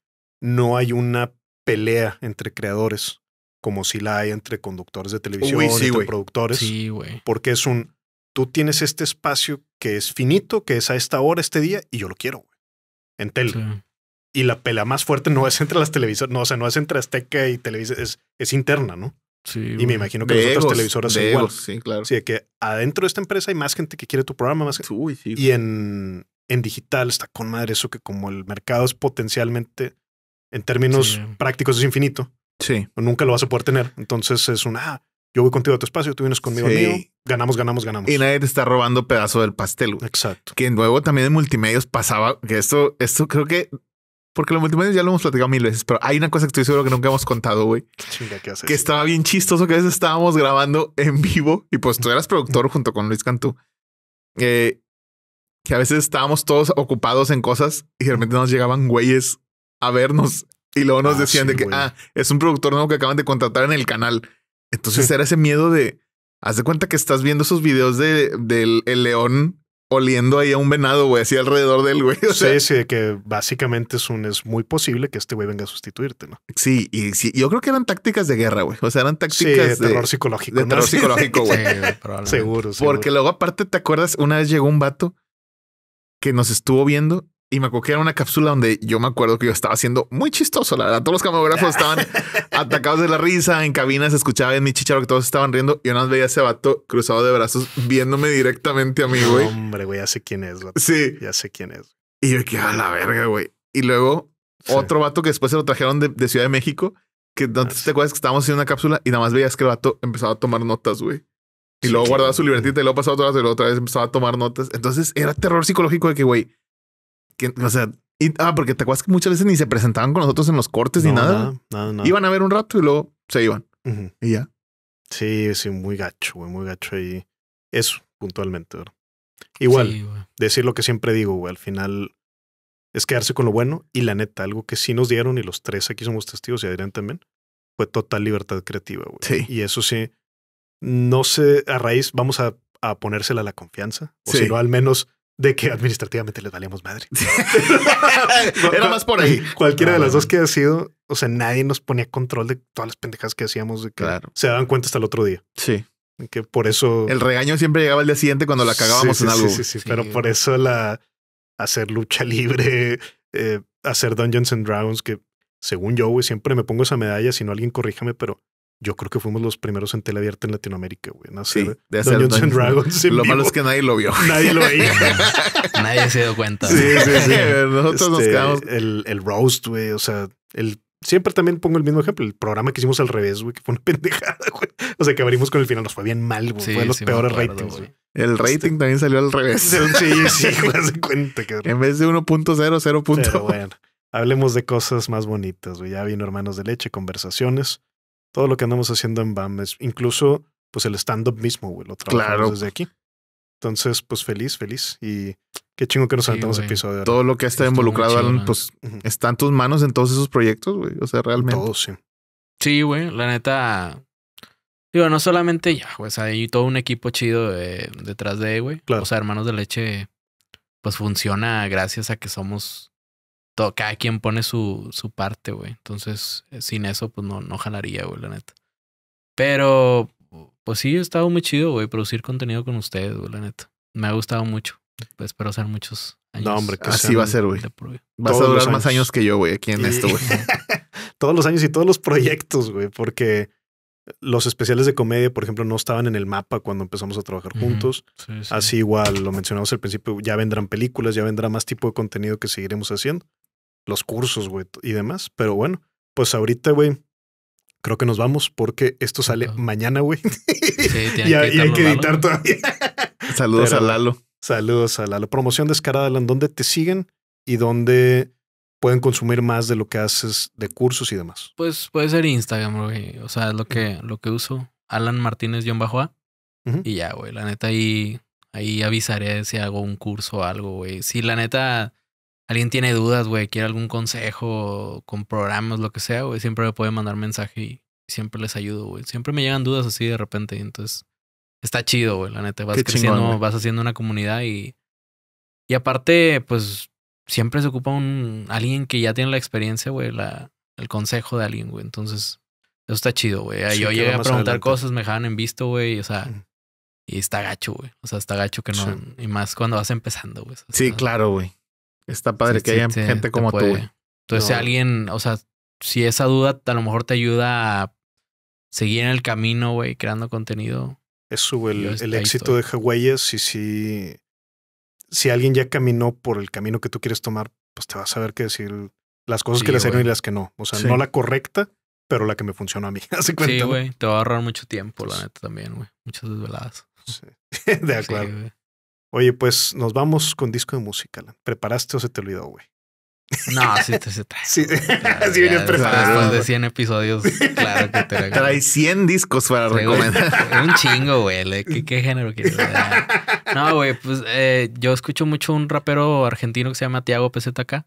no hay una pelea entre creadores como si la hay entre conductores de televisión, y productores. Sí, güey. Porque es un, tú tienes este espacio que es finito, que es a esta hora, este día, y yo lo quiero en tele. Y la pelea más fuerte no es entre las televisoras, no, o sea, no es entre Azteca y Televisa, es, interna, ¿no? Sí, y me imagino que las otras televisoras son igual. sí, claro. Sí, que adentro de esta empresa hay más gente que quiere tu programa, más que y en, en digital está con madre eso que como el mercado es potencialmente, en términos prácticos, es infinito. Sí. nunca lo vas a poder tener. Entonces es una, ah, yo voy contigo a tu espacio, tú vienes conmigo Ganamos, ganamos, ganamos. Y nadie te está robando pedazo del pastel. Exacto. Que luego también en multimedios pasaba que esto, esto creo que porque los multimedios ya lo hemos platicado mil veces, pero hay una cosa que estoy seguro que nunca hemos contado, güey. Chinga, haces? Que estaba bien chistoso que a veces estábamos grabando en vivo y pues tú eras productor junto con Luis Cantú. Eh, que a veces estábamos todos ocupados en cosas y de repente nos llegaban güeyes a vernos y luego nos ah, decían de que, ah, es un productor nuevo que acaban de contratar en el canal. Entonces era ese miedo de, haz de cuenta que estás viendo esos videos de, del león oliendo ahí a un venado, güey, así alrededor del güey. O sí, sí, que básicamente es un, es muy posible que este güey venga a sustituirte, ¿no? Sí, y sí, yo creo que eran tácticas de guerra, güey. O sea, eran tácticas de, terror psicológico. De terror psicológico, güey. seguro, seguro. Porque luego aparte, ¿te acuerdas? Una vez llegó un vato que nos estuvo viendo y me acuerdo que era una cápsula donde yo me acuerdo que yo estaba haciendo muy chistoso, la verdad. Todos los camarógrafos estaban atacados de la risa, en cabinas escuchaba en mi chicharo que todos estaban riendo. Y una vez veía a ese vato cruzado de brazos viéndome directamente a mí, güey. hombre, güey, ya sé quién es, Sí. Ya sé quién es. Y yo, que a la verga, güey. Y luego otro vato que después se lo trajeron de, Ciudad de México, que no te acuerdas que estábamos haciendo una cápsula y nada más veías que el vato empezaba a tomar notas, güey. Y luego guardaba su libretita y luego pasaba otra vez y otra vez empezaba a tomar notas. Entonces era terror psicológico de que, güey, o sea, ah, porque te acuerdas que muchas veces ni se presentaban con nosotros en los cortes ni nada. Iban a ver un rato y luego se iban. Y ya. Sí, sí, muy gacho, güey, muy gacho ahí. Eso, puntualmente, Igual, decir lo que siempre digo, güey, al final es quedarse con lo bueno y la neta, algo que sí nos dieron y los tres aquí somos testigos y Adrián también, fue total libertad creativa, güey. Sí. Y eso sí, no sé, a raíz, vamos a, a ponérsela a la confianza, o si no, al menos de que administrativamente les valíamos madre. Era más por ahí. Cualquiera de las ah. dos que ha sido, o sea, nadie nos ponía control de todas las pendejas que hacíamos. De que Se daban cuenta hasta el otro día. Sí. Que por eso. El regaño siempre llegaba al día siguiente cuando la cagábamos en algo. Sí, sí, sí, Pero por eso la hacer lucha libre, eh, hacer Dungeons and Dragons, que según yo, siempre me pongo esa medalla, si no alguien corríjame, pero yo creo que fuimos los primeros en tele abierta en Latinoamérica, güey. En hacer de hacer Dungeons, lo malo es que nadie lo vio. Nadie lo veía. nadie se dio cuenta. Sí, sí, sí. Nosotros nos este, quedamos. El, el roast, güey. O sea, el siempre también pongo el mismo ejemplo. El programa que hicimos al revés, güey, que fue una pendejada, güey. O sea, que abrimos con el final, nos fue bien mal, güey. fue de los peores ratings, güey. El este, rating también salió al revés. Sí, sí, güey, se cuenta, que... En vez de 1.0, 0.0. Pero bueno, hablemos de cosas más bonitas, güey. Ya vino Hermanos de Leche, conversaciones todo lo que andamos haciendo en BAM, es incluso pues el stand-up mismo, güey, lo trabajamos desde aquí. Entonces, pues feliz, feliz. Y qué chingo que nos saltamos episodio. Todo lo que está involucrado, pues está en tus manos en todos esos proyectos, güey. O sea, realmente. Todo, sí. Sí, güey, la neta. Digo, no solamente ya, güey. O hay todo un equipo chido detrás de, güey. O sea, Hermanos de Leche, pues funciona gracias a que somos cada quien pone su, su parte, güey. Entonces, eh, sin eso, pues no, no jalaría, güey, la neta. Pero, pues sí, ha estado muy chido, güey, producir contenido con ustedes, güey, la neta. Me ha gustado mucho. Pues espero ser muchos años. No, hombre, así va a ser, güey. Vas a durar más años que yo, güey, aquí en esto, güey. todos los años y todos los proyectos, güey, porque los especiales de comedia, por ejemplo, no estaban en el mapa cuando empezamos a trabajar juntos. Así igual, lo mencionamos al principio, ya vendrán películas, ya vendrá más tipo de contenido que seguiremos haciendo los cursos, güey, y demás. Pero bueno, pues ahorita, güey, creo que nos vamos porque esto sale mañana, güey. Sí, y, hay que editar todavía. Saludos a Lalo. Saludos a Lalo. Promoción descarada, Alan, ¿dónde te siguen y dónde pueden consumir más de lo que haces de cursos y demás? Pues puede ser Instagram, güey. O sea, es lo que, lo que uso. Alan Martínez-A. Y ya, güey, la neta ahí, ahí avisaré si hago un curso o algo, güey. Si la neta alguien tiene dudas, güey, quiere algún consejo con programas, lo que sea, güey, siempre me puede mandar mensaje y siempre les ayudo, güey. Siempre me llegan dudas así de repente, y entonces está chido, güey, la neta. Vas creciendo, vas haciendo una comunidad y. Y aparte, pues siempre se ocupa un alguien que ya tiene la experiencia, güey, la, el consejo de alguien, güey. Entonces, eso está chido, güey. Ah, yo llegué a preguntar cosas, me dejaban en visto, güey, o sea. Y está gacho, güey. O sea, está gacho que no. Y más cuando vas empezando, güey. Sí, claro, güey. Está padre que haya gente como tú. Entonces, si alguien, o sea, si esa duda a lo mejor te ayuda a seguir en el camino, güey, creando contenido. Eso, güey, el, éxito de huellas. Y si, si, alguien ya caminó por el camino que tú quieres tomar, pues te vas a ver qué decir las cosas que le hacen y las que no. O sea, no la correcta, pero la que me funcionó a mí. sí, güey, te va a ahorrar mucho tiempo, la neta también, güey. Muchas desveladas. Sí, de acuerdo. Oye, pues nos vamos con disco de música. ¿Preparaste o se te olvidó, güey? No, sí, te, se trae. Sí, sí venías preparado. Después de 100 episodios, claro que te Trae 100 discos para recomendar. Un chingo, güey. ¿Qué, género quieres? No, güey, pues eh, yo escucho mucho un rapero argentino que se llama Tiago PZK.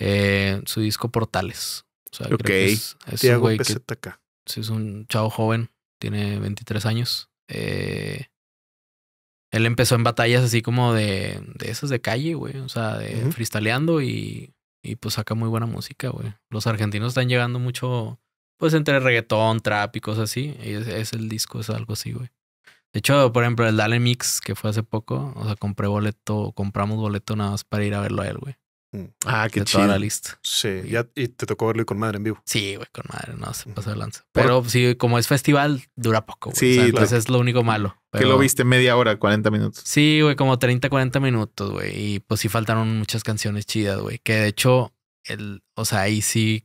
eh, su disco Portales. O sea, ok. Que es, es Tiago PZK. es un chavo joven, tiene 23 años. Eh, él empezó en batallas así como de, esas de calle, güey. O sea, de y, pues saca muy buena música, güey. Los argentinos están llegando mucho, pues entre reggaetón, trap y cosas así. Y es, es, el disco, es algo así, güey. De hecho, por ejemplo, el Dale Mix, que fue hace poco, o sea, compré boleto, compramos boleto nada más para ir a verlo a él, güey. Mm. Ah, qué chido. toda la lista. Sí, y te tocó verlo con madre en vivo. Sí, güey, con madre, no, se mm. pasó de lanza. Pero sí, como es festival, dura poco, Sí, es lo único malo. Pero... Que lo viste media hora, 40 minutos. Sí, güey, como 30, 40 minutos, güey. Y pues sí faltaron muchas canciones chidas, güey. Que de hecho, el, o sea, ahí sí,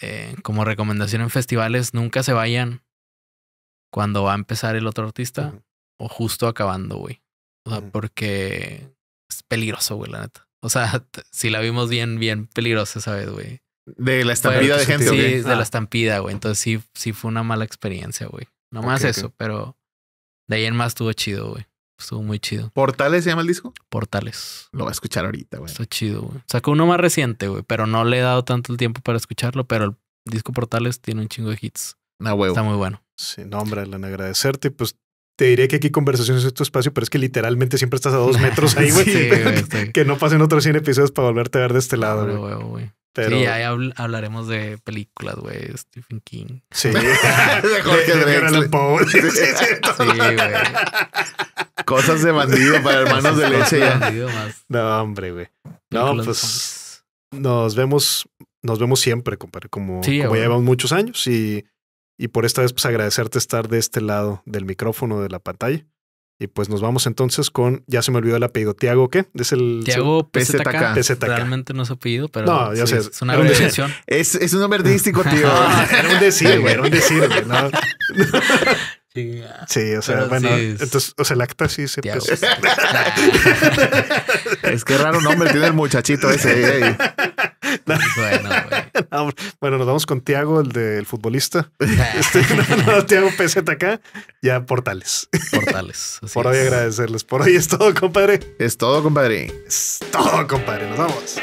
eh, como recomendación en festivales, nunca se vayan cuando va a empezar el otro artista o justo acabando, güey. O sea, porque es peligroso, güey, la neta. O sea, si la vimos bien, bien peligrosa, esa vez, güey? De la estampida de gente. Sí, de la ah. estampida, güey. Entonces sí, sí fue una mala experiencia, güey. Nomás más eso, pero de ahí en más estuvo chido, güey. Estuvo muy chido. ¿Portales se llama el disco? Portales. Lo voy a escuchar ahorita, güey. Está chido, güey. Sacó uno más reciente, güey, pero no le he dado tanto el tiempo para escucharlo, pero el disco Portales tiene un chingo de hits. Una Está muy bueno. Sí, no, hombre, en agradecerte. Pues te diré que aquí conversaciones es tu espacio, pero es que literalmente siempre estás a dos metros ahí, güey. que no pasen otros 100 episodios para volverte a ver de este lado, güey. Sí, ahí hablaremos de películas, güey. Stephen King. Sí. Jorge sí, güey. Cosas de bandido para hermanos de leche. No, hombre, güey. No, pues nos vemos, nos vemos siempre, compadre. Como, llevamos muchos años y y por esta vez, pues agradecerte estar de este lado del micrófono, de la pantalla. Y pues nos vamos entonces con, ya se me olvidó el apellido, Tiago, ¿qué? Es el... Tiago PZK. PZK. Realmente no es apellido, pero no, ya sé. es una abreviación. Eh, es, es un nombre distinto tío. era un decir, güey, era un decir, güey. No. Sí, o sea, bueno, entonces, o sea, el acta sí se es que raro ¿no? Me tiene el muchachito ese. Eh, bueno, bueno, nos vamos con Tiago, el del futbolista. este, no, Tiago PZ acá, ya portales. Portales. por hoy agradecerles. Por hoy es todo, compadre. Es todo, compadre. Es todo, compadre. Nos vamos.